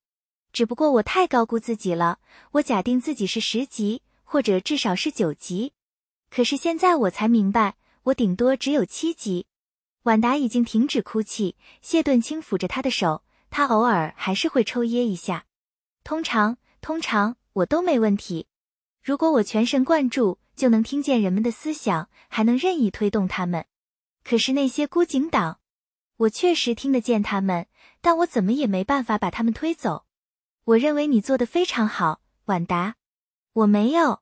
只不过我太高估自己了，我假定自己是十级，或者至少是九级，可是现在我才明白，我顶多只有七级。婉达已经停止哭泣，谢顿轻抚着她的手，她偶尔还是会抽噎一下。通常，通常我都没问题。如果我全神贯注，就能听见人们的思想，还能任意推动他们。可是那些孤井党，我确实听得见他们，但我怎么也没办法把他们推走。我认为你做的非常好，万达。我没有。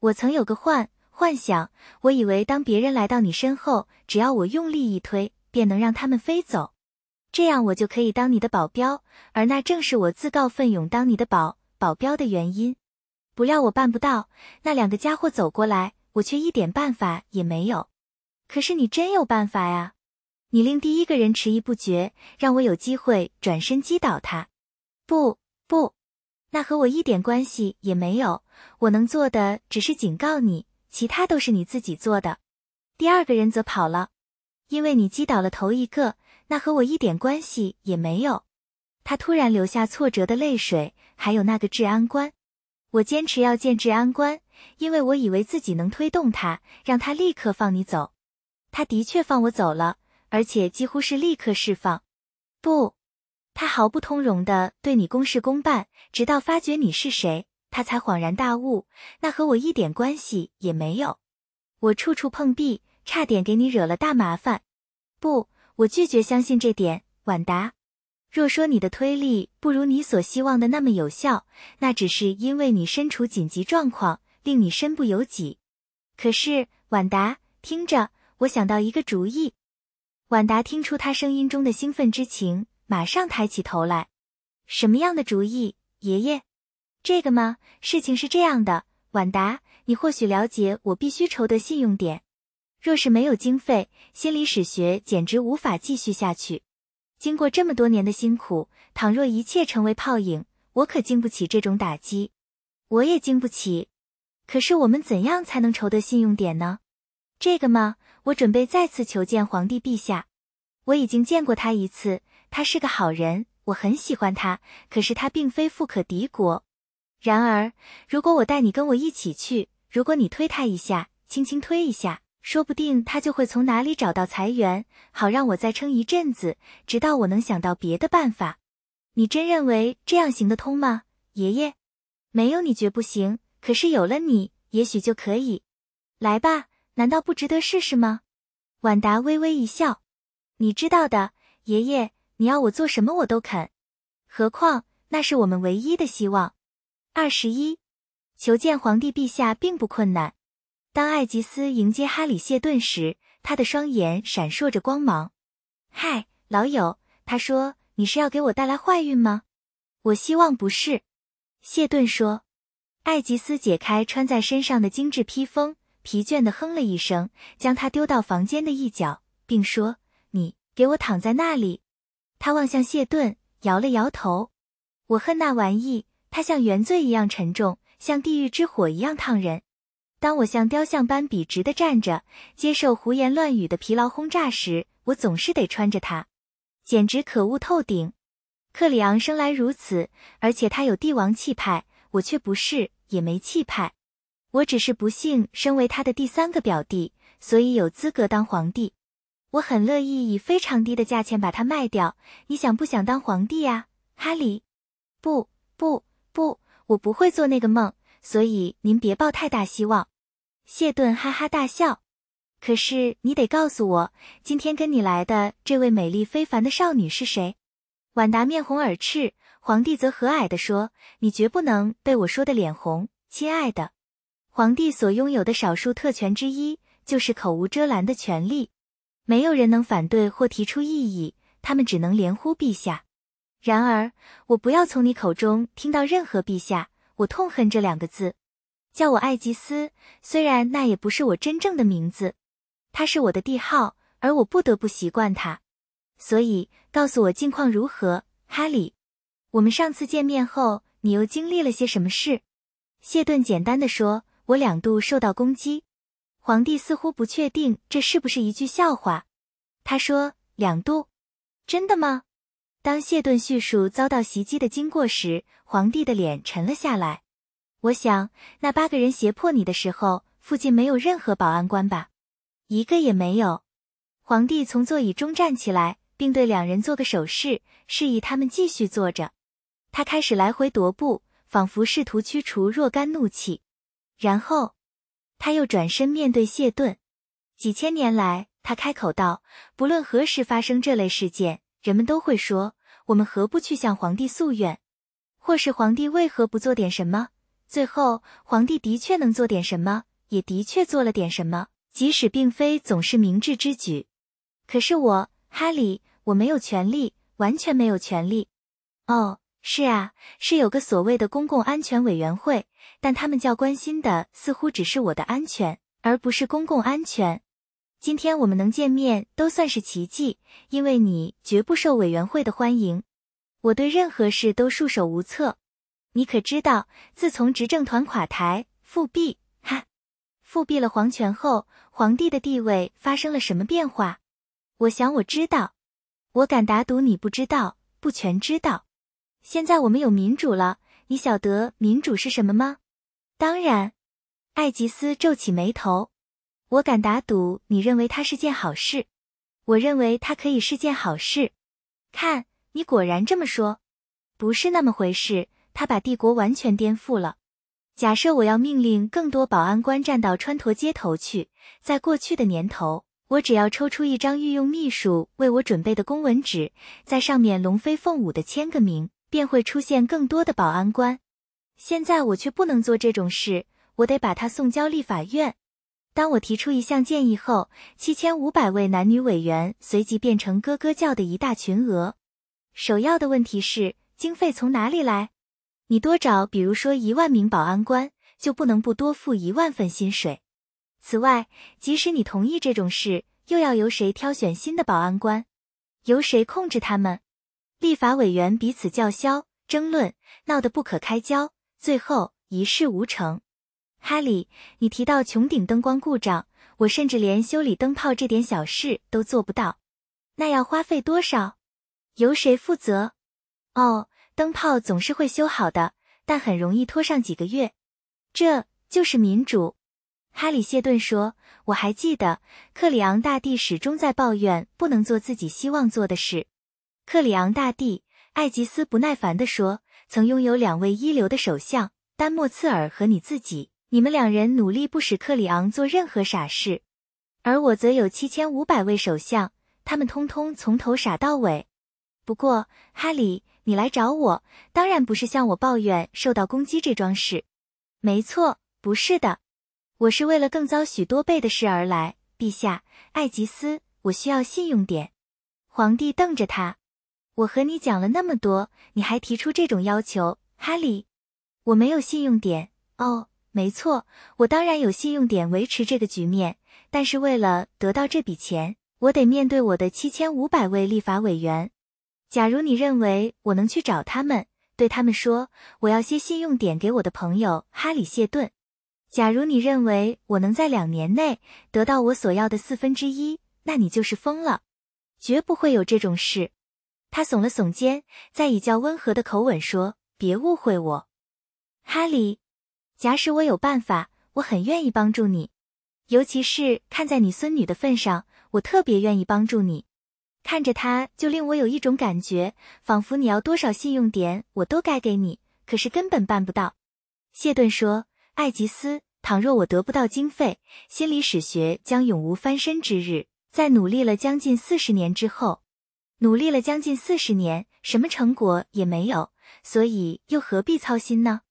我曾有个幻幻想，我以为当别人来到你身后，只要我用力一推，便能让他们飞走，这样我就可以当你的保镖。而那正是我自告奋勇当你的保保镖的原因。不料我办不到，那两个家伙走过来，我却一点办法也没有。可是你真有办法呀！你令第一个人迟疑不决，让我有机会转身击倒他。不。不，那和我一点关系也没有。我能做的只是警告你，其他都是你自己做的。第二个人则跑了，因为你击倒了头一个，那和我一点关系也没有。他突然流下挫折的泪水，还有那个治安官，我坚持要见治安官，因为我以为自己能推动他，让他立刻放你走。他的确放我走了，而且几乎是立刻释放。不。他毫不通融的对你公事公办，直到发觉你是谁，他才恍然大悟。那和我一点关系也没有。我处处碰壁，差点给你惹了大麻烦。不，我拒绝相信这点。婉达，若说你的推力不如你所希望的那么有效，那只是因为你身处紧急状况，令你身不由己。可是，婉达，听着，我想到一个主意。婉达听出他声音中的兴奋之情。马上抬起头来，什么样的主意，爷爷？这个吗？事情是这样的，婉达，你或许了解，我必须筹得信用点。若是没有经费，心理史学简直无法继续下去。经过这么多年的辛苦，倘若一切成为泡影，我可经不起这种打击，我也经不起。可是我们怎样才能筹得信用点呢？这个吗？我准备再次求见皇帝陛下。我已经见过他一次。他是个好人，我很喜欢他。可是他并非富可敌国。然而，如果我带你跟我一起去，如果你推他一下，轻轻推一下，说不定他就会从哪里找到财源，好让我再撑一阵子，直到我能想到别的办法。你真认为这样行得通吗，爷爷？没有你绝不行。可是有了你，也许就可以。来吧，难道不值得试试吗？婉达微微一笑，你知道的，爷爷。你要我做什么我都肯，何况那是我们唯一的希望。二十一，求见皇帝陛下并不困难。当艾吉斯迎接哈里谢顿时，他的双眼闪烁着光芒。“嗨，老友。”他说，“你是要给我带来坏运吗？”“我希望不是。”谢顿说。艾吉斯解开穿在身上的精致披风，疲倦的哼了一声，将它丢到房间的一角，并说：“你给我躺在那里。”他望向谢顿，摇了摇头。我恨那玩意，它像原罪一样沉重，像地狱之火一样烫人。当我像雕像般笔直的站着，接受胡言乱语的疲劳轰炸时，我总是得穿着它，简直可恶透顶。克里昂生来如此，而且他有帝王气派，我却不是，也没气派。我只是不幸身为他的第三个表弟，所以有资格当皇帝。我很乐意以非常低的价钱把它卖掉。你想不想当皇帝呀，哈利？不不不，我不会做那个梦，所以您别抱太大希望。谢顿哈哈大笑。可是你得告诉我，今天跟你来的这位美丽非凡的少女是谁？婉达面红耳赤。皇帝则和蔼地说：“你绝不能被我说的脸红，亲爱的。”皇帝所拥有的少数特权之一，就是口无遮拦的权利。没有人能反对或提出异议，他们只能连呼陛下。然而，我不要从你口中听到任何“陛下”，我痛恨这两个字。叫我艾吉斯，虽然那也不是我真正的名字，它是我的帝号，而我不得不习惯它。所以，告诉我近况如何，哈里。我们上次见面后，你又经历了些什么事？谢顿简单的说：“我两度受到攻击。”皇帝似乎不确定这是不是一句笑话。他说：“两度，真的吗？”当谢顿叙述遭到袭击的经过时，皇帝的脸沉了下来。我想，那八个人胁迫你的时候，附近没有任何保安官吧？一个也没有。皇帝从座椅中站起来，并对两人做个手势，示意他们继续坐着。他开始来回踱步，仿佛试图驱除若干怒气。然后。他又转身面对谢顿，几千年来，他开口道：“不论何时发生这类事件，人们都会说，我们何不去向皇帝诉怨，或是皇帝为何不做点什么？最后，皇帝的确能做点什么，也的确做了点什么，即使并非总是明智之举。可是我，哈利，我没有权利，完全没有权利。哦。是啊，是有个所谓的公共安全委员会，但他们较关心的似乎只是我的安全，而不是公共安全。今天我们能见面都算是奇迹，因为你绝不受委员会的欢迎。我对任何事都束手无策。你可知道，自从执政团垮台、复辟，哈，复辟了皇权后，皇帝的地位发生了什么变化？我想我知道，我敢打赌你不知道，不全知道。现在我们有民主了，你晓得民主是什么吗？当然，艾吉斯皱起眉头。我敢打赌，你认为它是件好事。我认为它可以是件好事。看你果然这么说。不是那么回事。他把帝国完全颠覆了。假设我要命令更多保安官站到川陀街头去，在过去的年头，我只要抽出一张御用秘书为我准备的公文纸，在上面龙飞凤舞的签个名。便会出现更多的保安官。现在我却不能做这种事，我得把他送交立法院。当我提出一项建议后，七千五百位男女委员随即变成咯咯叫的一大群鹅。首要的问题是经费从哪里来？你多找，比如说一万名保安官，就不能不多付一万份薪水。此外，即使你同意这种事，又要由谁挑选新的保安官？由谁控制他们？立法委员彼此叫嚣、争论，闹得不可开交，最后一事无成。哈利，你提到穹顶灯光故障，我甚至连修理灯泡这点小事都做不到。那要花费多少？由谁负责？哦，灯泡总是会修好的，但很容易拖上几个月。这就是民主，哈里谢顿说。我还记得克里昂大帝始终在抱怨不能做自己希望做的事。克里昂大帝，艾吉斯不耐烦地说：“曾拥有两位一流的首相，丹莫茨尔和你自己，你们两人努力不使克里昂做任何傻事，而我则有七千五百位首相，他们通通从头傻到尾。不过，哈利，你来找我，当然不是向我抱怨受到攻击这桩事。没错，不是的，我是为了更糟许多倍的事而来，陛下。艾吉斯，我需要信用点。”皇帝瞪着他。我和你讲了那么多，你还提出这种要求，哈里？我没有信用点哦，没错，我当然有信用点维持这个局面，但是为了得到这笔钱，我得面对我的七千五百位立法委员。假如你认为我能去找他们，对他们说我要些信用点给我的朋友哈里谢顿，假如你认为我能在两年内得到我所要的四分之一，那你就是疯了，绝不会有这种事。他耸了耸肩，再以较温和的口吻说：“别误会我，哈利。假使我有办法，我很愿意帮助你，尤其是看在你孙女的份上，我特别愿意帮助你。看着他，就令我有一种感觉，仿佛你要多少信用点，我都该给你，可是根本办不到。”谢顿说：“艾吉斯，倘若我得不到经费，心理史学将永无翻身之日。在努力了将近四十年之后。”努力了将近四十年，什么成果也没有，所以又何必操心呢？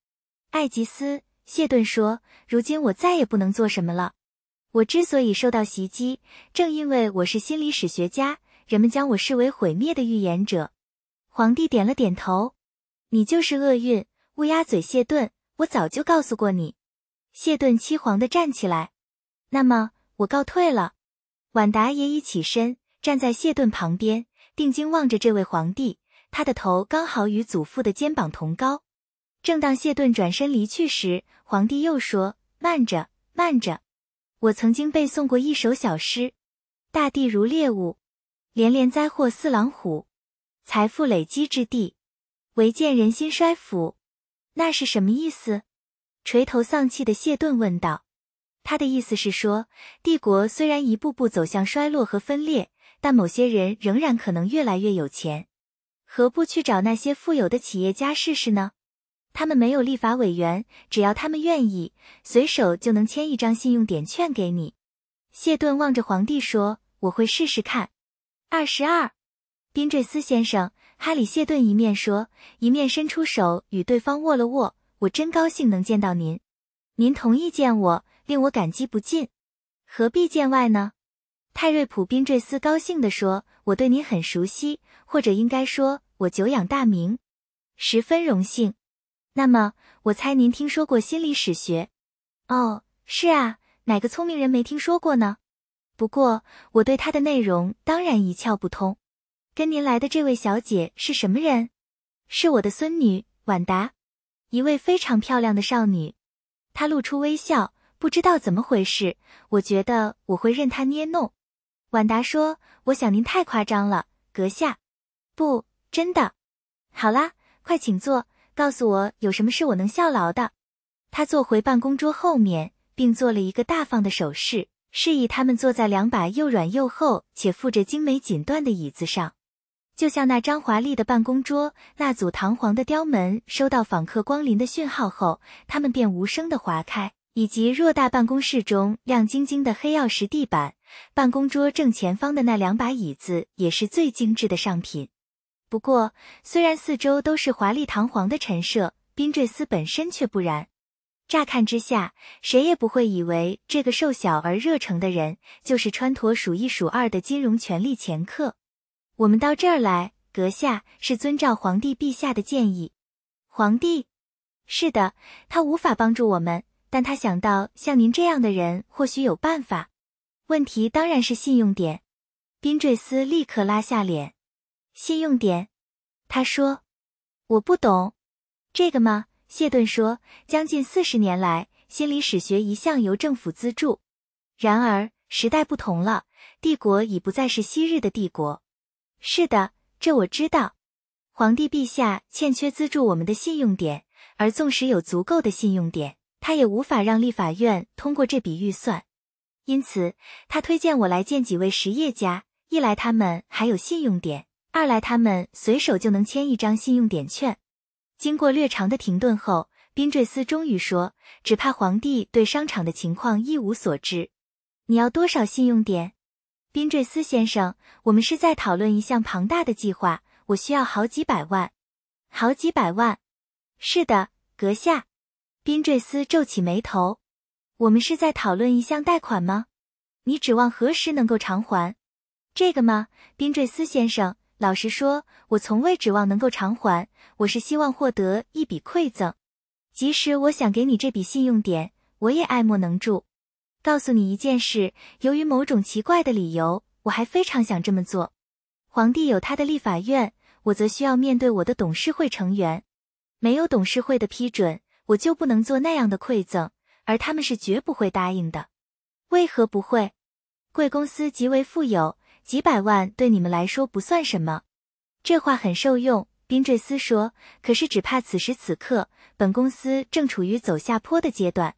艾吉斯·谢顿说：“如今我再也不能做什么了。我之所以受到袭击，正因为我是心理史学家，人们将我视为毁灭的预言者。”皇帝点了点头：“你就是厄运，乌鸦嘴谢顿。我早就告诉过你。”谢顿凄惶地站起来：“那么我告退了。”婉达也已起身，站在谢顿旁边。定睛望着这位皇帝，他的头刚好与祖父的肩膀同高。正当谢顿转身离去时，皇帝又说：“慢着，慢着，我曾经背诵过一首小诗：‘大地如猎物，连连灾祸似狼虎；财富累积之地，唯见人心衰腐。’那是什么意思？”垂头丧气的谢顿问道。他的意思是说，帝国虽然一步步走向衰落和分裂。但某些人仍然可能越来越有钱，何不去找那些富有的企业家试试呢？他们没有立法委员，只要他们愿意，随手就能签一张信用点券给你。谢顿望着皇帝说：“我会试试看。”二十二，宾坠斯先生，哈里谢顿一面说，一面伸出手与对方握了握。我真高兴能见到您，您同意见我，令我感激不尽。何必见外呢？泰瑞普宾坠斯高兴地说：“我对您很熟悉，或者应该说，我久仰大名，十分荣幸。那么，我猜您听说过心理史学？哦，是啊，哪个聪明人没听说过呢？不过，我对它的内容当然一窍不通。跟您来的这位小姐是什么人？是我的孙女，婉达，一位非常漂亮的少女。她露出微笑，不知道怎么回事，我觉得我会任她捏弄。”婉达说：“我想您太夸张了，阁下，不真的。好啦，快请坐，告诉我有什么事我能效劳的。”他坐回办公桌后面，并做了一个大方的手势，示意他们坐在两把又软又厚且附着精美锦缎的椅子上，就像那张华丽的办公桌、那组堂皇的雕门。收到访客光临的讯号后，他们便无声地划开。以及偌大办公室中亮晶晶的黑曜石地板，办公桌正前方的那两把椅子也是最精致的上品。不过，虽然四周都是华丽堂皇的陈设，宾坠斯本身却不然。乍看之下，谁也不会以为这个瘦小而热诚的人就是穿陀数一数二的金融权力掮客。我们到这儿来，阁下是遵照皇帝陛下的建议。皇帝？是的，他无法帮助我们。但他想到，像您这样的人或许有办法。问题当然是信用点。宾坠斯立刻拉下脸。信用点？他说：“我不懂这个吗？”谢顿说：“将近四十年来，心理史学一向由政府资助。然而时代不同了，帝国已不再是昔日的帝国。是的，这我知道。皇帝陛下欠缺资助我们的信用点，而纵使有足够的信用点。”他也无法让立法院通过这笔预算，因此他推荐我来见几位实业家。一来他们还有信用点，二来他们随手就能签一张信用点券。经过略长的停顿后，宾坠斯终于说：“只怕皇帝对商场的情况一无所知。你要多少信用点，宾坠斯先生？我们是在讨论一项庞大的计划，我需要好几百万，好几百万。是的，阁下。”宾坠斯皱起眉头：“我们是在讨论一项贷款吗？你指望何时能够偿还这个吗，宾坠斯先生？老实说，我从未指望能够偿还。我是希望获得一笔馈赠，即使我想给你这笔信用点，我也爱莫能助。告诉你一件事：由于某种奇怪的理由，我还非常想这么做。皇帝有他的立法院，我则需要面对我的董事会成员。没有董事会的批准。”我就不能做那样的馈赠，而他们是绝不会答应的。为何不会？贵公司极为富有，几百万对你们来说不算什么。这话很受用，宾坠斯说。可是只怕此时此刻，本公司正处于走下坡的阶段，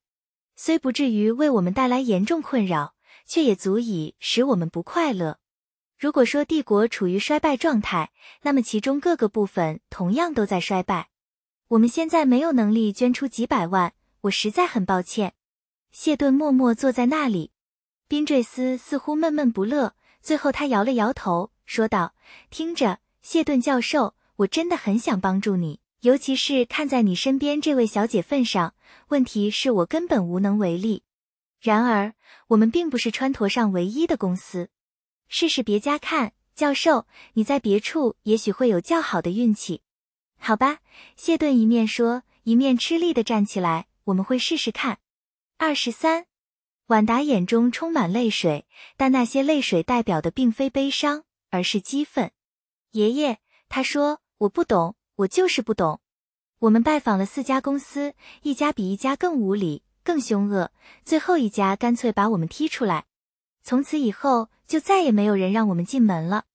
虽不至于为我们带来严重困扰，却也足以使我们不快乐。如果说帝国处于衰败状态，那么其中各个部分同样都在衰败。我们现在没有能力捐出几百万，我实在很抱歉。谢顿默默坐在那里，宾坠斯似乎闷闷不乐。最后他摇了摇头，说道：“听着，谢顿教授，我真的很想帮助你，尤其是看在你身边这位小姐份上。问题是我根本无能为力。然而，我们并不是川陀上唯一的公司，试试别家看。教授，你在别处也许会有较好的运气。”好吧，谢顿一面说，一面吃力的站起来。我们会试试看。二十三，婉达眼中充满泪水，但那些泪水代表的并非悲伤，而是激愤。爷爷，他说，我不懂，我就是不懂。我们拜访了四家公司，一家比一家更无理，更凶恶，最后一家干脆把我们踢出来。从此以后，就再也没有人让我们进门了。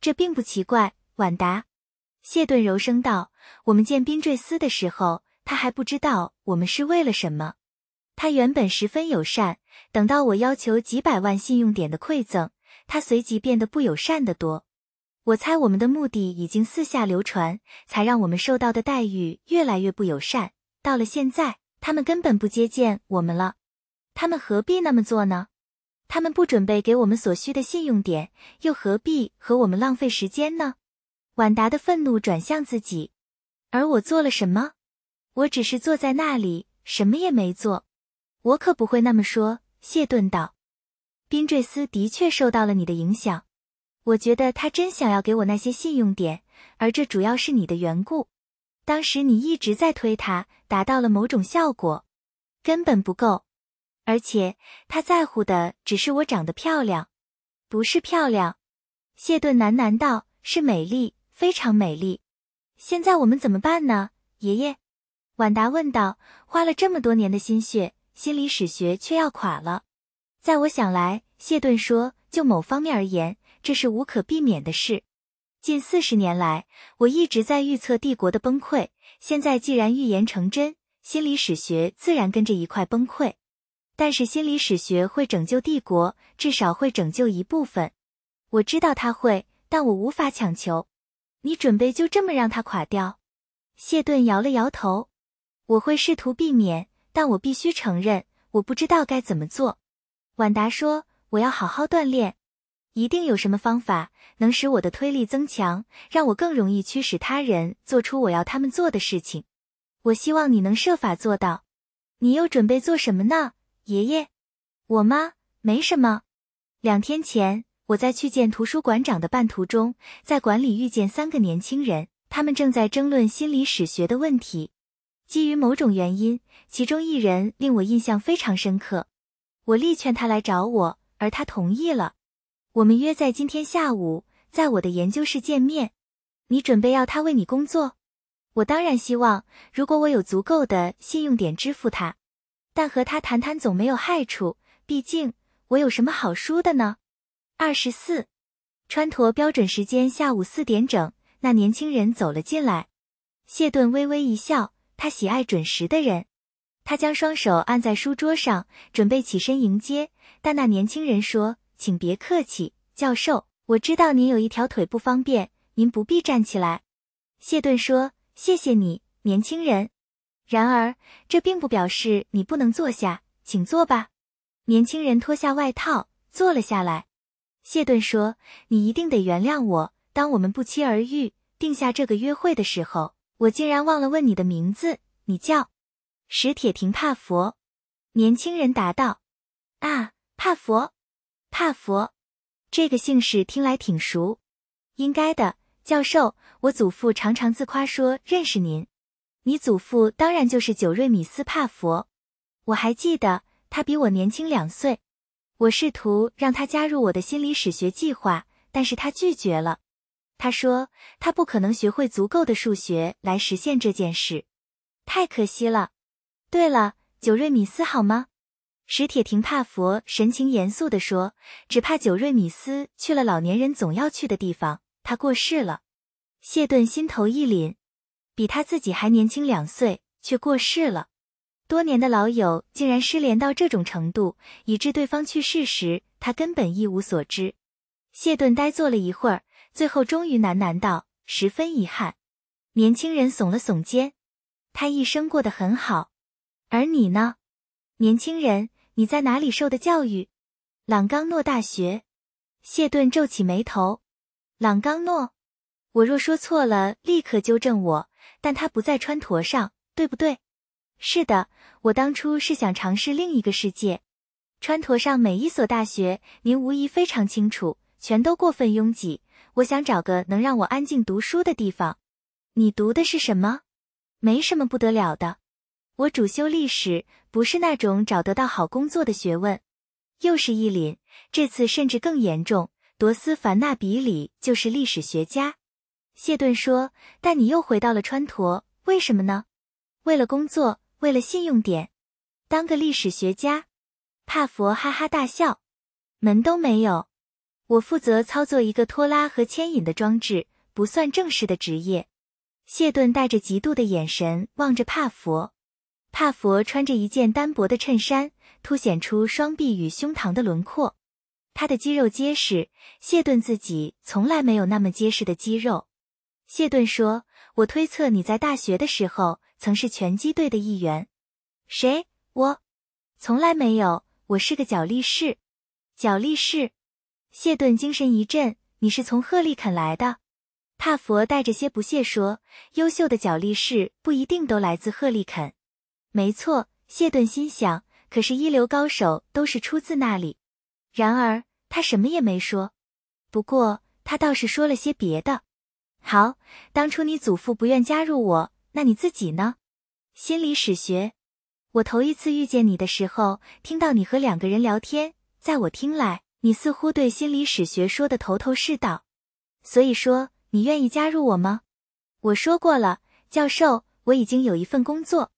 这并不奇怪，婉达。谢顿柔声道：“我们见宾坠斯的时候，他还不知道我们是为了什么。他原本十分友善，等到我要求几百万信用点的馈赠，他随即变得不友善的多。我猜我们的目的已经四下流传，才让我们受到的待遇越来越不友善。到了现在，他们根本不接见我们了。他们何必那么做呢？他们不准备给我们所需的信用点，又何必和我们浪费时间呢？”婉达的愤怒转向自己，而我做了什么？我只是坐在那里，什么也没做。我可不会那么说。”谢顿道。“宾坠斯的确受到了你的影响，我觉得他真想要给我那些信用点，而这主要是你的缘故。当时你一直在推他，达到了某种效果，根本不够。而且他在乎的只是我长得漂亮，不是漂亮。”谢顿喃喃道，“是美丽。”非常美丽，现在我们怎么办呢？爷爷，婉达问道。花了这么多年的心血，心理史学却要垮了。在我想来，谢顿说，就某方面而言，这是无可避免的事。近四十年来，我一直在预测帝国的崩溃，现在既然预言成真，心理史学自然跟着一块崩溃。但是心理史学会拯救帝国，至少会拯救一部分。我知道他会，但我无法强求。你准备就这么让他垮掉？谢顿摇了摇头。我会试图避免，但我必须承认，我不知道该怎么做。婉达说：“我要好好锻炼，一定有什么方法能使我的推力增强，让我更容易驱使他人做出我要他们做的事情。我希望你能设法做到。你又准备做什么呢，爷爷？我吗？没什么。两天前。”我在去见图书馆长的半途中，在馆里遇见三个年轻人，他们正在争论心理史学的问题。基于某种原因，其中一人令我印象非常深刻。我力劝他来找我，而他同意了。我们约在今天下午，在我的研究室见面。你准备要他为你工作？我当然希望。如果我有足够的信用点支付他，但和他谈谈总没有害处。毕竟，我有什么好输的呢？二十四，川陀标准时间下午四点整，那年轻人走了进来。谢顿微微一笑，他喜爱准时的人。他将双手按在书桌上，准备起身迎接。但那年轻人说：“请别客气，教授。我知道您有一条腿不方便，您不必站起来。”谢顿说：“谢谢你，年轻人。然而这并不表示你不能坐下，请坐吧。”年轻人脱下外套，坐了下来。谢顿说：“你一定得原谅我。当我们不期而遇，定下这个约会的时候，我竟然忘了问你的名字。你叫史铁亭帕佛。”年轻人答道：“啊，帕佛，帕佛，这个姓氏听来挺熟。应该的，教授，我祖父常常自夸说认识您。你祖父当然就是久瑞米斯帕佛。我还记得他比我年轻两岁。”我试图让他加入我的心理史学计划，但是他拒绝了。他说他不可能学会足够的数学来实现这件事，太可惜了。对了，九瑞米斯好吗？史铁亭帕佛神情严肃地说，只怕九瑞米斯去了老年人总要去的地方，他过世了。谢顿心头一凛，比他自己还年轻两岁，却过世了。多年的老友竟然失联到这种程度，以致对方去世时他根本一无所知。谢顿呆坐了一会儿，最后终于喃喃道：“十分遗憾。”年轻人耸了耸肩：“他一生过得很好，而你呢？”年轻人：“你在哪里受的教育？”朗冈诺大学。谢顿皱起眉头：“朗冈诺，我若说错了，立刻纠正我。但他不在川陀上，对不对？”是的，我当初是想尝试另一个世界。川陀上每一所大学，您无疑非常清楚，全都过分拥挤。我想找个能让我安静读书的地方。你读的是什么？没什么不得了的。我主修历史，不是那种找得到好工作的学问。又是一凛，这次甚至更严重。夺斯凡纳比里就是历史学家。谢顿说，但你又回到了川陀，为什么呢？为了工作。为了信用点，当个历史学家，帕佛哈哈大笑，门都没有。我负责操作一个拖拉和牵引的装置，不算正式的职业。谢顿带着嫉妒的眼神望着帕佛。帕佛穿着一件单薄的衬衫，凸显出双臂与胸膛的轮廓。他的肌肉结实，谢顿自己从来没有那么结实的肌肉。谢顿说：“我推测你在大学的时候。”曾是拳击队的一员，谁？我从来没有。我是个角力士。角力士？谢顿精神一振。你是从赫利肯来的？帕佛带着些不屑说：“优秀的角力士不一定都来自赫利肯。”没错，谢顿心想。可是，一流高手都是出自那里。然而，他什么也没说。不过，他倒是说了些别的。好，当初你祖父不愿加入我。那你自己呢？心理史学，我头一次遇见你的时候，听到你和两个人聊天，在我听来，你似乎对心理史学说的头头是道。所以说，你愿意加入我吗？我说过了，教授，我已经有一份工作，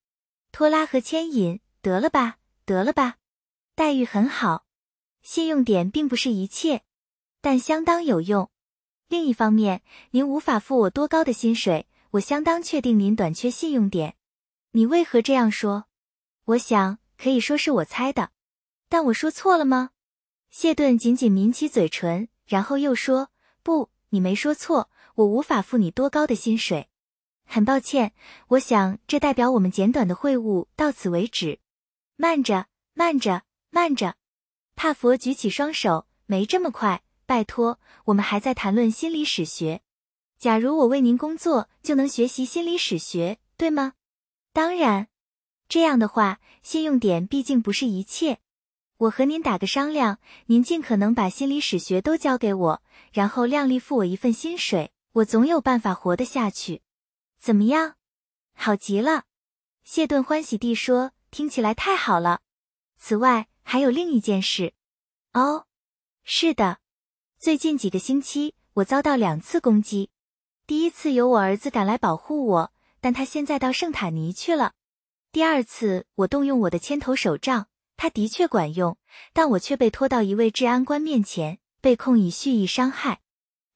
拖拉和牵引，得了吧，得了吧，待遇很好，信用点并不是一切，但相当有用。另一方面，您无法付我多高的薪水。我相当确定您短缺信用点，你为何这样说？我想可以说是我猜的，但我说错了吗？谢顿紧紧抿起嘴唇，然后又说：“不，你没说错。我无法付你多高的薪水，很抱歉。我想这代表我们简短的会晤到此为止。”慢着，慢着，慢着！帕佛举起双手：“没这么快，拜托，我们还在谈论心理史学。”假如我为您工作，就能学习心理史学，对吗？当然，这样的话，信用点毕竟不是一切。我和您打个商量，您尽可能把心理史学都教给我，然后量力付我一份薪水，我总有办法活得下去。怎么样？好极了，谢顿欢喜地说：“听起来太好了。”此外，还有另一件事。哦，是的，最近几个星期我遭到两次攻击。第一次有我儿子赶来保护我，但他现在到圣塔尼去了。第二次，我动用我的牵头手杖，它的确管用，但我却被拖到一位治安官面前，被控以蓄意伤害。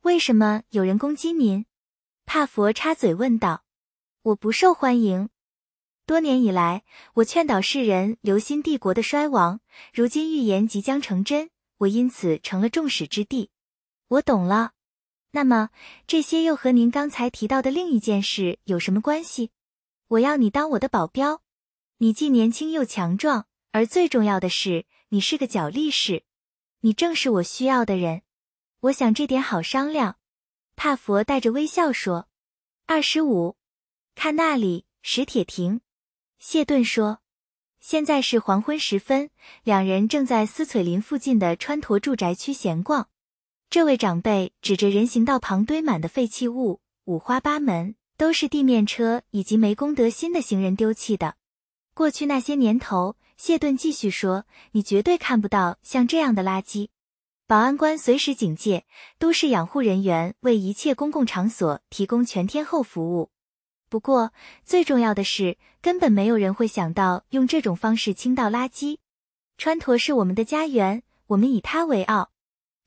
为什么有人攻击您？帕佛插嘴问道。我不受欢迎。多年以来，我劝导世人留心帝国的衰亡，如今预言即将成真，我因此成了众矢之的。我懂了。那么这些又和您刚才提到的另一件事有什么关系？我要你当我的保镖，你既年轻又强壮，而最重要的是你是个脚力士，你正是我需要的人。我想这点好商量。”帕佛带着微笑说。“二十五，看那里，史铁亭。”谢顿说，“现在是黄昏时分，两人正在斯翠林附近的川陀住宅区闲逛。”这位长辈指着人行道旁堆满的废弃物，五花八门，都是地面车以及没公德心的行人丢弃的。过去那些年头，谢顿继续说：“你绝对看不到像这样的垃圾。”保安官随时警戒，都市养护人员为一切公共场所提供全天候服务。不过，最重要的是，根本没有人会想到用这种方式倾倒垃圾。川陀是我们的家园，我们以它为傲。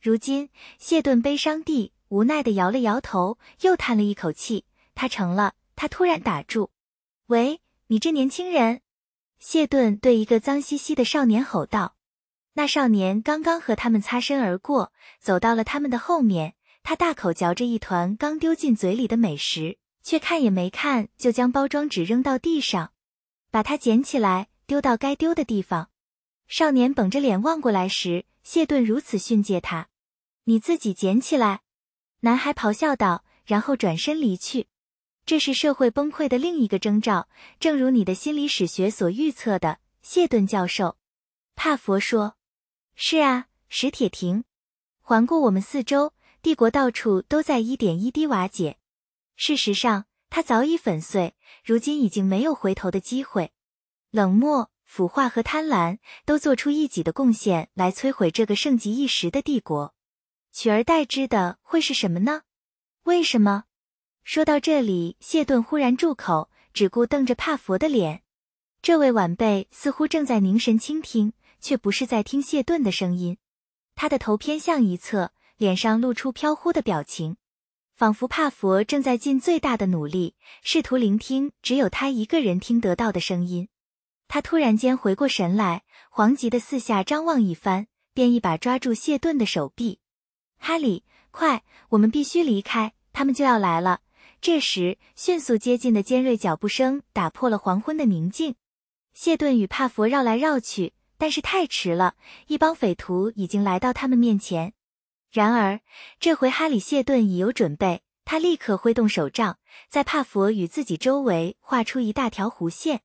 如今，谢顿悲伤地、无奈地摇了摇头，又叹了一口气。他成了。他突然打住。喂，你这年轻人！谢顿对一个脏兮兮的少年吼道。那少年刚刚和他们擦身而过，走到了他们的后面。他大口嚼着一团刚丢进嘴里的美食，却看也没看就将包装纸扔到地上，把它捡起来丢到该丢的地方。少年绷着脸望过来时，谢顿如此训诫他。你自己捡起来，男孩咆哮道，然后转身离去。这是社会崩溃的另一个征兆，正如你的心理史学所预测的，谢顿教授，帕佛说：“是啊，史铁亭。”环顾我们四周，帝国到处都在一点一滴瓦解。事实上，它早已粉碎，如今已经没有回头的机会。冷漠、腐化和贪婪都做出一己的贡献来摧毁这个盛极一时的帝国。取而代之的会是什么呢？为什么？说到这里，谢顿忽然住口，只顾瞪着帕佛的脸。这位晚辈似乎正在凝神倾听，却不是在听谢顿的声音。他的头偏向一侧，脸上露出飘忽的表情，仿佛帕佛正在尽最大的努力，试图聆听只有他一个人听得到的声音。他突然间回过神来，惶急的四下张望一番，便一把抓住谢顿的手臂。哈利，快！我们必须离开，他们就要来了。这时，迅速接近的尖锐脚步声打破了黄昏的宁静。谢顿与帕佛绕来绕去，但是太迟了，一帮匪徒已经来到他们面前。然而，这回哈里谢顿已有准备，他立刻挥动手杖，在帕佛与自己周围画出一大条弧线。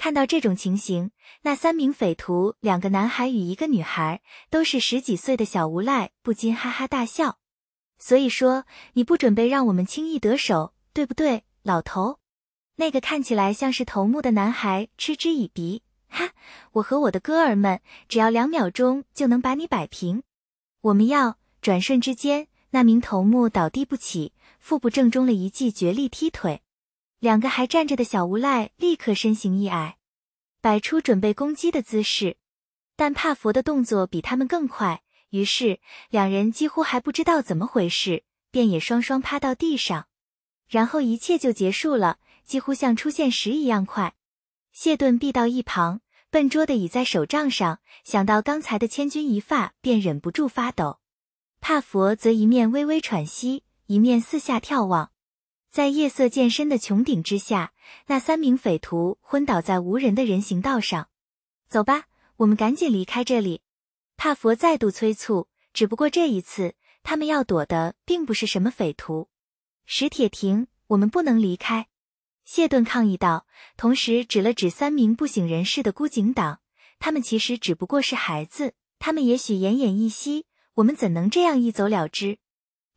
看到这种情形，那三名匪徒，两个男孩与一个女孩，都是十几岁的小无赖，不禁哈哈大笑。所以说，你不准备让我们轻易得手，对不对，老头？那个看起来像是头目的男孩嗤之以鼻，哈，我和我的哥儿们，只要两秒钟就能把你摆平。我们要转瞬之间，那名头目倒地不起，腹部正中了一记绝力踢腿。两个还站着的小无赖立刻身形一矮，摆出准备攻击的姿势，但帕佛的动作比他们更快，于是两人几乎还不知道怎么回事，便也双双趴到地上。然后一切就结束了，几乎像出现时一样快。谢顿避到一旁，笨拙的倚在手杖上，想到刚才的千钧一发，便忍不住发抖。帕佛则一面微微喘息，一面四下眺望。在夜色渐深的穹顶之下，那三名匪徒昏倒在无人的人行道上。走吧，我们赶紧离开这里。帕佛再度催促。只不过这一次，他们要躲的并不是什么匪徒。史铁亭，我们不能离开。谢顿抗议道，同时指了指三名不省人事的孤井党。他们其实只不过是孩子，他们也许奄奄一息，我们怎能这样一走了之？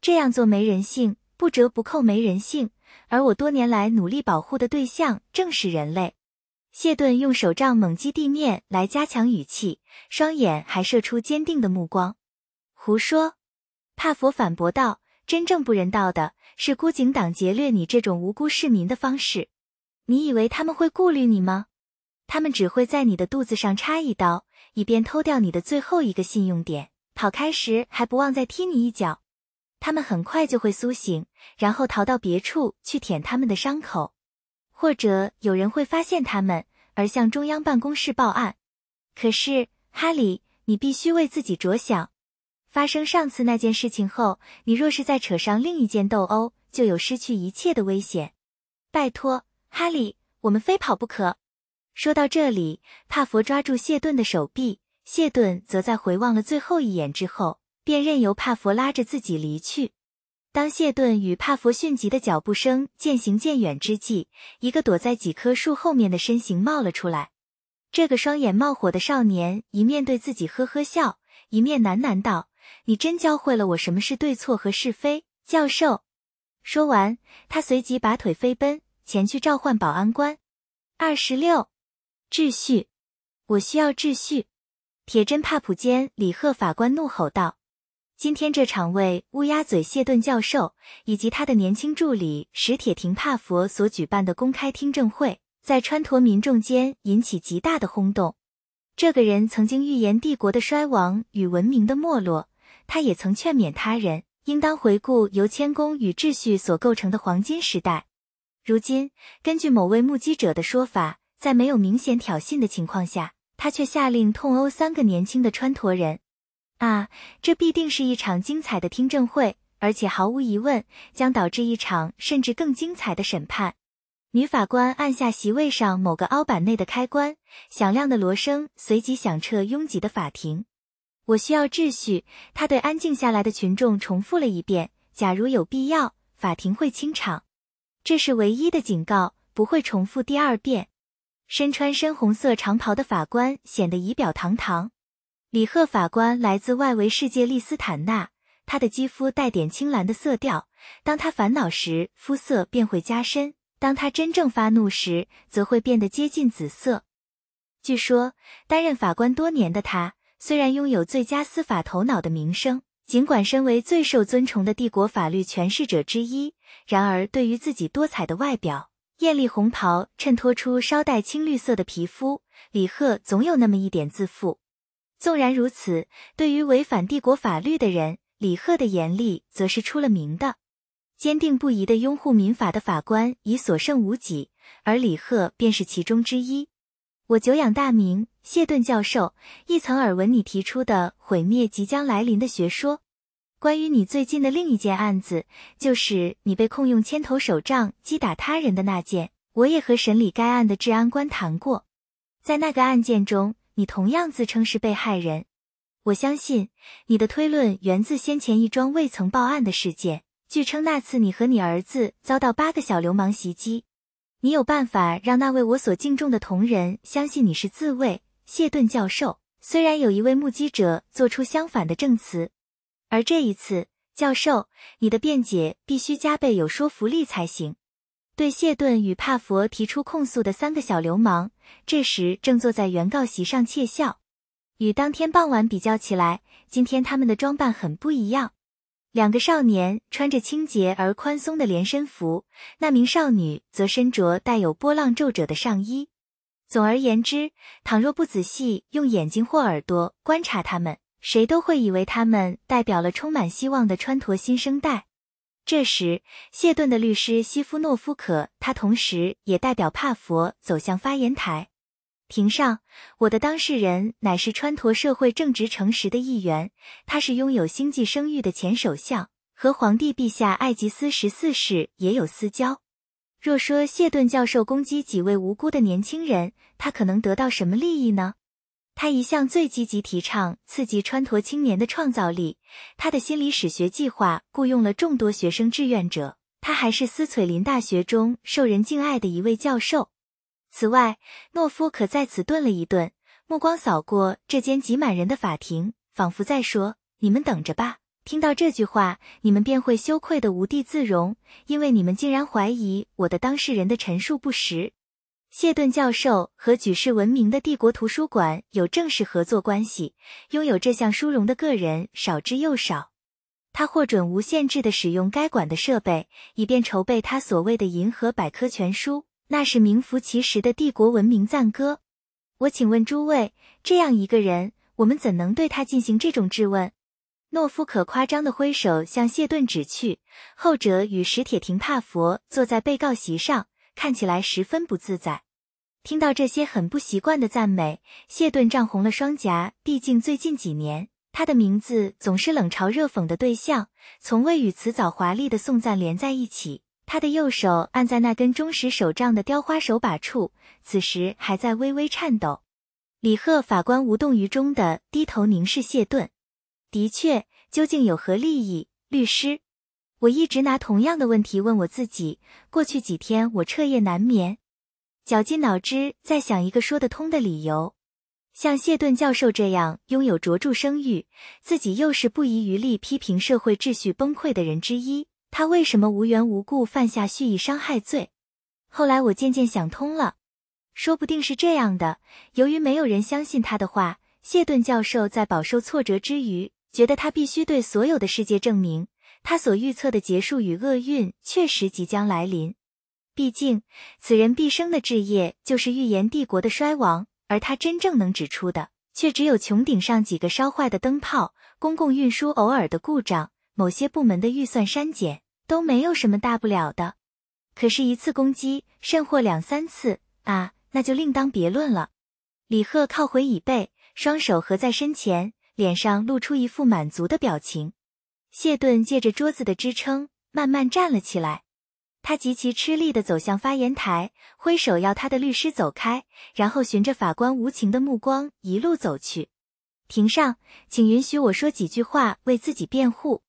这样做没人性。不折不扣没人性，而我多年来努力保护的对象正是人类。谢顿用手杖猛击地面来加强语气，双眼还射出坚定的目光。胡说！帕佛反驳道：“真正不人道的是孤井党劫掠你这种无辜市民的方式。你以为他们会顾虑你吗？他们只会在你的肚子上插一刀，以便偷掉你的最后一个信用点，跑开时还不忘再踢你一脚。”他们很快就会苏醒，然后逃到别处去舔他们的伤口，或者有人会发现他们而向中央办公室报案。可是，哈里，你必须为自己着想。发生上次那件事情后，你若是再扯上另一件斗殴，就有失去一切的危险。拜托，哈利，我们非跑不可。说到这里，帕佛抓住谢顿的手臂，谢顿则在回望了最后一眼之后。便任由帕佛拉着自己离去。当谢顿与帕佛迅疾的脚步声渐行渐远之际，一个躲在几棵树后面的身形冒了出来。这个双眼冒火的少年一面对自己呵呵笑，一面喃喃道：“你真教会了我什么是对错和是非。”教授。说完，他随即拔腿飞奔前去召唤保安官。二十六，秩序，我需要秩序！铁针帕普间，李贺法官怒吼道。今天这场为乌鸦嘴谢顿教授以及他的年轻助理史铁廷帕佛所举办的公开听证会，在川陀民众间引起极大的轰动。这个人曾经预言帝国的衰亡与文明的没落，他也曾劝勉他人应当回顾由谦恭与秩序所构成的黄金时代。如今，根据某位目击者的说法，在没有明显挑衅的情况下，他却下令痛殴三个年轻的川陀人。啊，这必定是一场精彩的听证会，而且毫无疑问将导致一场甚至更精彩的审判。女法官按下席位上某个凹板内的开关，响亮的锣声随即响彻拥挤的法庭。我需要秩序，她对安静下来的群众重复了一遍。假如有必要，法庭会清场。这是唯一的警告，不会重复第二遍。身穿深红色长袍的法官显得仪表堂堂。李贺法官来自外围世界利斯坦纳，他的肌肤带点青蓝的色调。当他烦恼时，肤色便会加深；当他真正发怒时，则会变得接近紫色。据说，担任法官多年的他，虽然拥有最佳司法头脑的名声，尽管身为最受尊崇的帝国法律诠释者之一，然而对于自己多彩的外表，艳丽红袍衬托出稍带青绿色的皮肤，李贺总有那么一点自负。纵然如此，对于违反帝国法律的人，李贺的严厉则是出了名的。坚定不移的拥护民法的法官已所剩无几，而李贺便是其中之一。我久仰大名，谢顿教授，一曾耳闻你提出的“毁灭即将来临”的学说。关于你最近的另一件案子，就是你被控用铅头手杖击打他人的那件，我也和审理该案的治安官谈过，在那个案件中。你同样自称是被害人，我相信你的推论源自先前一桩未曾报案的事件。据称那次你和你儿子遭到八个小流氓袭击，你有办法让那位我所敬重的同仁相信你是自卫。谢顿教授虽然有一位目击者做出相反的证词，而这一次，教授，你的辩解必须加倍有说服力才行。对谢顿与帕佛提出控诉的三个小流氓。这时正坐在原告席上窃笑。与当天傍晚比较起来，今天他们的装扮很不一样。两个少年穿着清洁而宽松的连身服，那名少女则身着带有波浪皱褶的上衣。总而言之，倘若不仔细用眼睛或耳朵观察他们，谁都会以为他们代表了充满希望的川陀新生代。这时，谢顿的律师西夫诺夫可，他同时也代表帕佛走向发言台。庭上，我的当事人乃是穿陀社会正直诚实的一员，他是拥有星际声誉的前首相，和皇帝陛下艾吉斯十四世也有私交。若说谢顿教授攻击几位无辜的年轻人，他可能得到什么利益呢？他一向最积极提倡刺激川陀青年的创造力。他的心理史学计划雇佣了众多学生志愿者。他还是斯翠林大学中受人敬爱的一位教授。此外，诺夫可在此顿了一顿，目光扫过这间挤满人的法庭，仿佛在说：“你们等着吧。”听到这句话，你们便会羞愧的无地自容，因为你们竟然怀疑我的当事人的陈述不实。谢顿教授和举世闻名的帝国图书馆有正式合作关系，拥有这项殊荣的个人少之又少。他获准无限制地使用该馆的设备，以便筹备他所谓的《银河百科全书》，那是名副其实的帝国文明赞歌。我请问诸位，这样一个人，我们怎能对他进行这种质问？诺夫可夸张的挥手向谢顿指去，后者与史铁廷帕佛坐在被告席上。看起来十分不自在。听到这些很不习惯的赞美，谢顿涨红了双颊。毕竟最近几年，他的名字总是冷嘲热讽的对象，从未与辞藻华丽的颂赞连在一起。他的右手按在那根忠实手杖的雕花手把处，此时还在微微颤抖。李赫法官无动于衷地低头凝视谢顿。的确，究竟有何利益，律师？我一直拿同样的问题问我自己。过去几天，我彻夜难眠，绞尽脑汁在想一个说得通的理由。像谢顿教授这样拥有卓著声誉、自己又是不遗余力批评社会秩序崩溃的人之一，他为什么无缘无故犯下蓄意伤害罪？后来我渐渐想通了，说不定是这样的：由于没有人相信他的话，谢顿教授在饱受挫折之余，觉得他必须对所有的世界证明。他所预测的结束与厄运确实即将来临，毕竟此人毕生的志业就是预言帝国的衰亡，而他真正能指出的，却只有穹顶上几个烧坏的灯泡、公共运输偶尔的故障、某些部门的预算删减，都没有什么大不了的。可是，一次攻击甚或两三次啊，那就另当别论了。李贺靠回椅背，双手合在身前，脸上露出一副满足的表情。谢顿借着桌子的支撑慢慢站了起来，他极其吃力地走向发言台，挥手要他的律师走开，然后循着法官无情的目光一路走去。庭上，请允许我说几句话为自己辩护。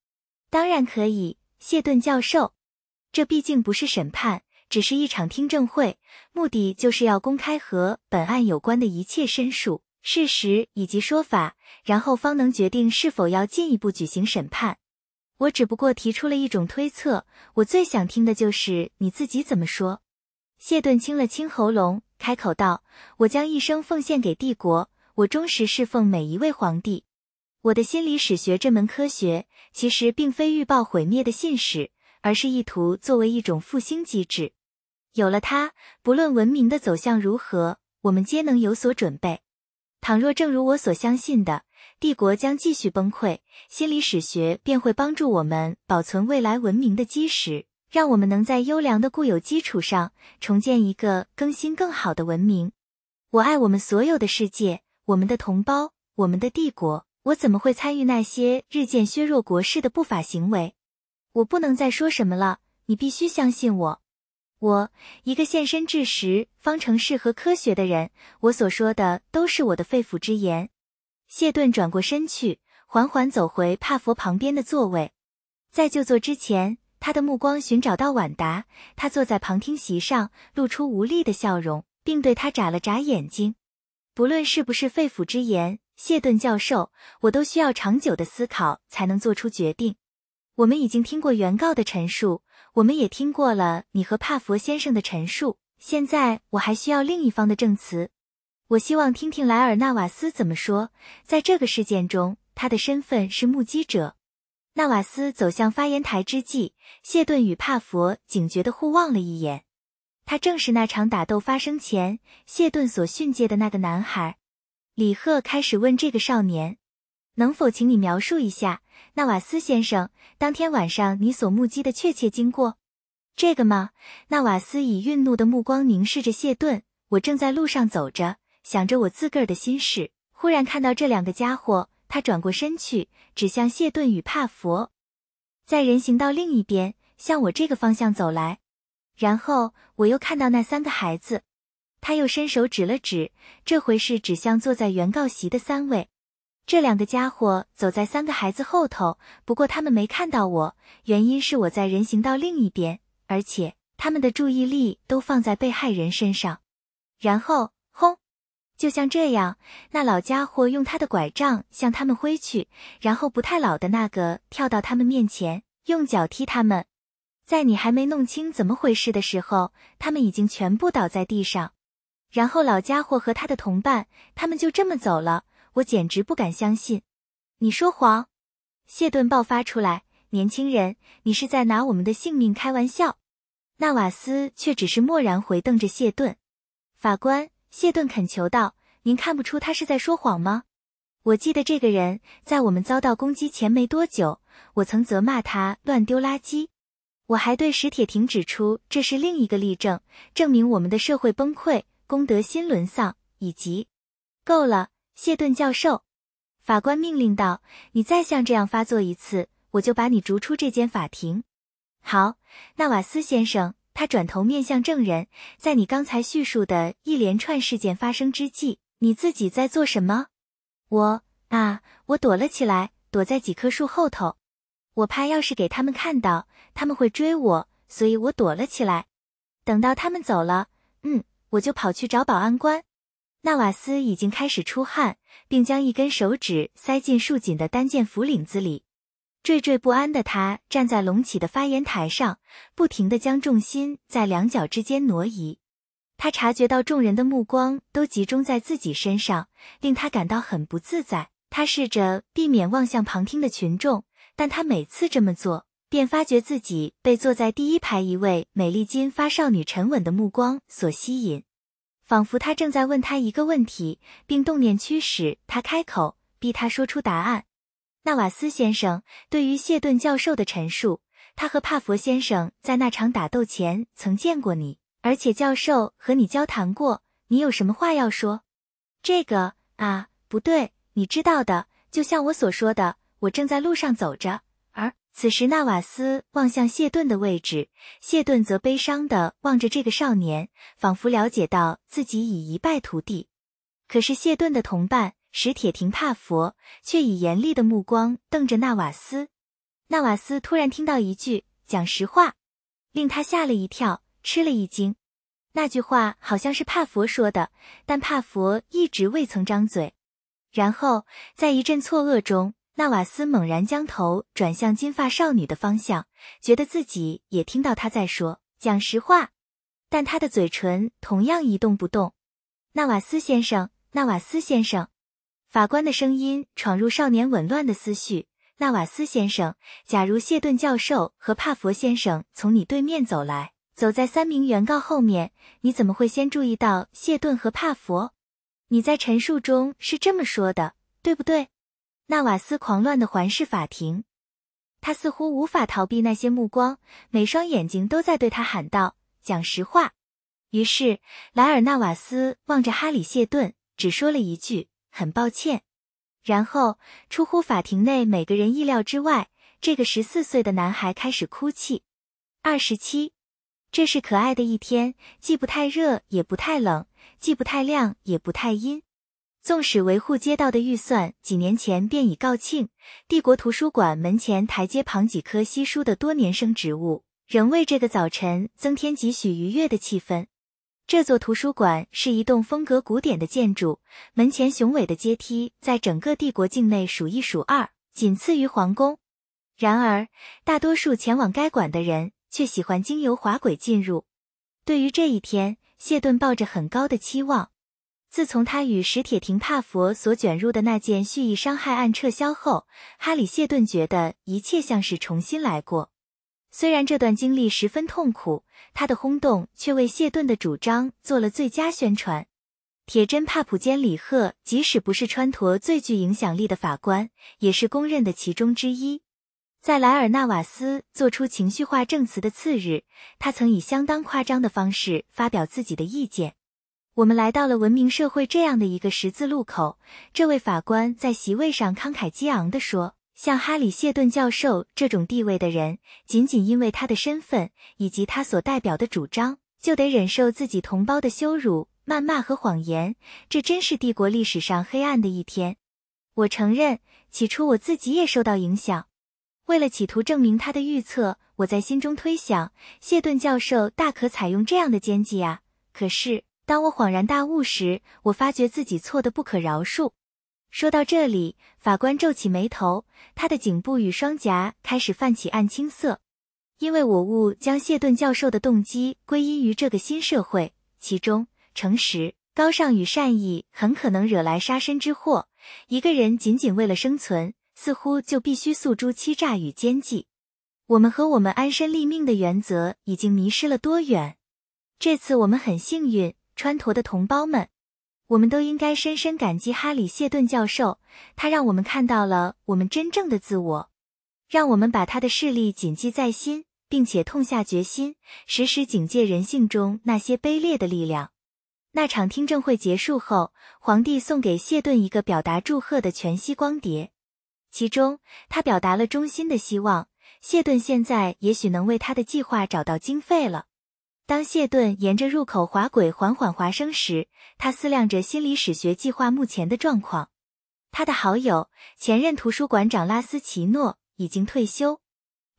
当然可以，谢顿教授，这毕竟不是审判，只是一场听证会，目的就是要公开和本案有关的一切申述、事实以及说法，然后方能决定是否要进一步举行审判。我只不过提出了一种推测，我最想听的就是你自己怎么说。谢顿清了清喉咙，开口道：“我将一生奉献给帝国，我忠实侍奉每一位皇帝。我的心理史学这门科学，其实并非预报毁灭的信使，而是意图作为一种复兴机制。有了它，不论文明的走向如何，我们皆能有所准备。倘若正如我所相信的。”帝国将继续崩溃，心理史学便会帮助我们保存未来文明的基石，让我们能在优良的固有基础上重建一个更新、更好的文明。我爱我们所有的世界，我们的同胞，我们的帝国。我怎么会参与那些日渐削弱国势的不法行为？我不能再说什么了。你必须相信我。我，一个献身事实、方程式和科学的人，我所说的都是我的肺腑之言。谢顿转过身去，缓缓走回帕佛旁边的座位。在就坐之前，他的目光寻找到婉达，他坐在旁听席上，露出无力的笑容，并对他眨了眨眼睛。不论是不是肺腑之言，谢顿教授，我都需要长久的思考才能做出决定。我们已经听过原告的陈述，我们也听过了你和帕佛先生的陈述。现在，我还需要另一方的证词。我希望听听莱尔·纳瓦斯怎么说。在这个事件中，他的身份是目击者。纳瓦斯走向发言台之际，谢顿与帕佛警觉地互望了一眼。他正是那场打斗发生前谢顿所训诫的那个男孩。李贺开始问这个少年：“能否请你描述一下纳瓦斯先生当天晚上你所目击的确切经过？”这个吗？纳瓦斯以愠怒的目光凝视着谢顿：“我正在路上走着。”想着我自个儿的心事，忽然看到这两个家伙，他转过身去，指向谢顿与帕佛，在人行道另一边向我这个方向走来。然后我又看到那三个孩子，他又伸手指了指，这回是指向坐在原告席的三位。这两个家伙走在三个孩子后头，不过他们没看到我，原因是我在人行道另一边，而且他们的注意力都放在被害人身上。然后。就像这样，那老家伙用他的拐杖向他们挥去，然后不太老的那个跳到他们面前，用脚踢他们。在你还没弄清怎么回事的时候，他们已经全部倒在地上。然后老家伙和他的同伴，他们就这么走了。我简直不敢相信。你说谎，谢顿爆发出来。年轻人，你是在拿我们的性命开玩笑？纳瓦斯却只是漠然回瞪着谢顿，法官。谢顿恳求道：“您看不出他是在说谎吗？”我记得这个人在我们遭到攻击前没多久，我曾责骂他乱丢垃圾。我还对史铁廷指出，这是另一个例证，证明我们的社会崩溃、公德心沦丧。以及，够了，谢顿教授，法官命令道：“你再像这样发作一次，我就把你逐出这间法庭。”好，纳瓦斯先生。他转头面向证人，在你刚才叙述的一连串事件发生之际，你自己在做什么？我啊，我躲了起来，躲在几棵树后头。我怕要是给他们看到，他们会追我，所以我躲了起来。等到他们走了，嗯，我就跑去找保安官。纳瓦斯已经开始出汗，并将一根手指塞进竖紧的单件服领子里。惴惴不安的他站在隆起的发言台上，不停地将重心在两脚之间挪移。他察觉到众人的目光都集中在自己身上，令他感到很不自在。他试着避免望向旁听的群众，但他每次这么做，便发觉自己被坐在第一排一位美丽金发少女沉稳的目光所吸引，仿佛她正在问他一个问题，并动念驱使他开口，逼他说出答案。纳瓦斯先生对于谢顿教授的陈述，他和帕佛先生在那场打斗前曾见过你，而且教授和你交谈过。你有什么话要说？这个啊，不对，你知道的，就像我所说的，我正在路上走着。而此时，纳瓦斯望向谢顿的位置，谢顿则悲伤的望着这个少年，仿佛了解到自己已一败涂地。可是谢顿的同伴。史铁亭怕佛，却以严厉的目光瞪着纳瓦斯。纳瓦斯突然听到一句“讲实话”，令他吓了一跳，吃了一惊。那句话好像是帕佛说的，但帕佛一直未曾张嘴。然后，在一阵错愕中，纳瓦斯猛然将头转向金发少女的方向，觉得自己也听到她在说“讲实话”，但她的嘴唇同样一动不动。纳瓦斯先生，纳瓦斯先生。法官的声音闯入少年紊乱的思绪。纳瓦斯先生，假如谢顿教授和帕佛先生从你对面走来，走在三名原告后面，你怎么会先注意到谢顿和帕佛？你在陈述中是这么说的，对不对？纳瓦斯狂乱地环视法庭，他似乎无法逃避那些目光，每双眼睛都在对他喊道：“讲实话。”于是，莱尔·纳瓦斯望着哈里·谢顿，只说了一句。很抱歉，然后出乎法庭内每个人意料之外，这个十四岁的男孩开始哭泣。二十七，这是可爱的一天，既不太热，也不太冷，既不太亮，也不太阴。纵使维护街道的预算几年前便已告罄，帝国图书馆门前台阶旁几棵稀疏的多年生植物，仍为这个早晨增添几许愉悦的气氛。这座图书馆是一栋风格古典的建筑，门前雄伟的阶梯在整个帝国境内数一数二，仅次于皇宫。然而，大多数前往该馆的人却喜欢经由滑轨进入。对于这一天，谢顿抱着很高的期望。自从他与史铁廷帕佛所卷入的那件蓄意伤害案撤销后，哈里谢顿觉得一切像是重新来过。虽然这段经历十分痛苦，他的轰动却为谢顿的主张做了最佳宣传。铁真帕普坚里赫，即使不是川陀最具影响力的法官，也是公认的其中之一。在莱尔纳瓦斯做出情绪化证词的次日，他曾以相当夸张的方式发表自己的意见。我们来到了文明社会这样的一个十字路口，这位法官在席位上慷慨激昂地说。像哈里·谢顿教授这种地位的人，仅仅因为他的身份以及他所代表的主张，就得忍受自己同胞的羞辱、谩骂和谎言。这真是帝国历史上黑暗的一天。我承认，起初我自己也受到影响。为了企图证明他的预测，我在心中推想，谢顿教授大可采用这样的奸计啊。可是，当我恍然大悟时，我发觉自己错得不可饶恕。说到这里，法官皱起眉头，他的颈部与双颊开始泛起暗青色。因为我误将谢顿教授的动机归因于这个新社会，其中诚实、高尚与善意很可能惹来杀身之祸。一个人仅仅为了生存，似乎就必须诉诸欺诈与奸计。我们和我们安身立命的原则已经迷失了多远？这次我们很幸运，川陀的同胞们。我们都应该深深感激哈里谢顿教授，他让我们看到了我们真正的自我，让我们把他的事例谨记在心，并且痛下决心，时时警戒人性中那些卑劣的力量。那场听证会结束后，皇帝送给谢顿一个表达祝贺的全息光碟，其中他表达了衷心的希望：谢顿现在也许能为他的计划找到经费了。当谢顿沿着入口滑轨缓缓滑升时，他思量着心理史学计划目前的状况。他的好友、前任图书馆长拉斯奇诺已经退休，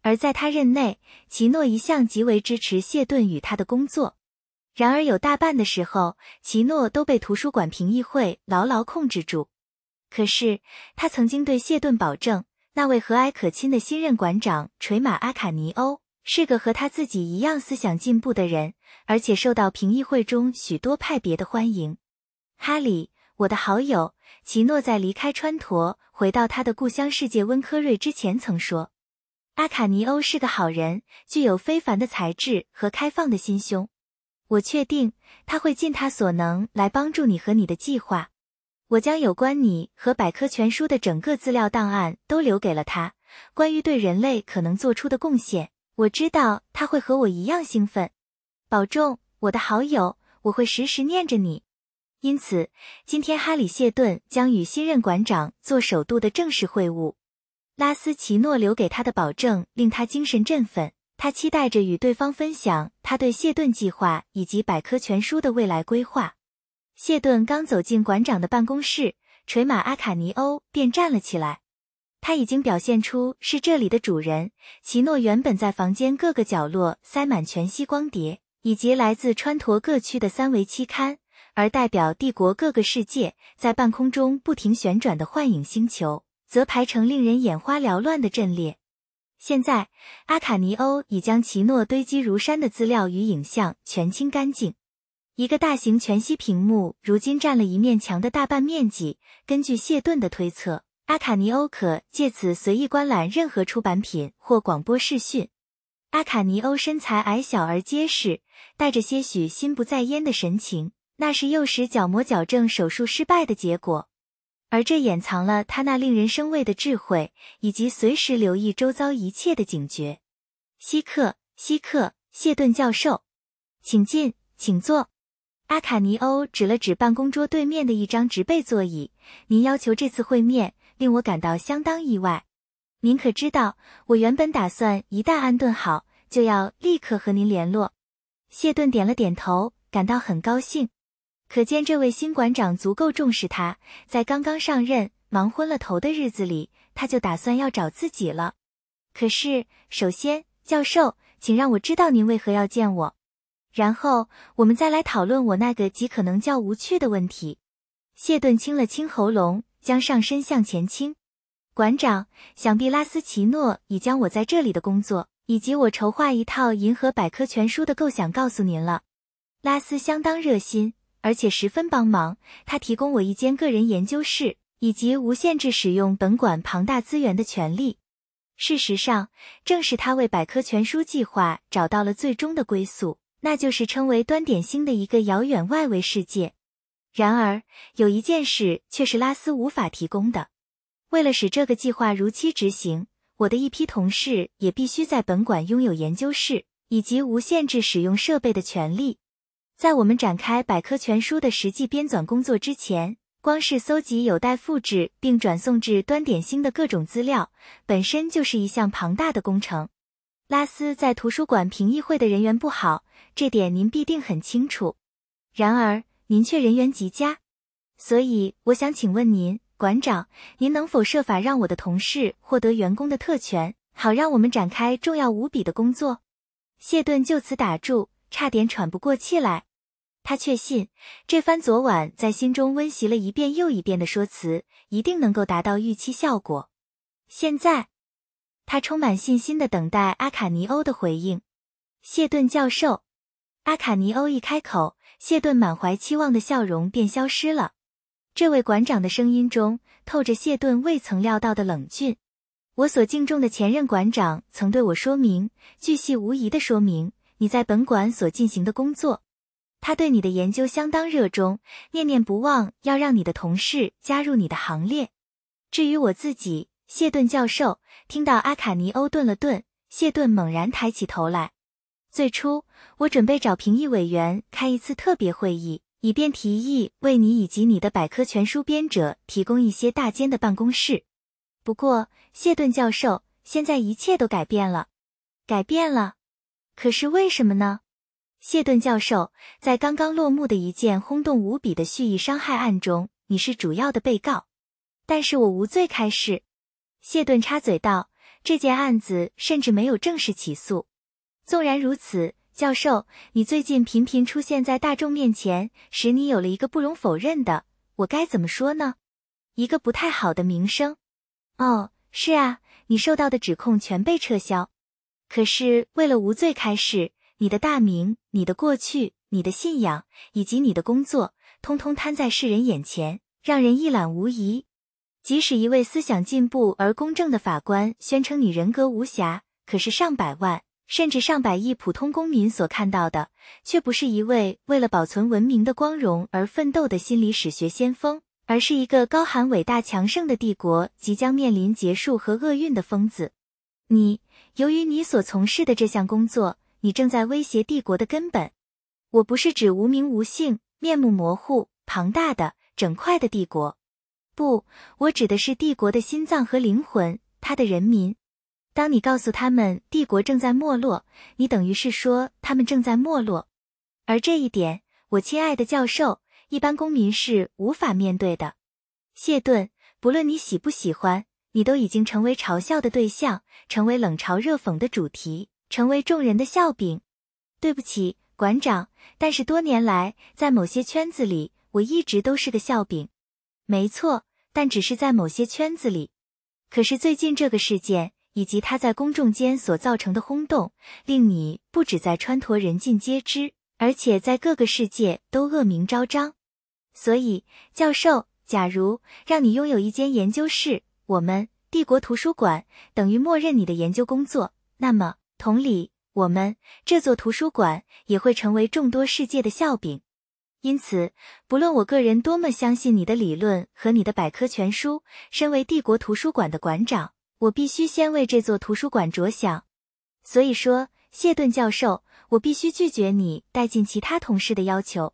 而在他任内，奇诺一向极为支持谢顿与他的工作。然而有大半的时候，奇诺都被图书馆评议会牢牢控制住。可是他曾经对谢顿保证，那位和蔼可亲的新任馆长垂马阿卡尼欧。是个和他自己一样思想进步的人，而且受到评议会中许多派别的欢迎。哈里，我的好友奇诺在离开川陀回到他的故乡世界温科瑞之前曾说，阿卡尼欧是个好人，具有非凡的才智和开放的心胸。我确定他会尽他所能来帮助你和你的计划。我将有关你和百科全书的整个资料档案都留给了他，关于对人类可能做出的贡献。我知道他会和我一样兴奋，保重，我的好友，我会时时念着你。因此，今天哈里谢顿将与新任馆长做首度的正式会晤。拉斯奇诺留给他的保证令他精神振奋，他期待着与对方分享他对谢顿计划以及百科全书的未来规划。谢顿刚走进馆长的办公室，垂马阿卡尼欧便站了起来。他已经表现出是这里的主人。奇诺原本在房间各个角落塞满全息光碟，以及来自川陀各区的三维期刊，而代表帝国各个世界在半空中不停旋转的幻影星球，则排成令人眼花缭乱的阵列。现在，阿卡尼欧已将奇诺堆积如山的资料与影像全清干净。一个大型全息屏幕如今占了一面墙的大半面积。根据谢顿的推测。阿卡尼欧可借此随意观览任何出版品或广播视讯。阿卡尼欧身材矮小而结实，带着些许心不在焉的神情，那是幼时角膜矫正手术失败的结果，而这掩藏了他那令人生畏的智慧以及随时留意周遭一切的警觉。稀客，稀客，谢顿教授，请进，请坐。阿卡尼欧指了指办公桌对面的一张植被座椅。您要求这次会面。令我感到相当意外，您可知道，我原本打算一旦安顿好，就要立刻和您联络。谢顿点了点头，感到很高兴，可见这位新馆长足够重视他，在刚刚上任忙昏了头的日子里，他就打算要找自己了。可是，首先，教授，请让我知道您为何要见我，然后我们再来讨论我那个极可能较无趣的问题。谢顿清了清喉咙。将上身向前倾，馆长，想必拉斯奇诺已将我在这里的工作以及我筹划一套银河百科全书的构想告诉您了。拉斯相当热心，而且十分帮忙。他提供我一间个人研究室，以及无限制使用本馆庞大资源的权利。事实上，正是他为百科全书计划找到了最终的归宿，那就是称为端点星的一个遥远外围世界。然而，有一件事却是拉斯无法提供的。为了使这个计划如期执行，我的一批同事也必须在本馆拥有研究室以及无限制使用设备的权利。在我们展开百科全书的实际编纂工作之前，光是搜集有待复制并转送至端点星的各种资料，本身就是一项庞大的工程。拉斯在图书馆评议会的人缘不好，这点您必定很清楚。然而，您却人缘极佳，所以我想请问您，馆长，您能否设法让我的同事获得员工的特权，好让我们展开重要无比的工作？谢顿就此打住，差点喘不过气来。他确信这番昨晚在心中温习了一遍又一遍的说辞，一定能够达到预期效果。现在，他充满信心的等待阿卡尼欧的回应。谢顿教授，阿卡尼欧一开口。谢顿满怀期望的笑容便消失了。这位馆长的声音中透着谢顿未曾料到的冷峻。我所敬重的前任馆长曾对我说明，巨细无遗的说明你在本馆所进行的工作。他对你的研究相当热衷，念念不忘要让你的同事加入你的行列。至于我自己，谢顿教授，听到阿卡尼欧顿了顿，谢顿猛然抬起头来。最初，我准备找评议委员开一次特别会议，以便提议为你以及你的百科全书编者提供一些大间的办公室。不过，谢顿教授，现在一切都改变了，改变了。可是为什么呢？谢顿教授，在刚刚落幕的一件轰动无比的蓄意伤害案中，你是主要的被告，但是我无罪。开始，谢顿插嘴道：“这件案子甚至没有正式起诉。”纵然如此，教授，你最近频频出现在大众面前，使你有了一个不容否认的……我该怎么说呢？一个不太好的名声。哦，是啊，你受到的指控全被撤销。可是为了无罪开释，你的大名、你的过去、你的信仰以及你的工作，通通摊在世人眼前，让人一览无遗。即使一位思想进步而公正的法官宣称你人格无瑕，可是上百万。甚至上百亿普通公民所看到的，却不是一位为了保存文明的光荣而奋斗的心理史学先锋，而是一个高喊伟大强盛的帝国即将面临结束和厄运的疯子。你由于你所从事的这项工作，你正在威胁帝国的根本。我不是指无名无姓、面目模糊、庞大的整块的帝国，不，我指的是帝国的心脏和灵魂，他的人民。当你告诉他们帝国正在没落，你等于是说他们正在没落，而这一点，我亲爱的教授，一般公民是无法面对的。谢顿，不论你喜不喜欢，你都已经成为嘲笑的对象，成为冷嘲热讽的主题，成为众人的笑柄。对不起，馆长，但是多年来，在某些圈子里，我一直都是个笑柄。没错，但只是在某些圈子里。可是最近这个事件。以及他在公众间所造成的轰动，令你不止在川陀人尽皆知，而且在各个世界都恶名昭彰。所以，教授，假如让你拥有一间研究室，我们帝国图书馆等于默认你的研究工作，那么同理，我们这座图书馆也会成为众多世界的笑柄。因此，不论我个人多么相信你的理论和你的百科全书，身为帝国图书馆的馆长。我必须先为这座图书馆着想，所以说，谢顿教授，我必须拒绝你带进其他同事的要求。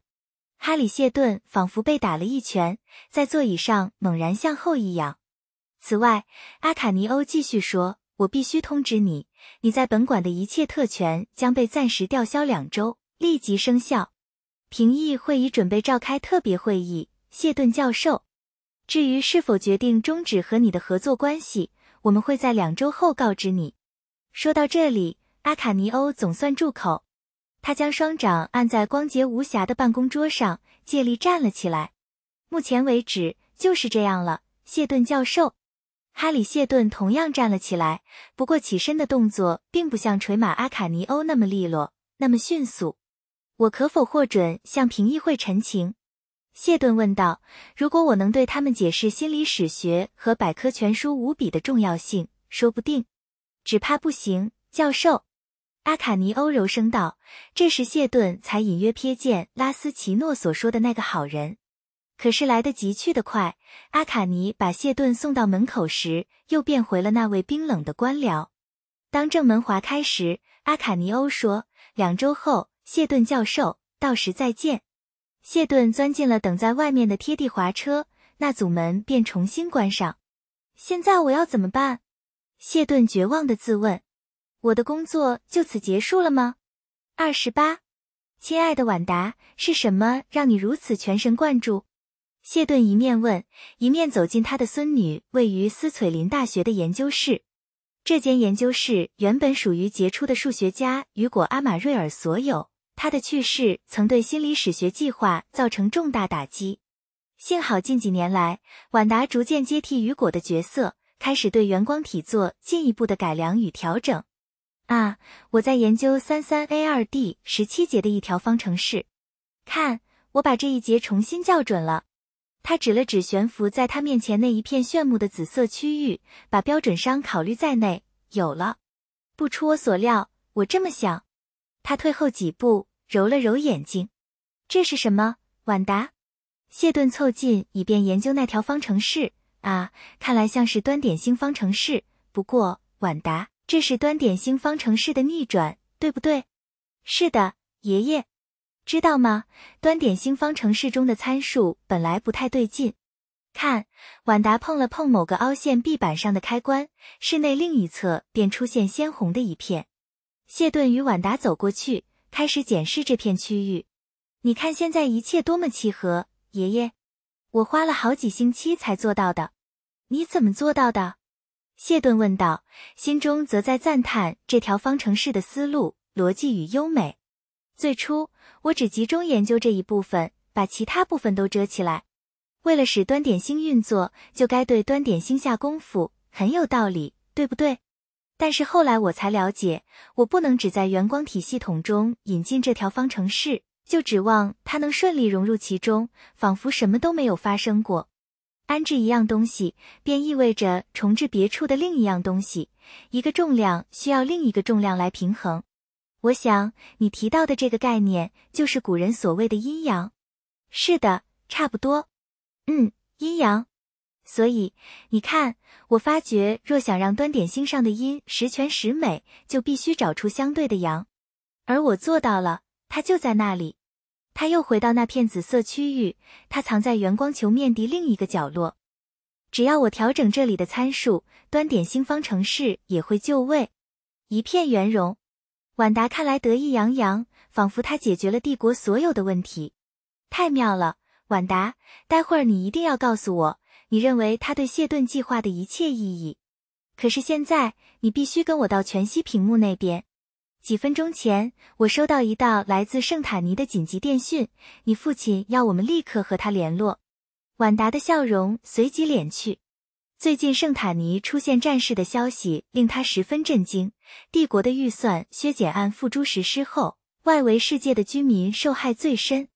哈里·谢顿仿佛被打了一拳，在座椅上猛然向后一仰。此外，阿卡尼欧继续说：“我必须通知你，你在本馆的一切特权将被暂时吊销两周，立即生效。评议会已准备召开特别会议，谢顿教授。至于是否决定终止和你的合作关系，”我们会在两周后告知你。说到这里，阿卡尼欧总算住口。他将双掌按在光洁无瑕的办公桌上，借力站了起来。目前为止，就是这样了，谢顿教授。哈里谢顿同样站了起来，不过起身的动作并不像垂马阿卡尼欧那么利落，那么迅速。我可否获准向评议会陈情？谢顿问道：“如果我能对他们解释心理史学和百科全书无比的重要性，说不定……只怕不行。”教授阿卡尼欧柔声道。这时谢顿才隐约瞥见拉斯奇诺所说的那个好人，可是来得急，去得快。阿卡尼把谢顿送到门口时，又变回了那位冰冷的官僚。当正门划开时，阿卡尼欧说：“两周后，谢顿教授，到时再见。”谢顿钻进了等在外面的贴地滑车，那组门便重新关上。现在我要怎么办？谢顿绝望地自问。我的工作就此结束了吗？二十八，亲爱的婉达，是什么让你如此全神贯注？谢顿一面问，一面走进他的孙女位于斯翠林大学的研究室。这间研究室原本属于杰出的数学家雨果·阿马瑞尔所有。他的去世曾对心理史学计划造成重大打击，幸好近几年来，晚达逐渐接替雨果的角色，开始对圆光体做进一步的改良与调整。啊，我在研究三三 A 二 D 十七节的一条方程式，看，我把这一节重新校准了。他指了指悬浮在他面前那一片炫目的紫色区域，把标准商考虑在内。有了，不出我所料，我这么想。他退后几步。揉了揉眼睛，这是什么？万达，谢顿凑近以便研究那条方程式。啊，看来像是端点星方程式。不过，万达，这是端点星方程式的逆转，对不对？是的，爷爷，知道吗？端点星方程式中的参数本来不太对劲。看，万达碰了碰某个凹陷壁板上的开关，室内另一侧便出现鲜红的一片。谢顿与万达走过去。开始检视这片区域，你看现在一切多么契合，爷爷，我花了好几星期才做到的，你怎么做到的？谢顿问道，心中则在赞叹这条方程式的思路、逻辑与优美。最初我只集中研究这一部分，把其他部分都遮起来。为了使端点星运作，就该对端点星下功夫，很有道理，对不对？但是后来我才了解，我不能只在圆光体系统中引进这条方程式，就指望它能顺利融入其中，仿佛什么都没有发生过。安置一样东西，便意味着重置别处的另一样东西。一个重量需要另一个重量来平衡。我想你提到的这个概念，就是古人所谓的阴阳。是的，差不多。嗯，阴阳。所以，你看，我发觉若想让端点星上的阴十全十美，就必须找出相对的阳，而我做到了，它就在那里。它又回到那片紫色区域，它藏在圆光球面的另一个角落。只要我调整这里的参数，端点星方程式也会就位，一片圆融。婉达看来得意洋洋，仿佛他解决了帝国所有的问题。太妙了，婉达，待会儿你一定要告诉我。你认为他对谢顿计划的一切意义，可是现在你必须跟我到全息屏幕那边。几分钟前，我收到一道来自圣塔尼的紧急电讯，你父亲要我们立刻和他联络。婉达的笑容随即敛去。最近圣塔尼出现战事的消息令他十分震惊。帝国的预算削减案付诸实施后，外围世界的居民受害最深。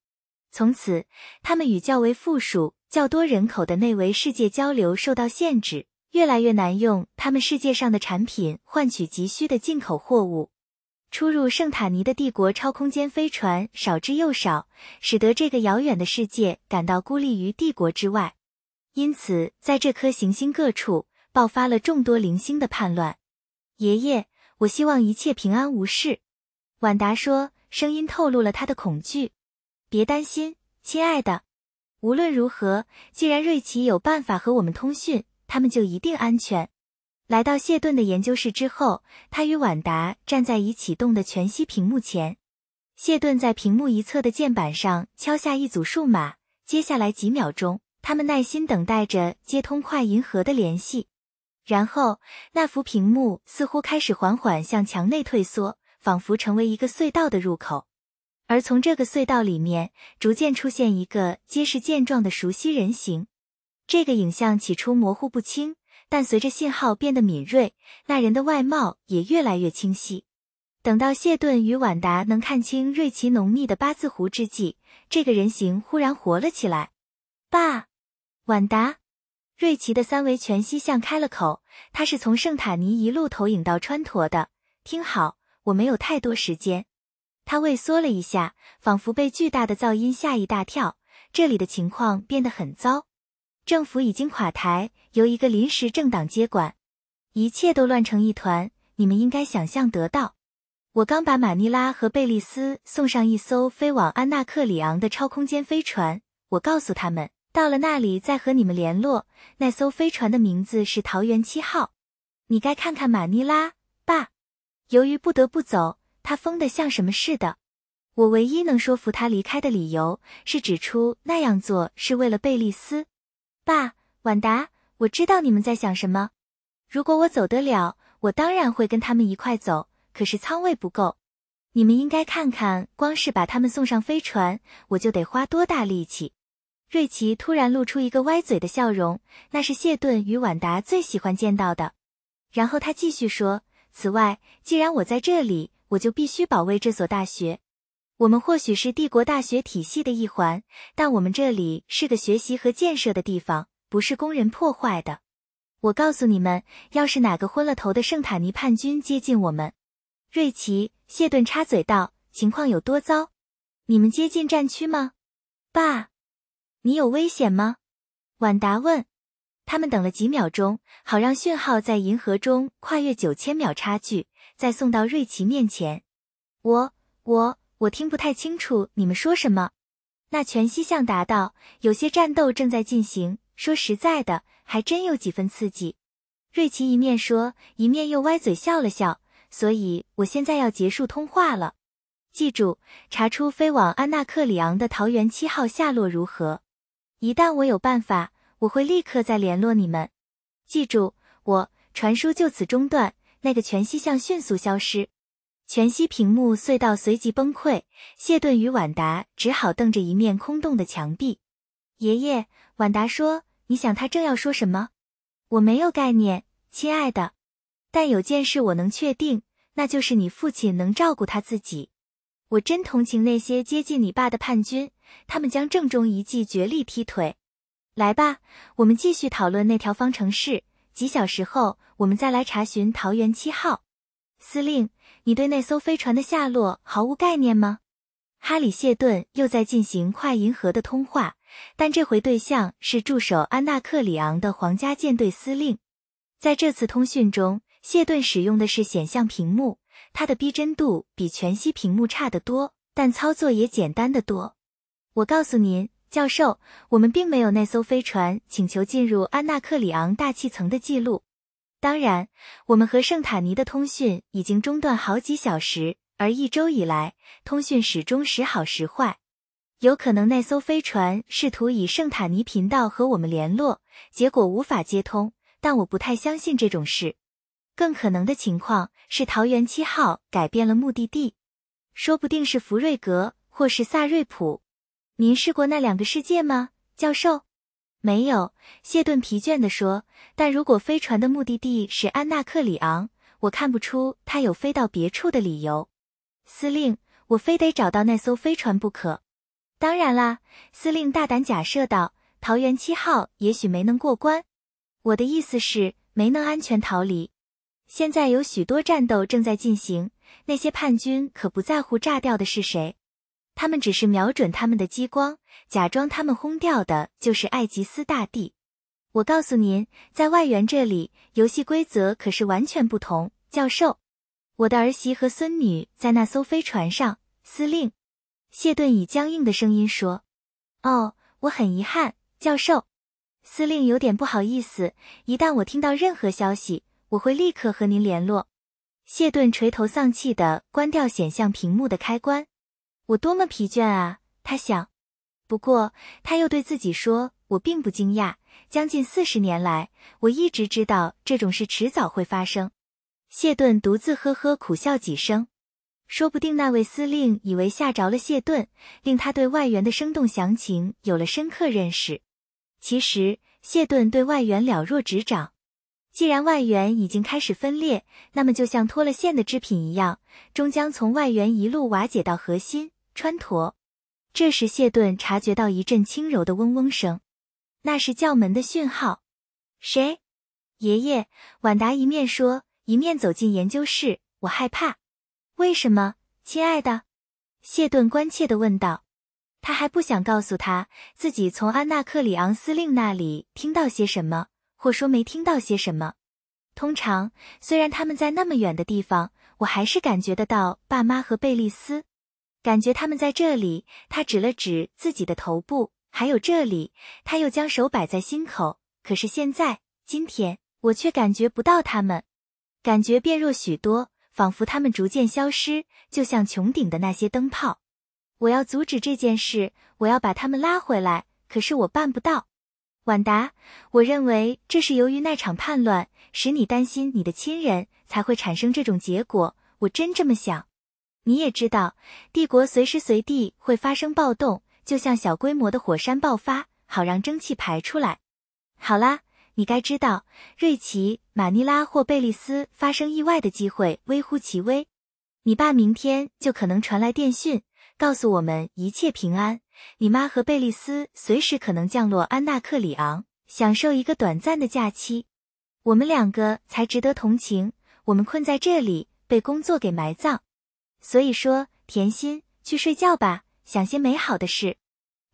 从此，他们与较为富庶。较多人口的内维世界交流受到限制，越来越难用他们世界上的产品换取急需的进口货物。出入圣塔尼的帝国超空间飞船少之又少，使得这个遥远的世界感到孤立于帝国之外。因此，在这颗行星各处爆发了众多零星的叛乱。爷爷，我希望一切平安无事。”婉达说，声音透露了他的恐惧。“别担心，亲爱的。”无论如何，既然瑞奇有办法和我们通讯，他们就一定安全。来到谢顿的研究室之后，他与婉达站在已启动的全息屏幕前。谢顿在屏幕一侧的键板上敲下一组数码，接下来几秒钟，他们耐心等待着接通跨银河的联系。然后，那幅屏幕似乎开始缓缓向墙内退缩，仿佛成为一个隧道的入口。而从这个隧道里面，逐渐出现一个结实健壮的熟悉人形。这个影像起初模糊不清，但随着信号变得敏锐，那人的外貌也越来越清晰。等到谢顿与婉达能看清瑞奇浓密的八字胡之际，这个人形忽然活了起来。爸，婉达，瑞奇的三维全息像开了口。他是从圣塔尼一路投影到川陀的。听好，我没有太多时间。他畏缩了一下，仿佛被巨大的噪音吓一大跳。这里的情况变得很糟，政府已经垮台，由一个临时政党接管，一切都乱成一团。你们应该想象得到。我刚把马尼拉和贝利斯送上一艘飞往安娜克里昂的超空间飞船，我告诉他们，到了那里再和你们联络。那艘飞船的名字是桃园七号。你该看看马尼拉，爸。由于不得不走。他疯得像什么似的！我唯一能说服他离开的理由是指出那样做是为了贝利斯。爸，婉达，我知道你们在想什么。如果我走得了，我当然会跟他们一块走。可是仓位不够，你们应该看看，光是把他们送上飞船，我就得花多大力气。瑞奇突然露出一个歪嘴的笑容，那是谢顿与婉达最喜欢见到的。然后他继续说：“此外，既然我在这里。”我就必须保卫这所大学。我们或许是帝国大学体系的一环，但我们这里是个学习和建设的地方，不是工人破坏的。我告诉你们，要是哪个昏了头的圣塔尼叛军接近我们，瑞奇·谢顿插嘴道：“情况有多糟？你们接近战区吗？”爸，你有危险吗？”婉达问。他们等了几秒钟，好让讯号在银河中跨越九千秒差距。再送到瑞奇面前，我我我听不太清楚你们说什么。那全息像答道：“有些战斗正在进行，说实在的，还真有几分刺激。”瑞奇一面说，一面又歪嘴笑了笑。所以，我现在要结束通话了。记住，查出飞往安纳克里昂的桃园七号下落如何？一旦我有办法，我会立刻再联络你们。记住，我传输就此中断。那个全息像迅速消失，全息屏幕隧道随即崩溃。谢顿与婉达只好瞪着一面空洞的墙壁。爷爷，婉达说：“你想他正要说什么？”“我没有概念，亲爱的。”“但有件事我能确定，那就是你父亲能照顾他自己。”“我真同情那些接近你爸的叛军，他们将正中一记绝力踢腿。”“来吧，我们继续讨论那条方程式。”几小时后，我们再来查询桃园七号。司令，你对那艘飞船的下落毫无概念吗？哈里·谢顿又在进行跨银河的通话，但这回对象是驻守安娜克里昂的皇家舰队司令。在这次通讯中，谢顿使用的是显像屏幕，它的逼真度比全息屏幕差得多，但操作也简单得多。我告诉您。教授，我们并没有那艘飞船请求进入安纳克里昂大气层的记录。当然，我们和圣塔尼的通讯已经中断好几小时，而一周以来，通讯始终时好时坏。有可能那艘飞船试图以圣塔尼频道和我们联络，结果无法接通。但我不太相信这种事。更可能的情况是，桃园七号改变了目的地，说不定是福瑞格，或是萨瑞普。您试过那两个世界吗，教授？没有，谢顿疲倦地说。但如果飞船的目的地是安纳克里昂，我看不出它有飞到别处的理由。司令，我非得找到那艘飞船不可。当然啦，司令大胆假设道。桃园七号也许没能过关，我的意思是没能安全逃离。现在有许多战斗正在进行，那些叛军可不在乎炸掉的是谁。他们只是瞄准他们的激光，假装他们轰掉的就是艾吉斯大帝。我告诉您，在外援这里，游戏规则可是完全不同。教授，我的儿媳和孙女在那艘飞船上。司令，谢顿以僵硬的声音说：“哦，我很遗憾，教授。”司令有点不好意思。一旦我听到任何消息，我会立刻和您联络。谢顿垂头丧气的关掉显像屏幕的开关。我多么疲倦啊！他想。不过他又对自己说：“我并不惊讶，将近四十年来，我一直知道这种事迟早会发生。”谢顿独自呵呵苦笑几声。说不定那位司令以为吓着了谢顿，令他对外援的生动详情有了深刻认识。其实谢顿对外援了若指掌。既然外援已经开始分裂，那么就像脱了线的织品一样，终将从外援一路瓦解到核心。穿脱。这时，谢顿察觉到一阵轻柔的嗡嗡声，那是叫门的讯号。谁？爷爷。婉达一面说，一面走进研究室。我害怕。为什么？亲爱的，谢顿关切地问道。他还不想告诉他自己从安娜克里昂司令那里听到些什么，或说没听到些什么。通常，虽然他们在那么远的地方，我还是感觉得到爸妈和贝利斯。感觉他们在这里，他指了指自己的头部，还有这里，他又将手摆在心口。可是现在，今天我却感觉不到他们，感觉变弱许多，仿佛他们逐渐消失，就像穹顶的那些灯泡。我要阻止这件事，我要把他们拉回来，可是我办不到。婉达，我认为这是由于那场叛乱使你担心你的亲人才会产生这种结果，我真这么想。你也知道，帝国随时随地会发生暴动，就像小规模的火山爆发，好让蒸汽排出来。好啦，你该知道，瑞奇、马尼拉或贝利斯发生意外的机会微乎其微。你爸明天就可能传来电讯，告诉我们一切平安。你妈和贝利斯随时可能降落安纳克里昂，享受一个短暂的假期。我们两个才值得同情，我们困在这里，被工作给埋葬。所以说，甜心，去睡觉吧，想些美好的事。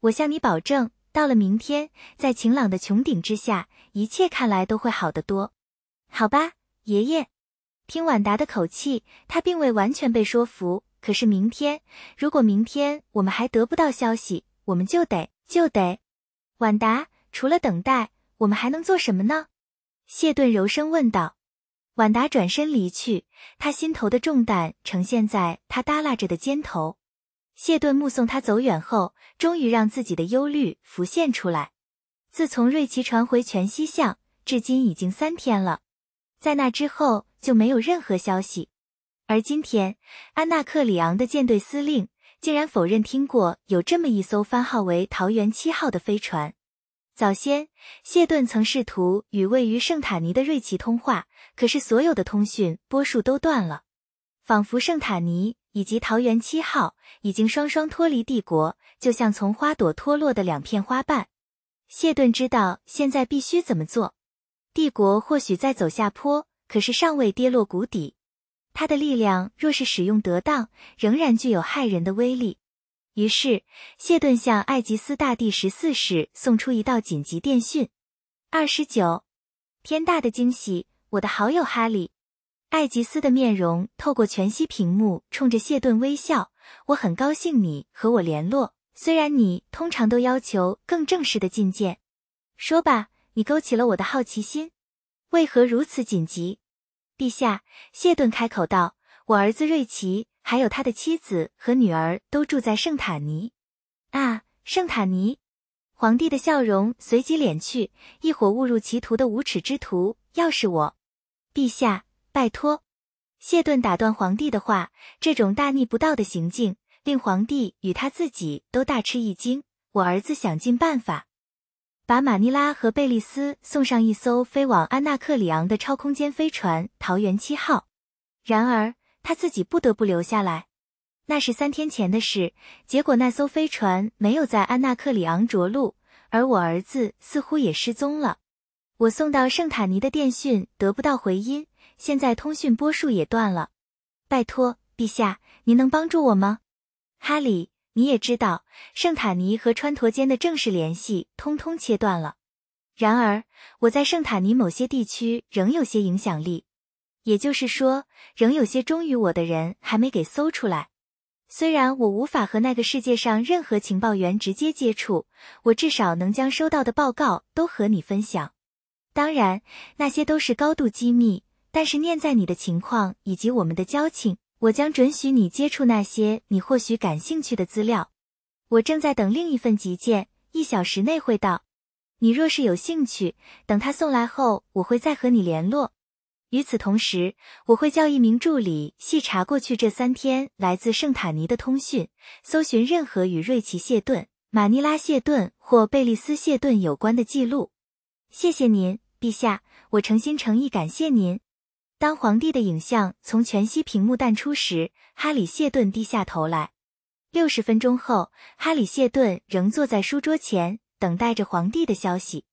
我向你保证，到了明天，在晴朗的穹顶之下，一切看来都会好得多。好吧，爷爷。听婉达的口气，他并未完全被说服。可是明天，如果明天我们还得不到消息，我们就得，就得。婉达，除了等待，我们还能做什么呢？谢顿柔声问道。婉达转身离去，他心头的重担呈现在他耷拉着的肩头。谢顿目送他走远后，终于让自己的忧虑浮现出来。自从瑞奇传回全息像，至今已经三天了，在那之后就没有任何消息。而今天，安纳克里昂的舰队司令竟然否认听过有这么一艘番号为“桃园七号”的飞船。早先，谢顿曾试图与位于圣塔尼的瑞奇通话，可是所有的通讯波数都断了，仿佛圣塔尼以及桃园七号已经双双脱离帝国，就像从花朵脱落的两片花瓣。谢顿知道现在必须怎么做。帝国或许在走下坡，可是尚未跌落谷底，他的力量若是使用得当，仍然具有骇人的威力。于是，谢顿向爱吉斯大帝十四世送出一道紧急电讯。二十九，天大的惊喜！我的好友哈利，爱吉斯的面容透过全息屏幕冲着谢顿微笑。我很高兴你和我联络，虽然你通常都要求更正式的觐见。说吧，你勾起了我的好奇心，为何如此紧急？陛下，谢顿开口道：“我儿子瑞奇。”还有他的妻子和女儿都住在圣塔尼啊，圣塔尼！皇帝的笑容随即敛去，一伙误入歧途的无耻之徒。要是我，陛下，拜托，谢顿打断皇帝的话。这种大逆不道的行径，令皇帝与他自己都大吃一惊。我儿子想尽办法，把马尼拉和贝利斯送上一艘飞往安纳克里昂的超空间飞船，桃园七号。然而。他自己不得不留下来，那是三天前的事。结果那艘飞船没有在安娜克里昂着陆，而我儿子似乎也失踪了。我送到圣塔尼的电讯得不到回音，现在通讯波束也断了。拜托，陛下，您能帮助我吗？哈里，你也知道，圣塔尼和川陀间的正式联系通通切断了。然而，我在圣塔尼某些地区仍有些影响力。也就是说，仍有些忠于我的人还没给搜出来。虽然我无法和那个世界上任何情报员直接接触，我至少能将收到的报告都和你分享。当然，那些都是高度机密。但是念在你的情况以及我们的交情，我将准许你接触那些你或许感兴趣的资料。我正在等另一份急件，一小时内会到。你若是有兴趣，等他送来后，我会再和你联络。与此同时，我会叫一名助理细查过去这三天来自圣塔尼的通讯，搜寻任何与瑞奇·谢顿、马尼拉·谢顿或贝利斯·谢顿有关的记录。谢谢您，陛下。我诚心诚意感谢您。当皇帝的影像从全息屏幕淡出时，哈里·谢顿低下头来。六十分钟后，哈里·谢顿仍坐在书桌前，等待着皇帝的消息。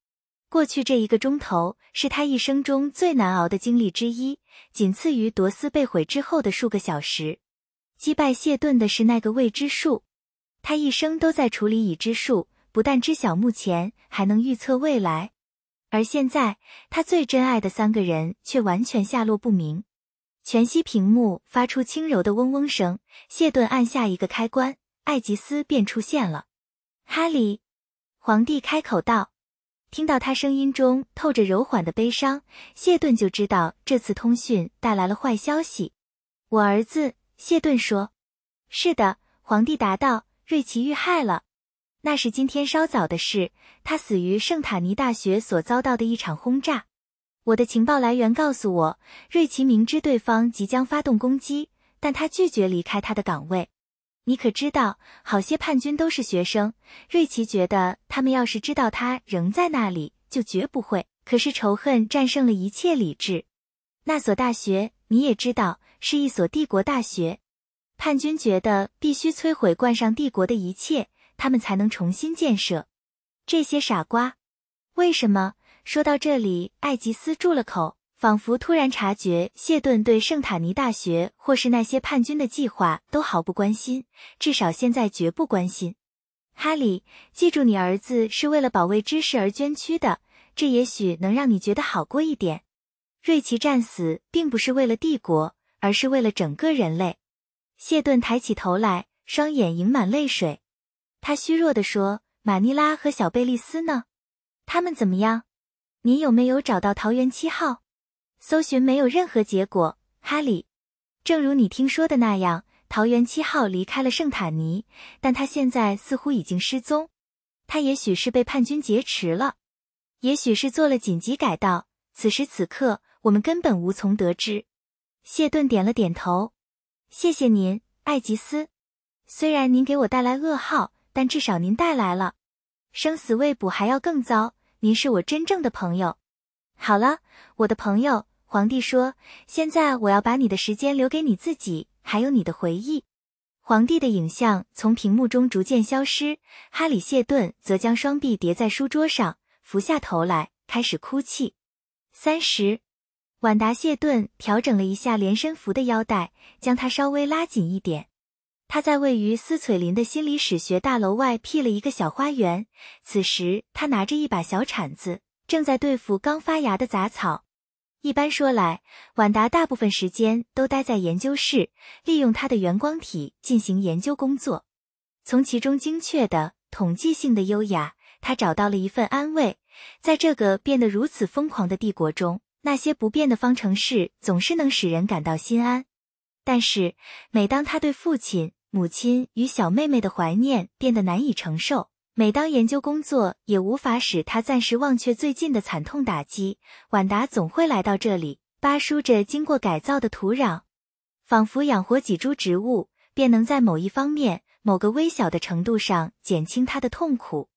过去这一个钟头是他一生中最难熬的经历之一，仅次于夺斯被毁之后的数个小时。击败谢顿的是那个未知数，他一生都在处理已知数，不但知晓目前，还能预测未来。而现在，他最珍爱的三个人却完全下落不明。全息屏幕发出轻柔的嗡嗡声，谢顿按下一个开关，艾吉斯便出现了。哈利，皇帝开口道。听到他声音中透着柔缓的悲伤，谢顿就知道这次通讯带来了坏消息。我儿子，谢顿说。是的，皇帝答道，瑞奇遇害了。那是今天稍早的事。他死于圣塔尼大学所遭到的一场轰炸。我的情报来源告诉我，瑞奇明知对方即将发动攻击，但他拒绝离开他的岗位。你可知道，好些叛军都是学生。瑞奇觉得，他们要是知道他仍在那里，就绝不会。可是仇恨战胜了一切理智。那所大学你也知道，是一所帝国大学。叛军觉得必须摧毁冠上帝国的一切，他们才能重新建设。这些傻瓜，为什么？说到这里，艾吉斯住了口。仿佛突然察觉，谢顿对圣塔尼大学或是那些叛军的计划都毫不关心，至少现在绝不关心。哈利，记住，你儿子是为了保卫知识而捐躯的，这也许能让你觉得好过一点。瑞奇战死，并不是为了帝国，而是为了整个人类。谢顿抬起头来，双眼盈满泪水，他虚弱地说：“马尼拉和小贝利斯呢？他们怎么样？你有没有找到桃园七号？”搜寻没有任何结果，哈利。正如你听说的那样，桃园七号离开了圣塔尼，但他现在似乎已经失踪。他也许是被叛军劫持了，也许是做了紧急改道。此时此刻，我们根本无从得知。谢顿点了点头。谢谢您，艾吉斯。虽然您给我带来噩耗，但至少您带来了生死未卜，还要更糟。您是我真正的朋友。好了，我的朋友。皇帝说：“现在我要把你的时间留给你自己，还有你的回忆。”皇帝的影像从屏幕中逐渐消失。哈里·谢顿则将双臂叠在书桌上，伏下头来，开始哭泣。三十，晚达·谢顿调整了一下连身服的腰带，将它稍微拉紧一点。他在位于斯翠林的心理史学大楼外辟了一个小花园。此时，他拿着一把小铲子，正在对付刚发芽的杂草。一般说来，婉达大部分时间都待在研究室，利用他的原光体进行研究工作。从其中精确的、统计性的优雅，他找到了一份安慰。在这个变得如此疯狂的帝国中，那些不变的方程式总是能使人感到心安。但是，每当他对父亲、母亲与小妹妹的怀念变得难以承受，每当研究工作也无法使他暂时忘却最近的惨痛打击，婉达总会来到这里，扒梳着经过改造的土壤，仿佛养活几株植物，便能在某一方面、某个微小的程度上减轻他的痛苦。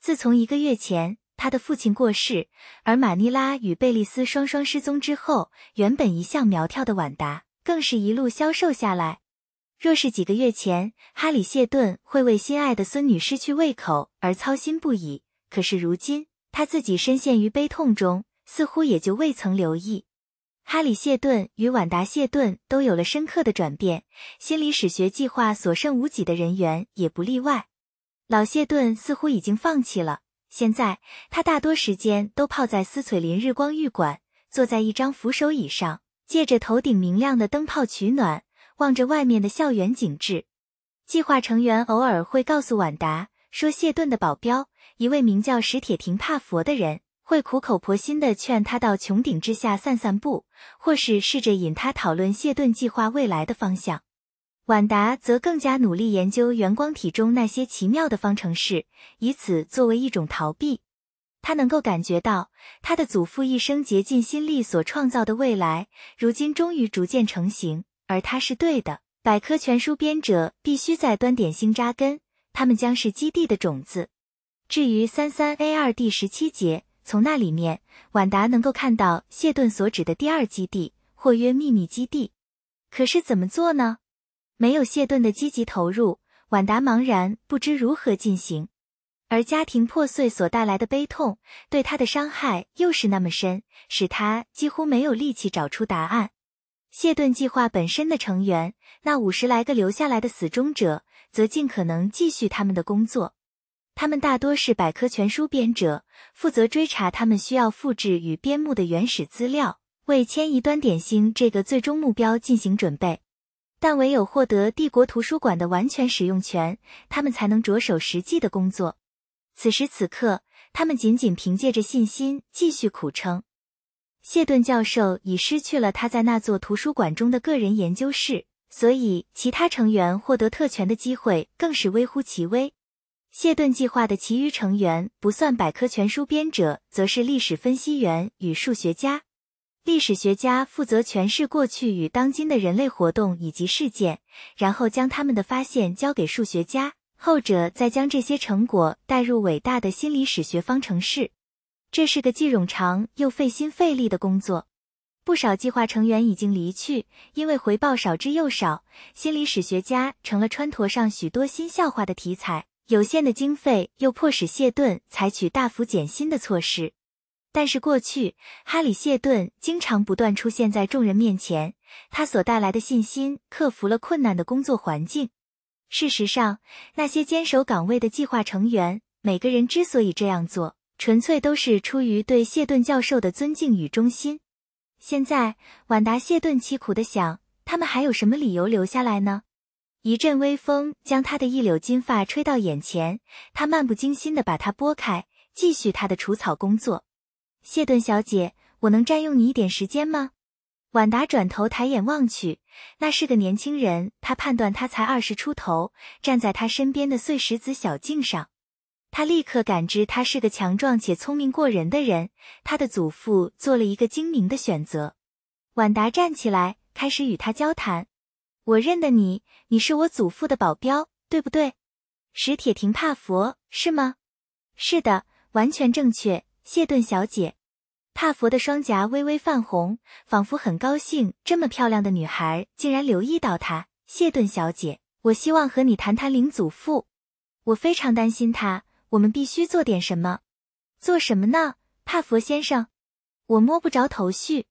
自从一个月前他的父亲过世，而马尼拉与贝利斯双双失踪之后，原本一向苗条的婉达，更是一路消瘦下来。若是几个月前，哈里谢顿会为心爱的孙女失去胃口而操心不已。可是如今，他自己深陷于悲痛中，似乎也就未曾留意。哈里谢顿与万达谢顿都有了深刻的转变，心理史学计划所剩无几的人员也不例外。老谢顿似乎已经放弃了。现在，他大多时间都泡在斯翠林日光浴馆，坐在一张扶手椅上，借着头顶明亮的灯泡取暖。望着外面的校园景致，计划成员偶尔会告诉婉达说：“谢顿的保镖，一位名叫史铁亭帕佛的人，会苦口婆心的劝他到穹顶之下散散步，或是试着引他讨论谢顿计划未来的方向。”婉达则更加努力研究圆光体中那些奇妙的方程式，以此作为一种逃避。他能够感觉到，他的祖父一生竭尽心力所创造的未来，如今终于逐渐成型。而他是对的。百科全书编者必须在端点星扎根，他们将是基地的种子。至于三三 A 二第十七节，从那里面，婉达能够看到谢顿所指的第二基地，或曰秘密基地。可是怎么做呢？没有谢顿的积极投入，婉达茫然不知如何进行。而家庭破碎所带来的悲痛对他的伤害又是那么深，使他几乎没有力气找出答案。谢顿计划本身的成员，那五十来个留下来的死忠者，则尽可能继续他们的工作。他们大多是百科全书编者，负责追查他们需要复制与编目的原始资料，为迁移端点星这个最终目标进行准备。但唯有获得帝国图书馆的完全使用权，他们才能着手实际的工作。此时此刻，他们仅仅凭借着信心继续苦撑。谢顿教授已失去了他在那座图书馆中的个人研究室，所以其他成员获得特权的机会更是微乎其微。谢顿计划的其余成员不算百科全书编者，则是历史分析员与数学家。历史学家负责诠释过去与当今的人类活动以及事件，然后将他们的发现交给数学家，后者再将这些成果带入伟大的心理史学方程式。这是个既冗长又费心费力的工作，不少计划成员已经离去，因为回报少之又少。心理史学家成了川陀上许多新笑话的题材。有限的经费又迫使谢顿采取大幅减薪的措施。但是过去，哈里·谢顿经常不断出现在众人面前，他所带来的信心克服了困难的工作环境。事实上，那些坚守岗位的计划成员，每个人之所以这样做。纯粹都是出于对谢顿教授的尊敬与忠心。现在，晚达谢顿凄苦的想：他们还有什么理由留下来呢？一阵微风将他的一绺金发吹到眼前，他漫不经心地把它拨开，继续他的除草工作。谢顿小姐，我能占用你一点时间吗？晚达转头抬眼望去，那是个年轻人，他判断他才二十出头，站在他身边的碎石子小径上。他立刻感知，他是个强壮且聪明过人的人。他的祖父做了一个精明的选择。婉达站起来，开始与他交谈。我认得你，你是我祖父的保镖，对不对？史铁亭帕佛，是吗？是的，完全正确，谢顿小姐。帕佛的双颊微微泛红，仿佛很高兴这么漂亮的女孩竟然留意到他。谢顿小姐，我希望和你谈谈林祖父，我非常担心他。我们必须做点什么，做什么呢，帕佛先生？我摸不着头绪。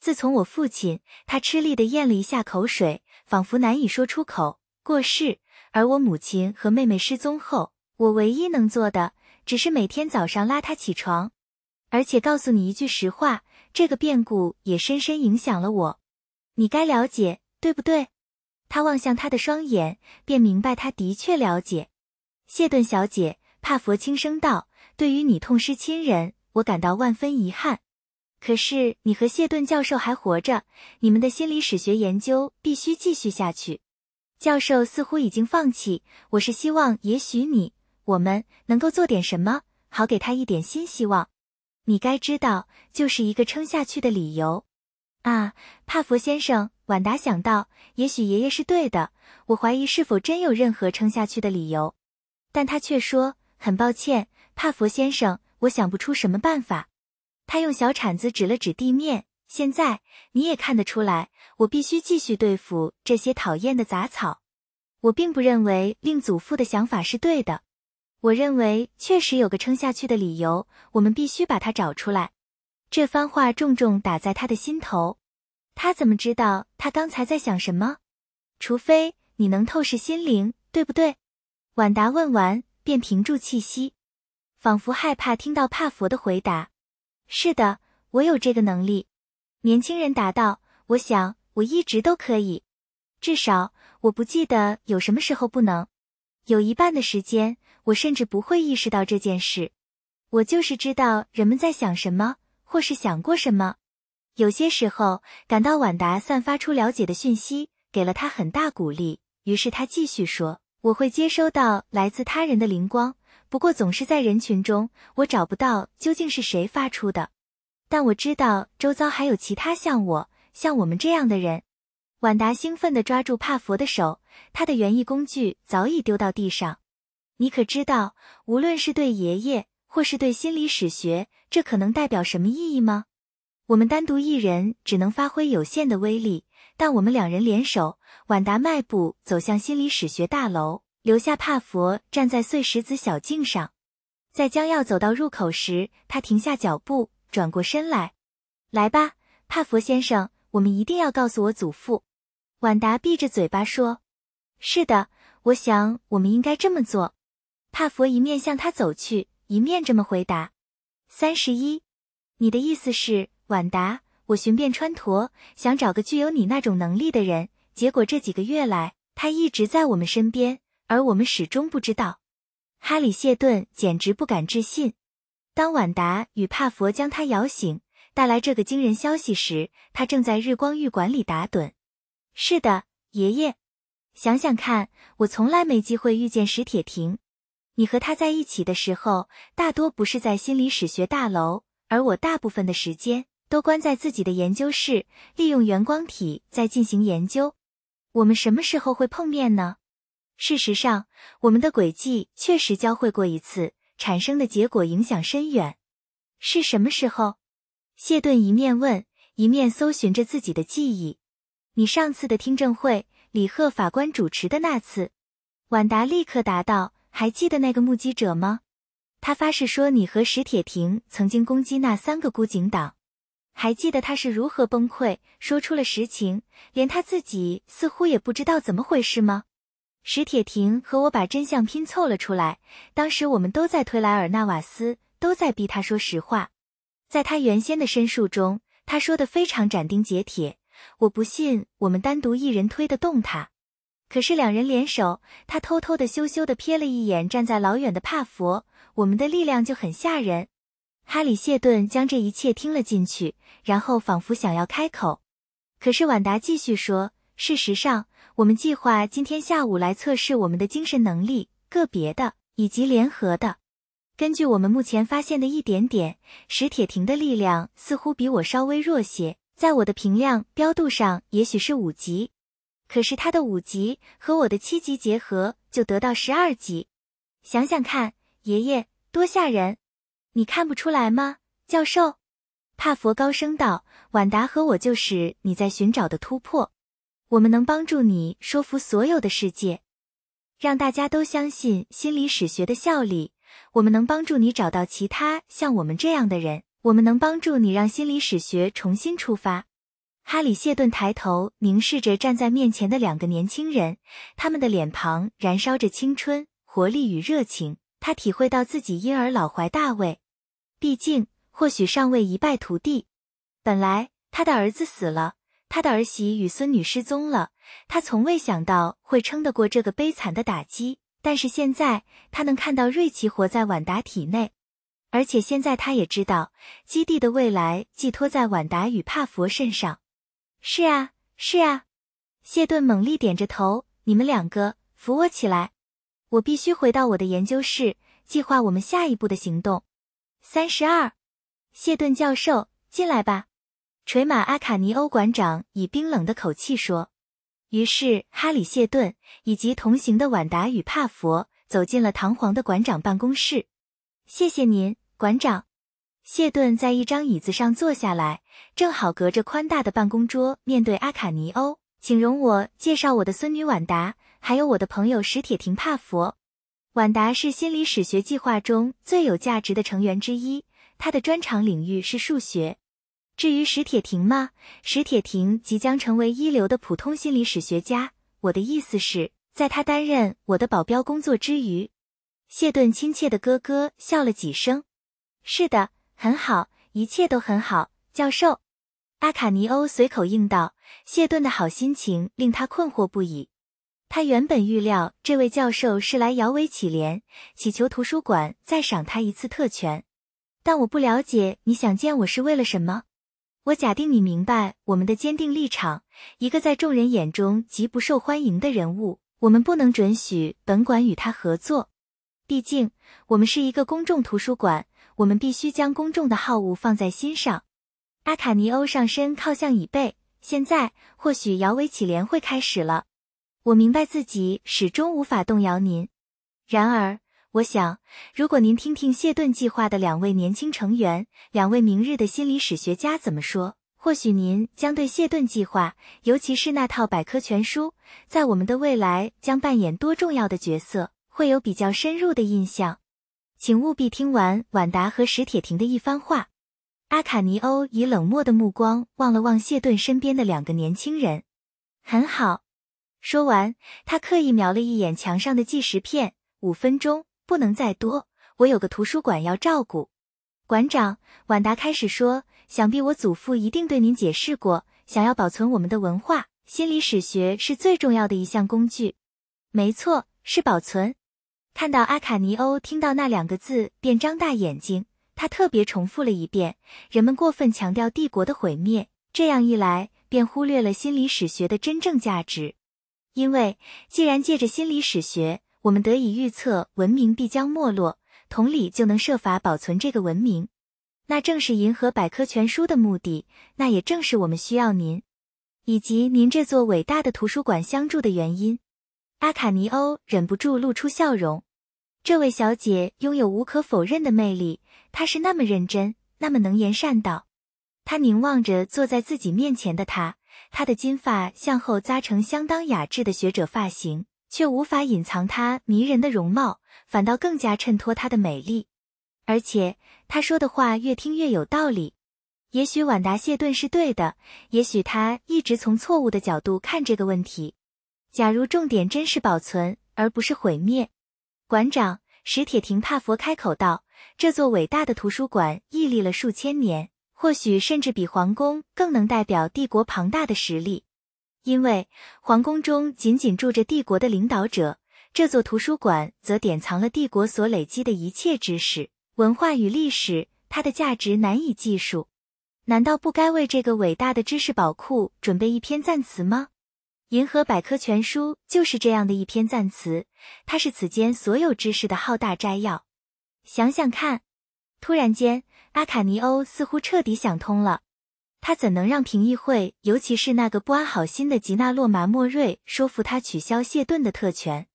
自从我父亲他吃力地咽了一下口水，仿佛难以说出口过世，而我母亲和妹妹失踪后，我唯一能做的只是每天早上拉他起床，而且告诉你一句实话，这个变故也深深影响了我。你该了解，对不对？他望向他的双眼，便明白他的确了解，谢顿小姐。帕佛轻声道：“对于你痛失亲人，我感到万分遗憾。可是你和谢顿教授还活着，你们的心理史学研究必须继续下去。教授似乎已经放弃。我是希望，也许你我们能够做点什么，好给他一点新希望。你该知道，就是一个撑下去的理由。”啊，帕佛先生，婉达想到，也许爷爷是对的。我怀疑是否真有任何撑下去的理由，但他却说。很抱歉，帕佛先生，我想不出什么办法。他用小铲子指了指地面。现在你也看得出来，我必须继续对付这些讨厌的杂草。我并不认为令祖父的想法是对的。我认为确实有个撑下去的理由，我们必须把它找出来。这番话重重打在他的心头。他怎么知道他刚才在想什么？除非你能透视心灵，对不对？婉达问完。便屏住气息，仿佛害怕听到帕佛的回答。是的，我有这个能力。年轻人答道：“我想我一直都可以，至少我不记得有什么时候不能。有一半的时间，我甚至不会意识到这件事。我就是知道人们在想什么，或是想过什么。有些时候，感到晚达散发出了解的讯息，给了他很大鼓励。于是他继续说。”我会接收到来自他人的灵光，不过总是在人群中，我找不到究竟是谁发出的。但我知道周遭还有其他像我、像我们这样的人。婉达兴奋地抓住帕佛的手，他的园艺工具早已丢到地上。你可知道，无论是对爷爷，或是对心理史学，这可能代表什么意义吗？我们单独一人只能发挥有限的威力。但我们两人联手，晚达迈步走向心理史学大楼，留下帕佛站在碎石子小径上。在将要走到入口时，他停下脚步，转过身来：“来吧，帕佛先生，我们一定要告诉我祖父。”晚达闭着嘴巴说：“是的，我想我们应该这么做。”帕佛一面向他走去，一面这么回答：“三十一，你的意思是，晚达？”我寻遍川陀，想找个具有你那种能力的人，结果这几个月来，他一直在我们身边，而我们始终不知道。哈里谢顿简直不敢置信。当万达与帕佛将他摇醒，带来这个惊人消息时，他正在日光浴馆里打盹。是的，爷爷，想想看，我从来没机会遇见史铁亭。你和他在一起的时候，大多不是在心理史学大楼，而我大部分的时间。都关在自己的研究室，利用源光体在进行研究。我们什么时候会碰面呢？事实上，我们的轨迹确实交汇过一次，产生的结果影响深远。是什么时候？谢顿一面问，一面搜寻着自己的记忆。你上次的听证会，李贺法官主持的那次。婉达立刻答道：“还记得那个目击者吗？他发誓说你和史铁亭曾经攻击那三个孤井党。”还记得他是如何崩溃，说出了实情，连他自己似乎也不知道怎么回事吗？史铁婷和我把真相拼凑了出来。当时我们都在推莱尔纳瓦斯，都在逼他说实话。在他原先的申述中，他说的非常斩钉截铁。我不信，我们单独一人推得动他。可是两人联手，他偷偷的羞羞的瞥了一眼站在老远的帕佛，我们的力量就很吓人。哈里谢顿将这一切听了进去，然后仿佛想要开口，可是婉达继续说：“事实上，我们计划今天下午来测试我们的精神能力，个别的以及联合的。根据我们目前发现的一点点，史铁廷的力量似乎比我稍微弱些，在我的评量标度上也许是五级，可是他的五级和我的七级结合就得到十二级。想想看，爷爷，多吓人！”你看不出来吗，教授？帕佛高声道：“晚达和我就是你在寻找的突破，我们能帮助你说服所有的世界，让大家都相信心理史学的效力。我们能帮助你找到其他像我们这样的人，我们能帮助你让心理史学重新出发。”哈里谢顿抬头凝视着站在面前的两个年轻人，他们的脸庞燃烧着青春、活力与热情。他体会到自己因而老怀大卫，毕竟，或许尚未一败涂地。本来他的儿子死了，他的儿媳与孙女失踪了，他从未想到会撑得过这个悲惨的打击。但是现在他能看到瑞奇活在婉达体内，而且现在他也知道基地的未来寄托在婉达与帕佛身上。是啊，是啊，谢顿猛力点着头。你们两个扶我起来，我必须回到我的研究室，计划我们下一步的行动。三十二，谢顿教授，进来吧。”垂马阿卡尼欧馆长以冰冷的口气说。于是哈里谢顿以及同行的婉达与帕佛走进了堂皇的馆长办公室。谢谢您，馆长。谢顿在一张椅子上坐下来，正好隔着宽大的办公桌面对阿卡尼欧。请容我介绍我的孙女婉达，还有我的朋友史铁亭帕佛。晚达是心理史学计划中最有价值的成员之一，他的专长领域是数学。至于史铁亭吗？史铁亭即将成为一流的普通心理史学家。我的意思是，在他担任我的保镖工作之余，谢顿亲切的咯咯笑了几声。是的，很好，一切都很好，教授。阿卡尼欧随口应道。谢顿的好心情令他困惑不已。他原本预料这位教授是来摇尾乞怜，祈求图书馆再赏他一次特权。但我不了解你想见我是为了什么。我假定你明白我们的坚定立场：一个在众人眼中极不受欢迎的人物，我们不能准许本馆与他合作。毕竟，我们是一个公众图书馆，我们必须将公众的好恶放在心上。阿卡尼欧上身靠向椅背，现在或许摇尾乞怜会开始了。我明白自己始终无法动摇您，然而我想，如果您听听谢顿计划的两位年轻成员、两位明日的心理史学家怎么说，或许您将对谢顿计划，尤其是那套百科全书，在我们的未来将扮演多重要的角色，会有比较深入的印象。请务必听完婉达和史铁婷的一番话。阿卡尼欧以冷漠的目光望了望谢顿身边的两个年轻人，很好。说完，他刻意瞄了一眼墙上的计时片，五分钟，不能再多。我有个图书馆要照顾。馆长，晚达开始说，想必我祖父一定对您解释过，想要保存我们的文化，心理史学是最重要的一项工具。没错，是保存。看到阿卡尼欧听到那两个字，便张大眼睛。他特别重复了一遍：人们过分强调帝国的毁灭，这样一来，便忽略了心理史学的真正价值。因为既然借着心理史学，我们得以预测文明必将没落，同理就能设法保存这个文明。那正是银河百科全书的目的，那也正是我们需要您以及您这座伟大的图书馆相助的原因。阿卡尼欧忍不住露出笑容。这位小姐拥有无可否认的魅力，她是那么认真，那么能言善道。他凝望着坐在自己面前的她。他的金发向后扎成相当雅致的学者发型，却无法隐藏他迷人的容貌，反倒更加衬托他的美丽。而且他说的话越听越有道理。也许婉达谢顿是对的，也许他一直从错误的角度看这个问题。假如重点真是保存而不是毁灭，馆长史铁亭帕佛开口道：“这座伟大的图书馆屹立了数千年。”或许甚至比皇宫更能代表帝国庞大的实力，因为皇宫中仅仅住着帝国的领导者，这座图书馆则典藏了帝国所累积的一切知识、文化与历史，它的价值难以计数。难道不该为这个伟大的知识宝库准备一篇赞词吗？银河百科全书就是这样的一篇赞词，它是此间所有知识的浩大摘要。想想看，突然间。阿卡尼欧似乎彻底想通了，他怎能让评议会，尤其是那个不安好心的吉纳洛·马莫瑞说服他取消谢顿的特权？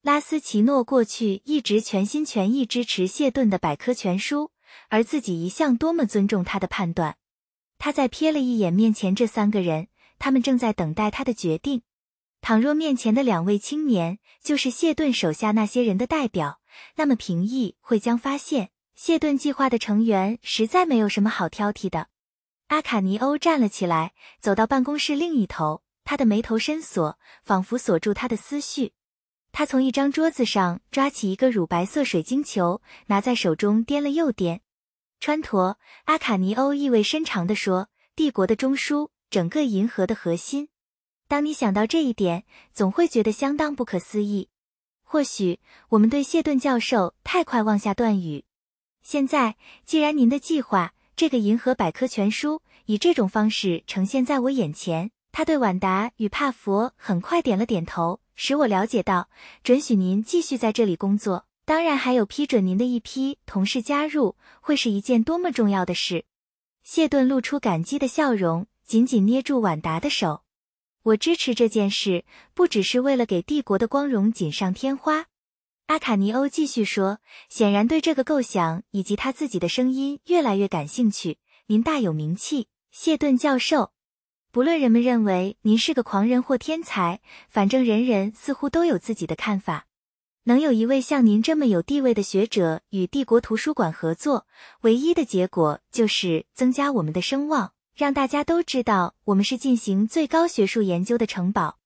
拉斯奇诺过去一直全心全意支持谢顿的百科全书，而自己一向多么尊重他的判断。他在瞥了一眼面前这三个人，他们正在等待他的决定。倘若面前的两位青年就是谢顿手下那些人的代表，那么评议会将发现。谢顿计划的成员实在没有什么好挑剔的。阿卡尼欧站了起来，走到办公室另一头，他的眉头深锁，仿佛锁住他的思绪。他从一张桌子上抓起一个乳白色水晶球，拿在手中掂了又掂。川陀，阿卡尼欧意味深长地说：“帝国的中枢，整个银河的核心。当你想到这一点，总会觉得相当不可思议。或许我们对谢顿教授太快妄下断语。”现在，既然您的计划这个银河百科全书以这种方式呈现在我眼前，他对婉达与帕佛很快点了点头，使我了解到准许您继续在这里工作，当然还有批准您的一批同事加入，会是一件多么重要的事。谢顿露出感激的笑容，紧紧捏住婉达的手。我支持这件事，不只是为了给帝国的光荣锦上添花。阿卡尼欧继续说：“显然对这个构想以及他自己的声音越来越感兴趣。您大有名气，谢顿教授。不论人们认为您是个狂人或天才，反正人人似乎都有自己的看法。能有一位像您这么有地位的学者与帝国图书馆合作，唯一的结果就是增加我们的声望，让大家都知道我们是进行最高学术研究的城堡。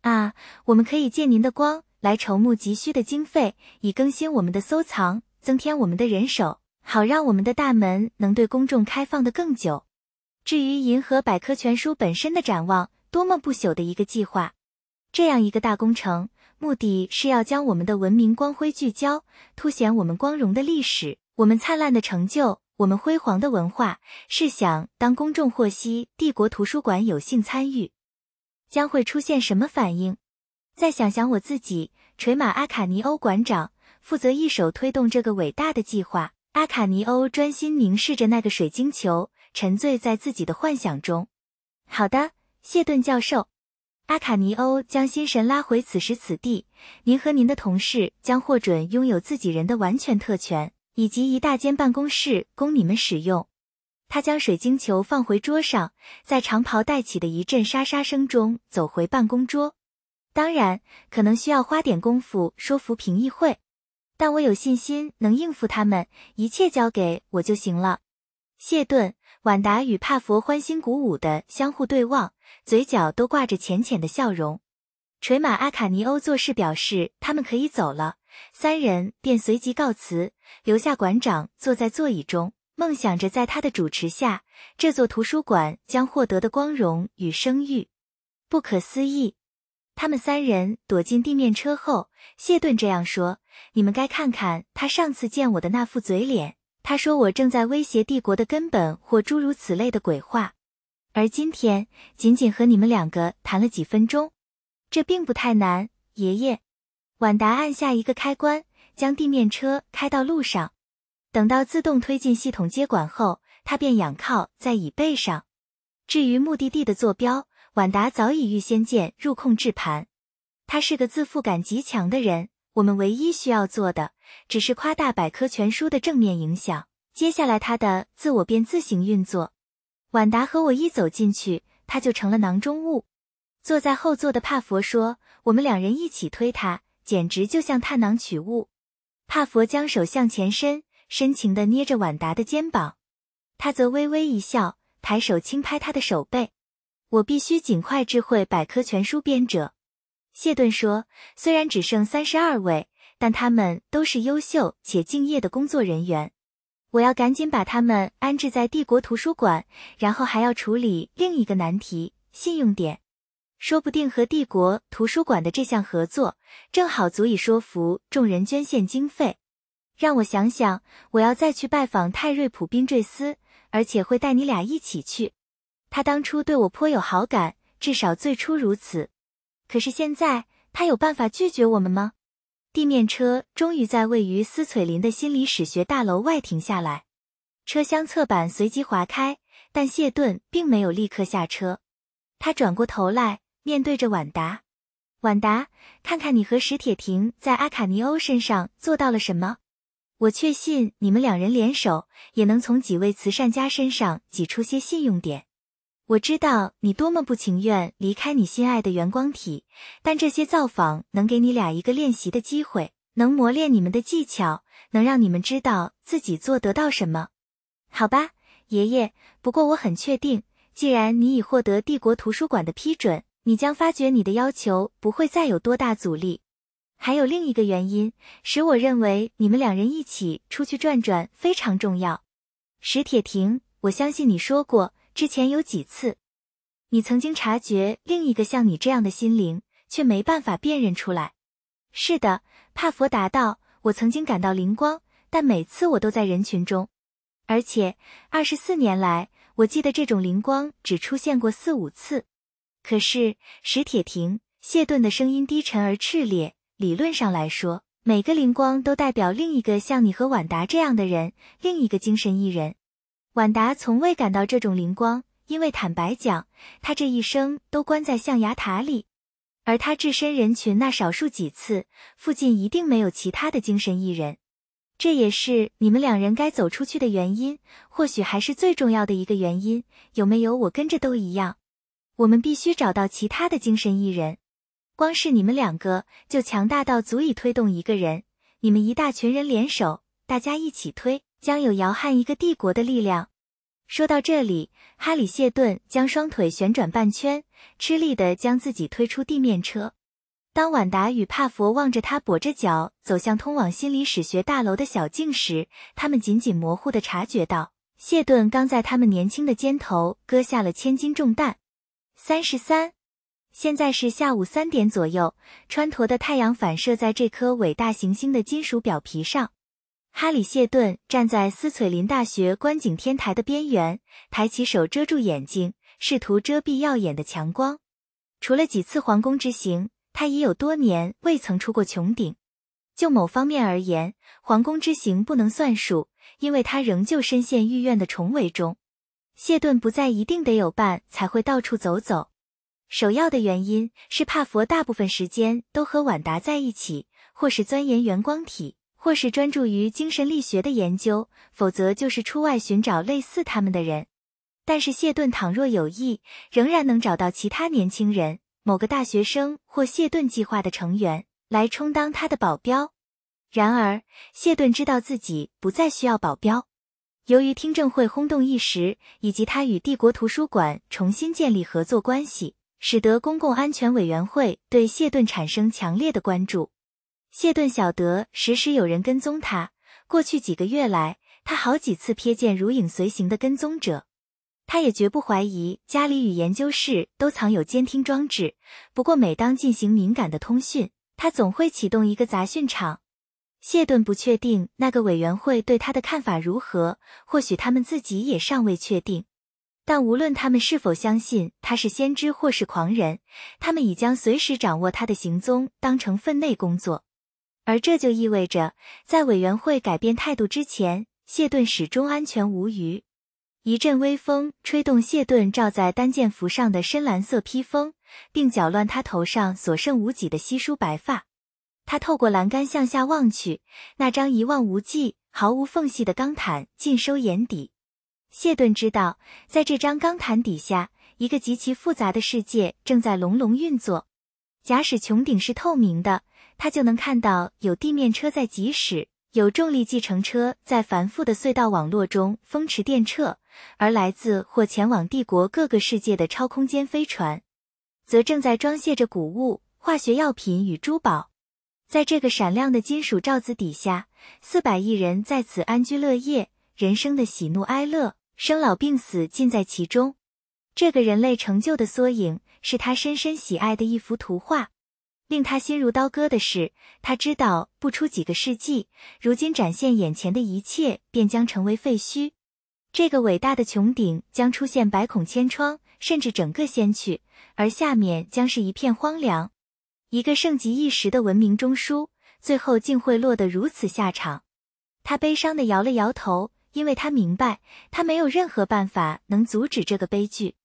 啊，我们可以借您的光。”来筹募急需的经费，以更新我们的收藏，增添我们的人手，好让我们的大门能对公众开放的更久。至于《银河百科全书》本身的展望，多么不朽的一个计划！这样一个大工程，目的是要将我们的文明光辉聚焦，凸显我们光荣的历史，我们灿烂的成就，我们辉煌的文化。试想，当公众获悉帝国图书馆有幸参与，将会出现什么反应？再想想我自己。垂马阿卡尼欧馆长负责一手推动这个伟大的计划。阿卡尼欧专心凝视着那个水晶球，沉醉在自己的幻想中。好的，谢顿教授。阿卡尼欧将心神拉回此时此地。您和您的同事将获准拥有自己人的完全特权，以及一大间办公室供你们使用。他将水晶球放回桌上，在长袍带起的一阵沙沙声中，走回办公桌。当然，可能需要花点功夫说服评议会，但我有信心能应付他们，一切交给我就行了。谢顿、晚达与帕佛欢欣鼓舞的相互对望，嘴角都挂着浅浅的笑容。垂马阿卡尼欧做事表示他们可以走了，三人便随即告辞，留下馆长坐在座椅中，梦想着在他的主持下，这座图书馆将获得的光荣与声誉。不可思议。他们三人躲进地面车后，谢顿这样说：“你们该看看他上次见我的那副嘴脸。他说我正在威胁帝国的根本，或诸如此类的鬼话。而今天，仅仅和你们两个谈了几分钟，这并不太难。”爷爷，婉达按下一个开关，将地面车开到路上。等到自动推进系统接管后，他便仰靠在椅背上。至于目的地的坐标，婉达早已预先建入控制盘，他是个自负感极强的人。我们唯一需要做的，只是夸大百科全书的正面影响。接下来，他的自我便自行运作。婉达和我一走进去，他就成了囊中物。坐在后座的帕佛说：“我们两人一起推他，简直就像探囊取物。”帕佛将手向前伸，深情地捏着婉达的肩膀，他则微微一笑，抬手轻拍他的手背。我必须尽快智慧百科全书编者，谢顿说，虽然只剩三十二位，但他们都是优秀且敬业的工作人员。我要赶紧把他们安置在帝国图书馆，然后还要处理另一个难题——信用点。说不定和帝国图书馆的这项合作正好足以说服众人捐献经费。让我想想，我要再去拜访泰瑞普·宾坠斯，而且会带你俩一起去。他当初对我颇有好感，至少最初如此。可是现在，他有办法拒绝我们吗？地面车终于在位于斯翠林的心理史学大楼外停下来，车厢侧板随即划开。但谢顿并没有立刻下车，他转过头来，面对着婉达。婉达，看看你和史铁廷在阿卡尼欧身上做到了什么。我确信你们两人联手，也能从几位慈善家身上挤出些信用点。我知道你多么不情愿离开你心爱的圆光体，但这些造访能给你俩一个练习的机会，能磨练你们的技巧，能让你们知道自己做得到什么。好吧，爷爷。不过我很确定，既然你已获得帝国图书馆的批准，你将发觉你的要求不会再有多大阻力。还有另一个原因使我认为你们两人一起出去转转非常重要。史铁亭，我相信你说过。之前有几次，你曾经察觉另一个像你这样的心灵，却没办法辨认出来。是的，帕佛答道，我曾经感到灵光，但每次我都在人群中。而且，二十四年来，我记得这种灵光只出现过四五次。可是，史铁亭，谢顿的声音低沉而炽烈。理论上来说，每个灵光都代表另一个像你和婉达这样的人，另一个精神艺人。婉达从未感到这种灵光，因为坦白讲，他这一生都关在象牙塔里，而他置身人群那少数几次，附近一定没有其他的精神艺人。这也是你们两人该走出去的原因，或许还是最重要的一个原因。有没有我跟着都一样，我们必须找到其他的精神艺人。光是你们两个就强大到足以推动一个人，你们一大群人联手，大家一起推。将有摇撼一个帝国的力量。说到这里，哈里谢顿将双腿旋转半圈，吃力的将自己推出地面车。当万达与帕佛望着他跛着脚走向通往心理史学大楼的小径时，他们仅仅模糊的察觉到，谢顿刚在他们年轻的肩头割下了千斤重担。三十三，现在是下午三点左右，穿陀的太阳反射在这颗伟大行星的金属表皮上。哈里·谢顿站在斯翠林大学观景天台的边缘，抬起手遮住眼睛，试图遮蔽耀眼的强光。除了几次皇宫之行，他已有多年未曾出过穹顶。就某方面而言，皇宫之行不能算数，因为他仍旧深陷御院的重围中。谢顿不再一定得有伴才会到处走走。首要的原因是帕佛大部分时间都和瓦达在一起，或是钻研圆光体。或是专注于精神力学的研究，否则就是出外寻找类似他们的人。但是谢顿倘若有意，仍然能找到其他年轻人，某个大学生或谢顿计划的成员来充当他的保镖。然而谢顿知道自己不再需要保镖，由于听证会轰动一时，以及他与帝国图书馆重新建立合作关系，使得公共安全委员会对谢顿产生强烈的关注。谢顿晓得时时有人跟踪他。过去几个月来，他好几次瞥见如影随形的跟踪者。他也绝不怀疑家里与研究室都藏有监听装置。不过，每当进行敏感的通讯，他总会启动一个杂讯场。谢顿不确定那个委员会对他的看法如何，或许他们自己也尚未确定。但无论他们是否相信他是先知或是狂人，他们已将随时掌握他的行踪当成分内工作。而这就意味着，在委员会改变态度之前，谢顿始终安全无虞。一阵微风吹动谢顿罩在单件服上的深蓝色披风，并搅乱他头上所剩无几的稀疏白发。他透过栏杆向下望去，那张一望无际、毫无缝隙的钢毯尽收眼底。谢顿知道，在这张钢毯底下，一个极其复杂的世界正在隆隆运作。假使穹顶是透明的。他就能看到有地面车在疾驶，有重力计程车在繁复的隧道网络中风驰电掣，而来自或前往帝国各个世界的超空间飞船，则正在装卸着谷物、化学药品与珠宝。在这个闪亮的金属罩子底下，四百亿人在此安居乐业，人生的喜怒哀乐、生老病死尽在其中。这个人类成就的缩影，是他深深喜爱的一幅图画。令他心如刀割的是，他知道不出几个世纪，如今展现眼前的一切便将成为废墟。这个伟大的穹顶将出现百孔千疮，甚至整个仙去，而下面将是一片荒凉。一个盛极一时的文明中枢，最后竟会落得如此下场。他悲伤地摇了摇头，因为他明白，他没有任何办法能阻止这个悲剧。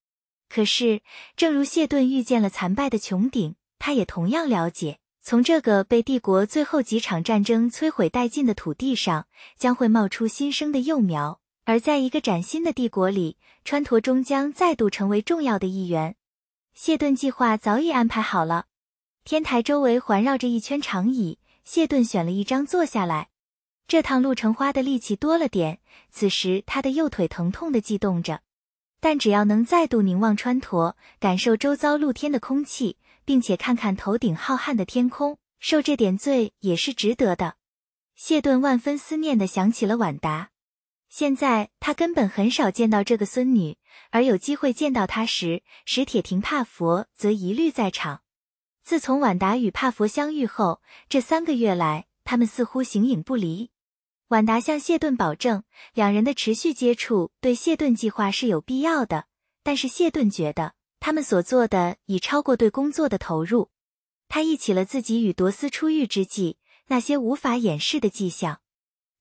可是，正如谢顿遇见了残败的穹顶。他也同样了解，从这个被帝国最后几场战争摧毁殆尽的土地上，将会冒出新生的幼苗。而在一个崭新的帝国里，川陀终将再度成为重要的一员。谢顿计划早已安排好了。天台周围环绕着一圈长椅，谢顿选了一张坐下来。这趟路程花的力气多了点，此时他的右腿疼痛的悸动着，但只要能再度凝望川陀，感受周遭露天的空气。并且看看头顶浩瀚的天空，受这点罪也是值得的。谢顿万分思念地想起了婉达。现在他根本很少见到这个孙女，而有机会见到她时，史铁亭、帕佛则一律在场。自从婉达与帕佛相遇后，这三个月来，他们似乎形影不离。婉达向谢顿保证，两人的持续接触对谢顿计划是有必要的，但是谢顿觉得。他们所做的已超过对工作的投入。他忆起了自己与夺斯初遇之际那些无法掩饰的迹象，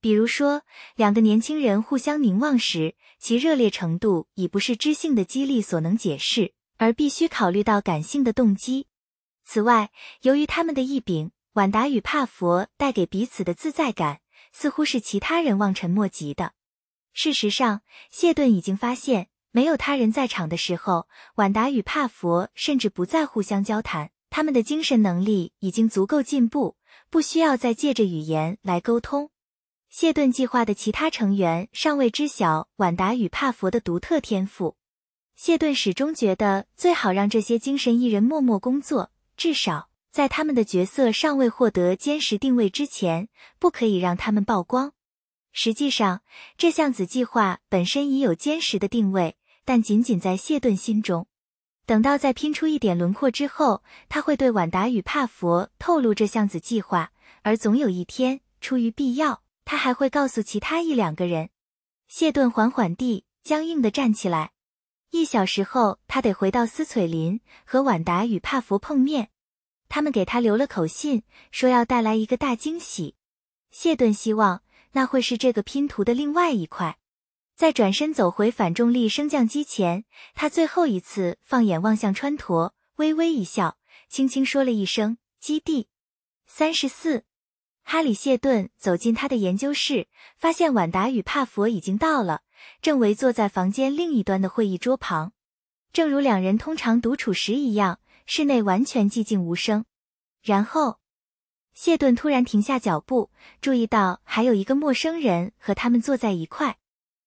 比如说，两个年轻人互相凝望时，其热烈程度已不是知性的激励所能解释，而必须考虑到感性的动机。此外，由于他们的异禀，瓦达与帕佛带给彼此的自在感，似乎是其他人望尘莫及的。事实上，谢顿已经发现。没有他人在场的时候，婉达与帕佛甚至不再互相交谈。他们的精神能力已经足够进步，不需要再借着语言来沟通。谢顿计划的其他成员尚未知晓婉达与帕佛的独特天赋。谢顿始终觉得最好让这些精神艺人默默工作，至少在他们的角色尚未获得坚实定位之前，不可以让他们曝光。实际上，这项子计划本身已有坚实的定位，但仅仅在谢顿心中。等到再拼出一点轮廓之后，他会对婉达与帕佛透露这项子计划，而总有一天，出于必要，他还会告诉其他一两个人。谢顿缓缓地、僵硬地站起来。一小时后，他得回到斯翠林和婉达与帕佛碰面。他们给他留了口信，说要带来一个大惊喜。谢顿希望。那会是这个拼图的另外一块。在转身走回反重力升降机前，他最后一次放眼望向川陀，微微一笑，轻轻说了一声：“基地三十四。”哈里谢顿走进他的研究室，发现婉达与帕佛已经到了，正围坐在房间另一端的会议桌旁。正如两人通常独处时一样，室内完全寂静无声。然后。谢顿突然停下脚步，注意到还有一个陌生人和他们坐在一块，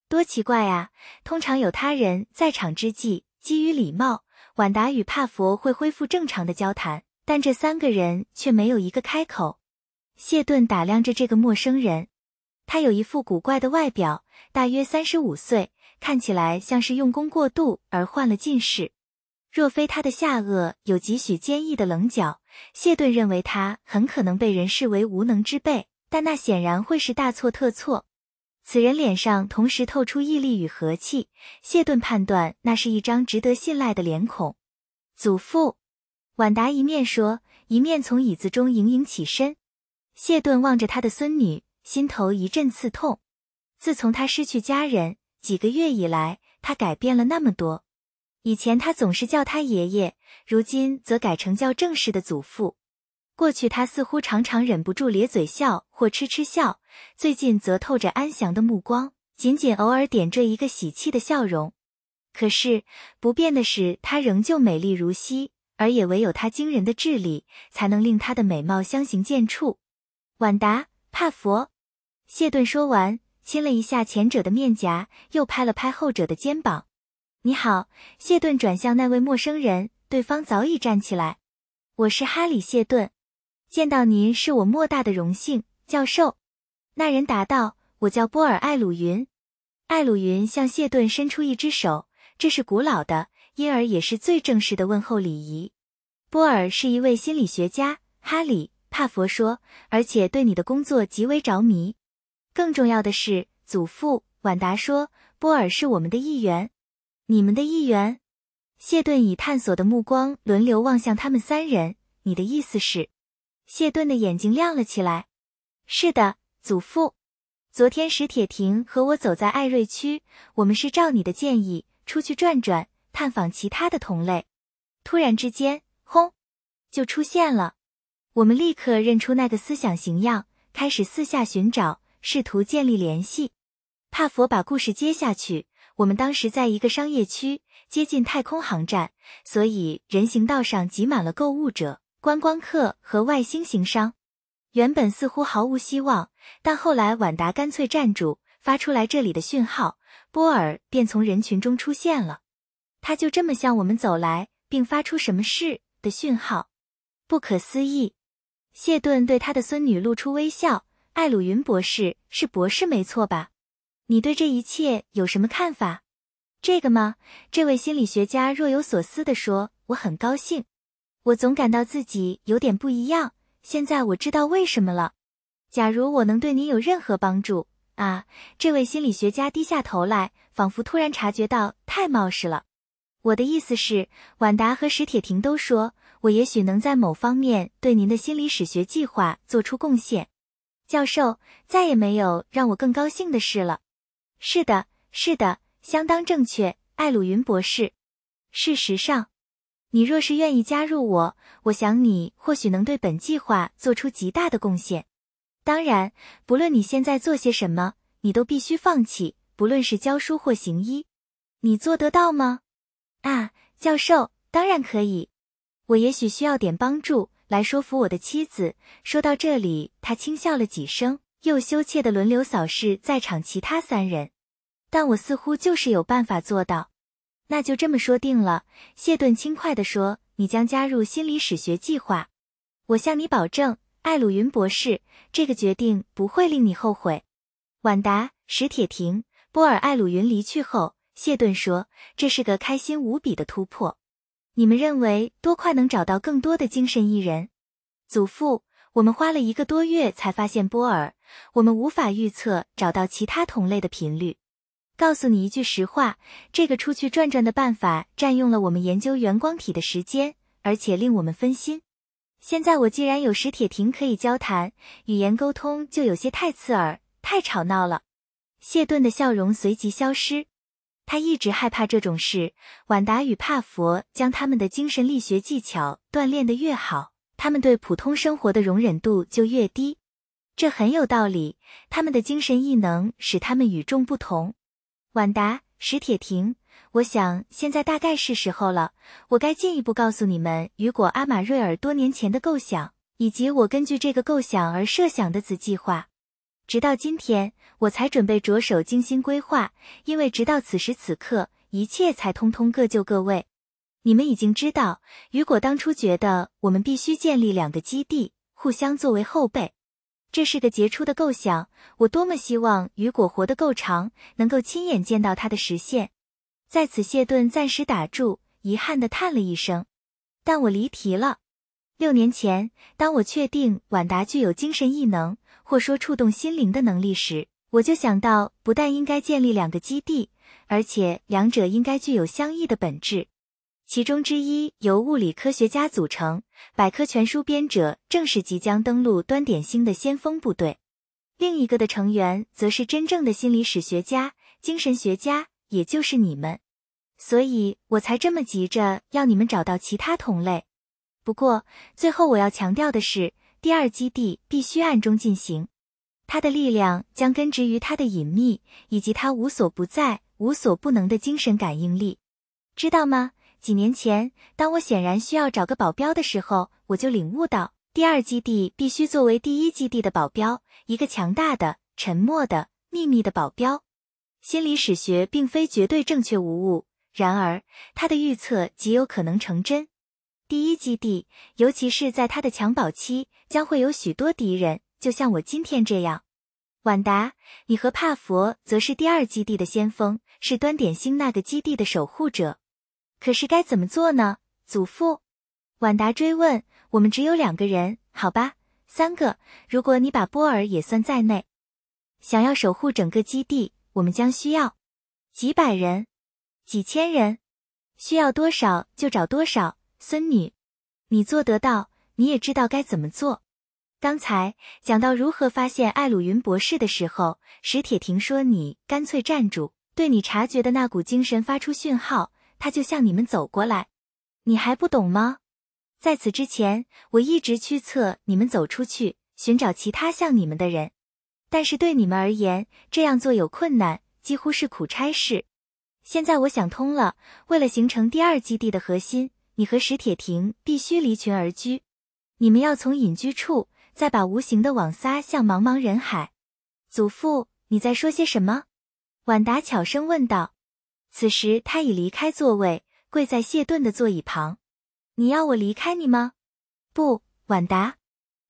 多奇怪啊！通常有他人在场之际，基于礼貌，婉达与帕佛会恢复正常的交谈，但这三个人却没有一个开口。谢顿打量着这个陌生人，他有一副古怪的外表，大约三十五岁，看起来像是用功过度而患了近视。若非他的下颚有几许坚毅的棱角，谢顿认为他很可能被人视为无能之辈，但那显然会是大错特错。此人脸上同时透出毅力与和气，谢顿判断那是一张值得信赖的脸孔。祖父，婉达一面说，一面从椅子中盈盈起身。谢顿望着他的孙女，心头一阵刺痛。自从他失去家人几个月以来，他改变了那么多。以前他总是叫他爷爷，如今则改成叫正式的祖父。过去他似乎常常忍不住咧嘴笑或痴痴笑，最近则透着安详的目光，仅仅偶尔点缀一个喜气的笑容。可是不变的是，他仍旧美丽如昔，而也唯有他惊人的智力，才能令他的美貌相形见绌。晚达帕佛，谢顿说完，亲了一下前者的面颊，又拍了拍后者的肩膀。你好，谢顿转向那位陌生人，对方早已站起来。我是哈里·谢顿，见到您是我莫大的荣幸，教授。那人答道：“我叫波尔·艾鲁云。”艾鲁云向谢顿伸出一只手，这是古老的，因而也是最正式的问候礼仪。波尔是一位心理学家，哈里·帕佛说，而且对你的工作极为着迷。更重要的是，祖父，晚达说，波尔是我们的一员。你们的一员谢顿以探索的目光轮流望向他们三人。你的意思是？谢顿的眼睛亮了起来。是的，祖父。昨天史铁亭和我走在艾瑞区，我们是照你的建议出去转转，探访其他的同类。突然之间，轰，就出现了。我们立刻认出那个思想形样，开始四下寻找，试图建立联系。帕佛把故事接下去。我们当时在一个商业区，接近太空航站，所以人行道上挤满了购物者、观光客和外星行商。原本似乎毫无希望，但后来晚达干脆站住，发出来这里的讯号，波尔便从人群中出现了。他就这么向我们走来，并发出“什么事”的讯号。不可思议，谢顿对他的孙女露出微笑。艾鲁云博士是博士没错吧？你对这一切有什么看法？这个吗？这位心理学家若有所思地说：“我很高兴，我总感到自己有点不一样。现在我知道为什么了。假如我能对你有任何帮助……啊！”这位心理学家低下头来，仿佛突然察觉到太冒失了。我的意思是，万达和史铁婷都说我也许能在某方面对您的心理史学计划做出贡献。教授再也没有让我更高兴的事了。是的，是的，相当正确，艾鲁云博士。事实上，你若是愿意加入我，我想你或许能对本计划做出极大的贡献。当然，不论你现在做些什么，你都必须放弃，不论是教书或行医。你做得到吗？啊，教授，当然可以。我也许需要点帮助来说服我的妻子。说到这里，他轻笑了几声。又羞怯的轮流扫视在场其他三人，但我似乎就是有办法做到。那就这么说定了，谢顿轻快的说：“你将加入心理史学计划，我向你保证，艾鲁云博士，这个决定不会令你后悔。”晚达、史铁亭、波尔、艾鲁云离去后，谢顿说：“这是个开心无比的突破。你们认为多快能找到更多的精神艺人？”祖父，我们花了一个多月才发现波尔。我们无法预测找到其他同类的频率。告诉你一句实话，这个出去转转的办法占用了我们研究圆光体的时间，而且令我们分心。现在我既然有史铁亭可以交谈，语言沟通就有些太刺耳、太吵闹了。谢顿的笑容随即消失。他一直害怕这种事。晚达与帕佛将他们的精神力学技巧锻炼得越好，他们对普通生活的容忍度就越低。这很有道理，他们的精神异能使他们与众不同。晚达、史铁亭，我想现在大概是时候了，我该进一步告诉你们，雨果阿马瑞尔多年前的构想，以及我根据这个构想而设想的子计划。直到今天，我才准备着手精心规划，因为直到此时此刻，一切才通通各就各位。你们已经知道，雨果当初觉得我们必须建立两个基地，互相作为后备。这是个杰出的构想，我多么希望雨果活得够长，能够亲眼见到它的实现。在此，谢顿暂时打住，遗憾的叹了一声。但我离题了。六年前，当我确定婉达具有精神异能，或说触动心灵的能力时，我就想到，不但应该建立两个基地，而且两者应该具有相异的本质。其中之一由物理科学家组成，百科全书编者正是即将登陆端点星的先锋部队。另一个的成员则是真正的心理史学家、精神学家，也就是你们。所以我才这么急着要你们找到其他同类。不过，最后我要强调的是，第二基地必须暗中进行，它的力量将根植于它的隐秘，以及它无所不在、无所不能的精神感应力，知道吗？几年前，当我显然需要找个保镖的时候，我就领悟到，第二基地必须作为第一基地的保镖，一个强大的、沉默的秘密的保镖。心理史学并非绝对正确无误，然而他的预测极有可能成真。第一基地，尤其是在他的襁褓期，将会有许多敌人，就像我今天这样。婉达，你和帕佛则是第二基地的先锋，是端点星那个基地的守护者。可是该怎么做呢？祖父，婉达追问。我们只有两个人，好吧，三个。如果你把波尔也算在内，想要守护整个基地，我们将需要几百人、几千人，需要多少就找多少。孙女，你做得到，你也知道该怎么做。刚才讲到如何发现艾鲁云博士的时候，史铁婷说：“你干脆站住，对你察觉的那股精神发出讯号。”他就向你们走过来，你还不懂吗？在此之前，我一直驱策你们走出去寻找其他像你们的人，但是对你们而言，这样做有困难，几乎是苦差事。现在我想通了，为了形成第二基地的核心，你和石铁亭必须离群而居，你们要从隐居处再把无形的网撒向茫茫人海。祖父，你在说些什么？婉达悄声问道。此时，他已离开座位，跪在谢顿的座椅旁。“你要我离开你吗？”“不，”婉达，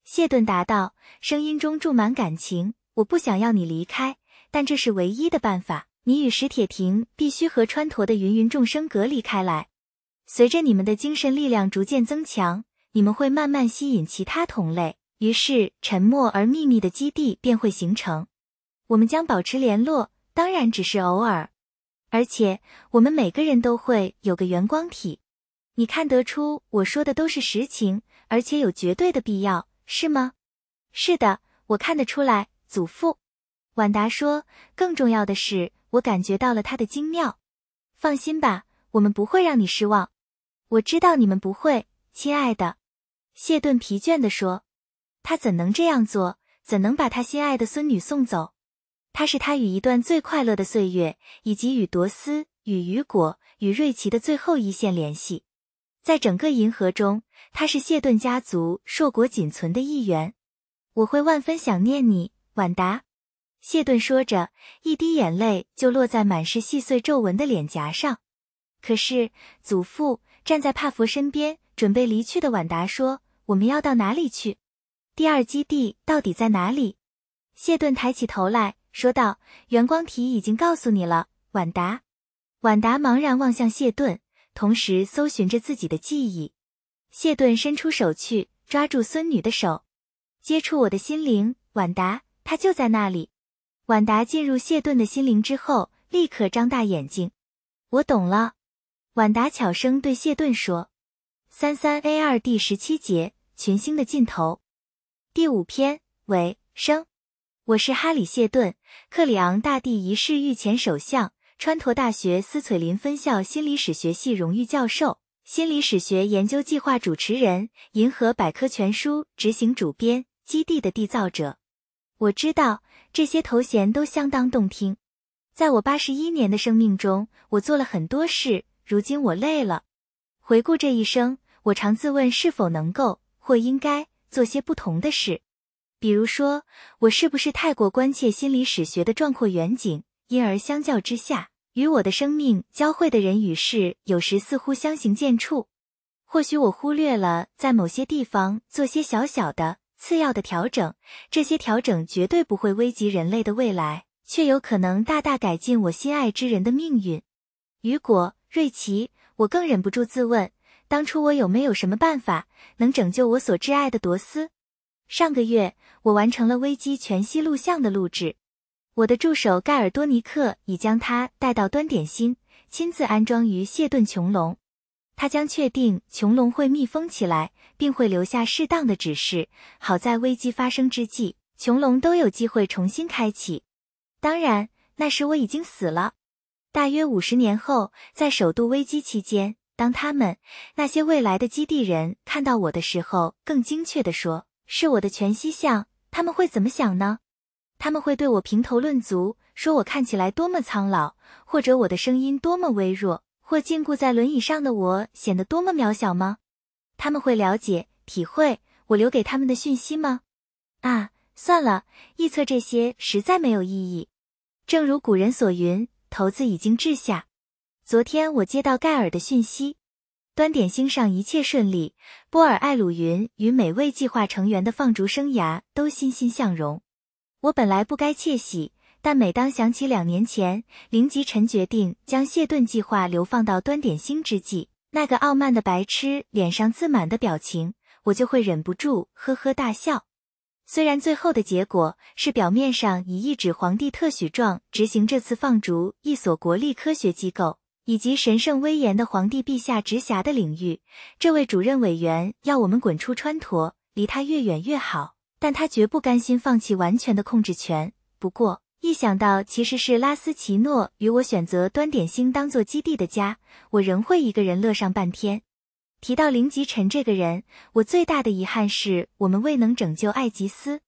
谢顿答道，声音中注满感情，“我不想要你离开，但这是唯一的办法。你与史铁亭必须和穿陀的芸芸众生隔离开来。随着你们的精神力量逐渐增强，你们会慢慢吸引其他同类，于是沉默而秘密的基地便会形成。我们将保持联络，当然只是偶尔。”而且我们每个人都会有个圆光体，你看得出我说的都是实情，而且有绝对的必要，是吗？是的，我看得出来，祖父。婉达说，更重要的是，我感觉到了它的精妙。放心吧，我们不会让你失望。我知道你们不会，亲爱的。谢顿疲倦地说，他怎能这样做？怎能把他心爱的孙女送走？他是他与一段最快乐的岁月，以及与夺斯、与雨果、与瑞奇的最后一线联系。在整个银河中，他是谢顿家族硕果仅存的一员。我会万分想念你，婉达。谢顿说着，一滴眼泪就落在满是细碎皱纹的脸颊上。可是，祖父站在帕佛身边，准备离去的婉达说：“我们要到哪里去？第二基地到底在哪里？”谢顿抬起头来。说道：“元光体已经告诉你了，婉达。”婉达茫然望向谢顿，同时搜寻着自己的记忆。谢顿伸出手去，抓住孙女的手，接触我的心灵，婉达，他就在那里。婉达进入谢顿的心灵之后，立刻张大眼睛：“我懂了。”婉达悄声对谢顿说：“三三 A 二第十七节，群星的尽头，第五篇尾声。”我是哈里·谢顿，克里昂大帝一世御前首相，川陀大学斯翠林分校心理史学系荣誉教授，心理史学研究计划主持人，银河百科全书执行主编，基地的缔造者。我知道这些头衔都相当动听。在我八十一年的生命中，我做了很多事。如今我累了。回顾这一生，我常自问：是否能够或应该做些不同的事？比如说，我是不是太过关切心理史学的壮阔远景，因而相较之下，与我的生命交汇的人与事，有时似乎相形见绌？或许我忽略了在某些地方做些小小的、次要的调整，这些调整绝对不会危及人类的未来，却有可能大大改进我心爱之人的命运。雨果、瑞奇，我更忍不住自问：当初我有没有什么办法能拯救我所挚爱的朵斯？上个月，我完成了危机全息录像的录制。我的助手盖尔多尼克已将它带到端点星，亲自安装于谢顿穹隆。他将确定穹隆会密封起来，并会留下适当的指示。好在危机发生之际，穹隆都有机会重新开启。当然，那时我已经死了。大约五十年后，在首度危机期间，当他们那些未来的基地人看到我的时候，更精确地说。是我的全息像，他们会怎么想呢？他们会对我评头论足，说我看起来多么苍老，或者我的声音多么微弱，或禁锢在轮椅上的我显得多么渺小吗？他们会了解、体会我留给他们的讯息吗？啊，算了，臆测这些实在没有意义。正如古人所云，骰子已经掷下。昨天我接到盖尔的讯息。端点星上一切顺利，波尔艾鲁云与每位计划成员的放逐生涯都欣欣向荣。我本来不该窃喜，但每当想起两年前林吉臣决定将谢顿计划流放到端点星之际，那个傲慢的白痴脸上自满的表情，我就会忍不住呵呵大笑。虽然最后的结果是表面上以一纸皇帝特许状执行这次放逐，一所国立科学机构。以及神圣威严的皇帝陛下直辖的领域，这位主任委员要我们滚出川陀，离他越远越好。但他绝不甘心放弃完全的控制权。不过，一想到其实是拉斯奇诺与我选择端点星当做基地的家，我仍会一个人乐上半天。提到林吉臣这个人，我最大的遗憾是我们未能拯救艾吉斯。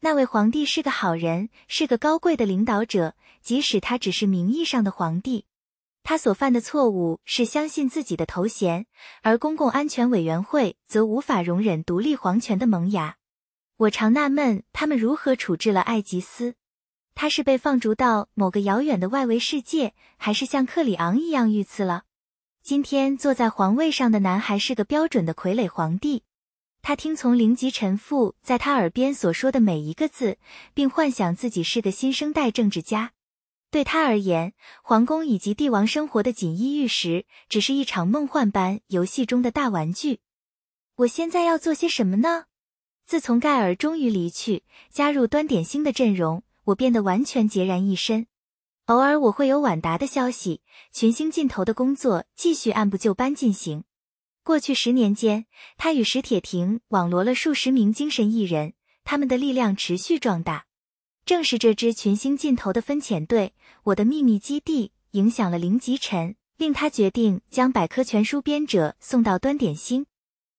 那位皇帝是个好人，是个高贵的领导者，即使他只是名义上的皇帝。他所犯的错误是相信自己的头衔，而公共安全委员会则无法容忍独立皇权的萌芽。我常纳闷他们如何处置了艾吉斯，他是被放逐到某个遥远的外围世界，还是像克里昂一样遇刺了？今天坐在皇位上的男孩是个标准的傀儡皇帝，他听从灵级臣父在他耳边所说的每一个字，并幻想自己是个新生代政治家。对他而言，皇宫以及帝王生活的锦衣玉食，只是一场梦幻般游戏中的大玩具。我现在要做些什么呢？自从盖尔终于离去，加入端点星的阵容，我变得完全孑然一身。偶尔我会有晚达的消息，群星尽头的工作继续按部就班进行。过去十年间，他与石铁亭网罗了数十名精神艺人，他们的力量持续壮大。正是这支群星尽头的分遣队，我的秘密基地，影响了林吉臣，令他决定将百科全书编者送到端点星。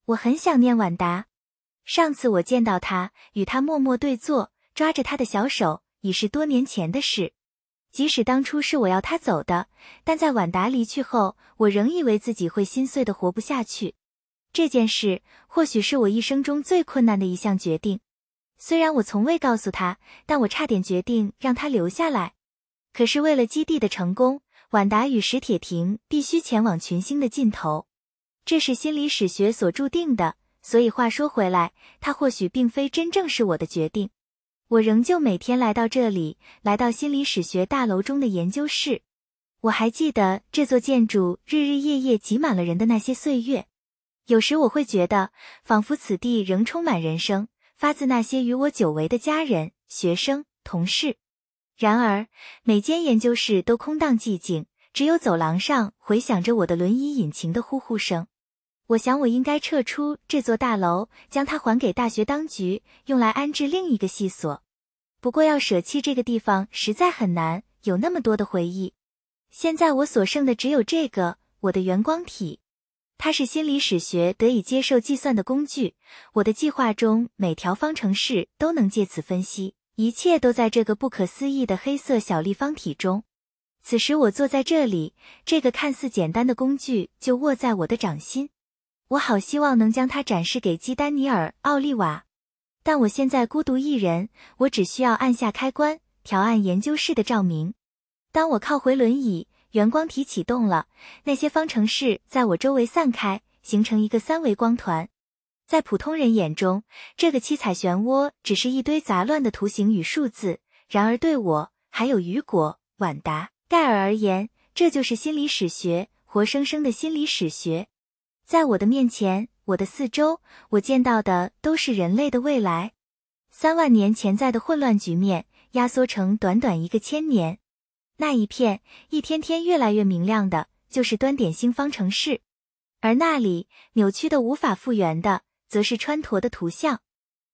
我很想念婉达，上次我见到他，与他默默对坐，抓着他的小手，已是多年前的事。即使当初是我要他走的，但在婉达离去后，我仍以为自己会心碎的活不下去。这件事或许是我一生中最困难的一项决定。虽然我从未告诉他，但我差点决定让他留下来。可是为了基地的成功，万达与史铁亭必须前往群星的尽头，这是心理史学所注定的。所以话说回来，他或许并非真正是我的决定。我仍旧每天来到这里，来到心理史学大楼中的研究室。我还记得这座建筑日日夜夜挤满了人的那些岁月。有时我会觉得，仿佛此地仍充满人生。发自那些与我久违的家人、学生、同事。然而，每间研究室都空荡寂静，只有走廊上回响着我的轮椅引擎的呼呼声。我想，我应该撤出这座大楼，将它还给大学当局，用来安置另一个系所。不过，要舍弃这个地方实在很难，有那么多的回忆。现在，我所剩的只有这个，我的圆光体。它是心理史学得以接受计算的工具。我的计划中每条方程式都能借此分析，一切都在这个不可思议的黑色小立方体中。此时我坐在这里，这个看似简单的工具就握在我的掌心。我好希望能将它展示给基丹尼尔·奥利瓦，但我现在孤独一人。我只需要按下开关，调暗研究室的照明。当我靠回轮椅。圆光体启动了，那些方程式在我周围散开，形成一个三维光团。在普通人眼中，这个七彩漩涡只是一堆杂乱的图形与数字；然而对我，还有雨果、晚达、盖尔而言，这就是心理史学，活生生的心理史学。在我的面前，我的四周，我见到的都是人类的未来，三万年潜在的混乱局面，压缩成短短一个千年。那一片一天天越来越明亮的，就是端点星方程式；而那里扭曲的无法复原的，则是穿陀的图像。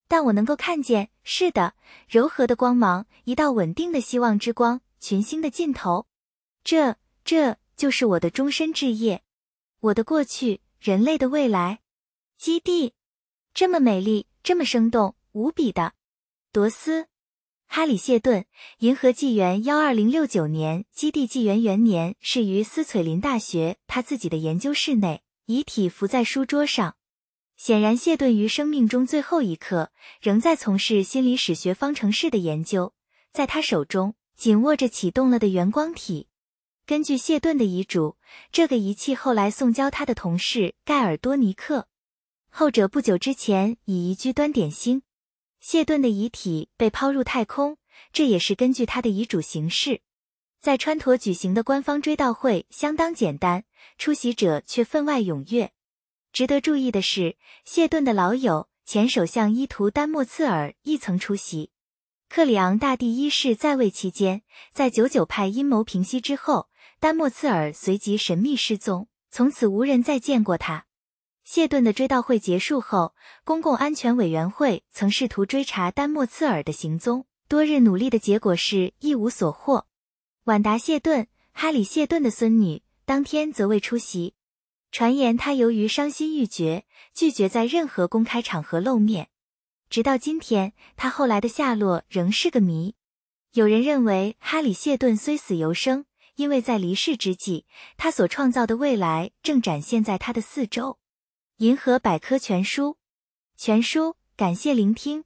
但我能够看见，是的，柔和的光芒，一道稳定的希望之光，群星的尽头。这，这就是我的终身置业，我的过去，人类的未来。基地，这么美丽，这么生动，无比的，夺斯。哈里·谢顿，《银河纪元》幺二零六九年，基地纪元元年，是于斯翠林大学他自己的研究室内，遗体伏在书桌上。显然，谢顿于生命中最后一刻仍在从事心理史学方程式的研究，在他手中紧握着启动了的圆光体。根据谢顿的遗嘱，这个仪器后来送交他的同事盖尔多尼克，后者不久之前已移居端点星。谢顿的遗体被抛入太空，这也是根据他的遗嘱行事。在川陀举行的官方追悼会相当简单，出席者却分外踊跃。值得注意的是，谢顿的老友前首相伊图丹莫次尔亦曾出席。克里昂大帝一世在位期间，在九九派阴谋平息之后，丹莫次尔随即神秘失踪，从此无人再见过他。谢顿的追悼会结束后，公共安全委员会曾试图追查丹莫茨尔的行踪，多日努力的结果是一无所获。晚达·谢顿，哈里·谢顿的孙女，当天则未出席，传言她由于伤心欲绝，拒绝在任何公开场合露面。直到今天，她后来的下落仍是个谜。有人认为，哈里·谢顿虽死犹生，因为在离世之际，他所创造的未来正展现在他的四周。银河百科全书，全书感谢聆听。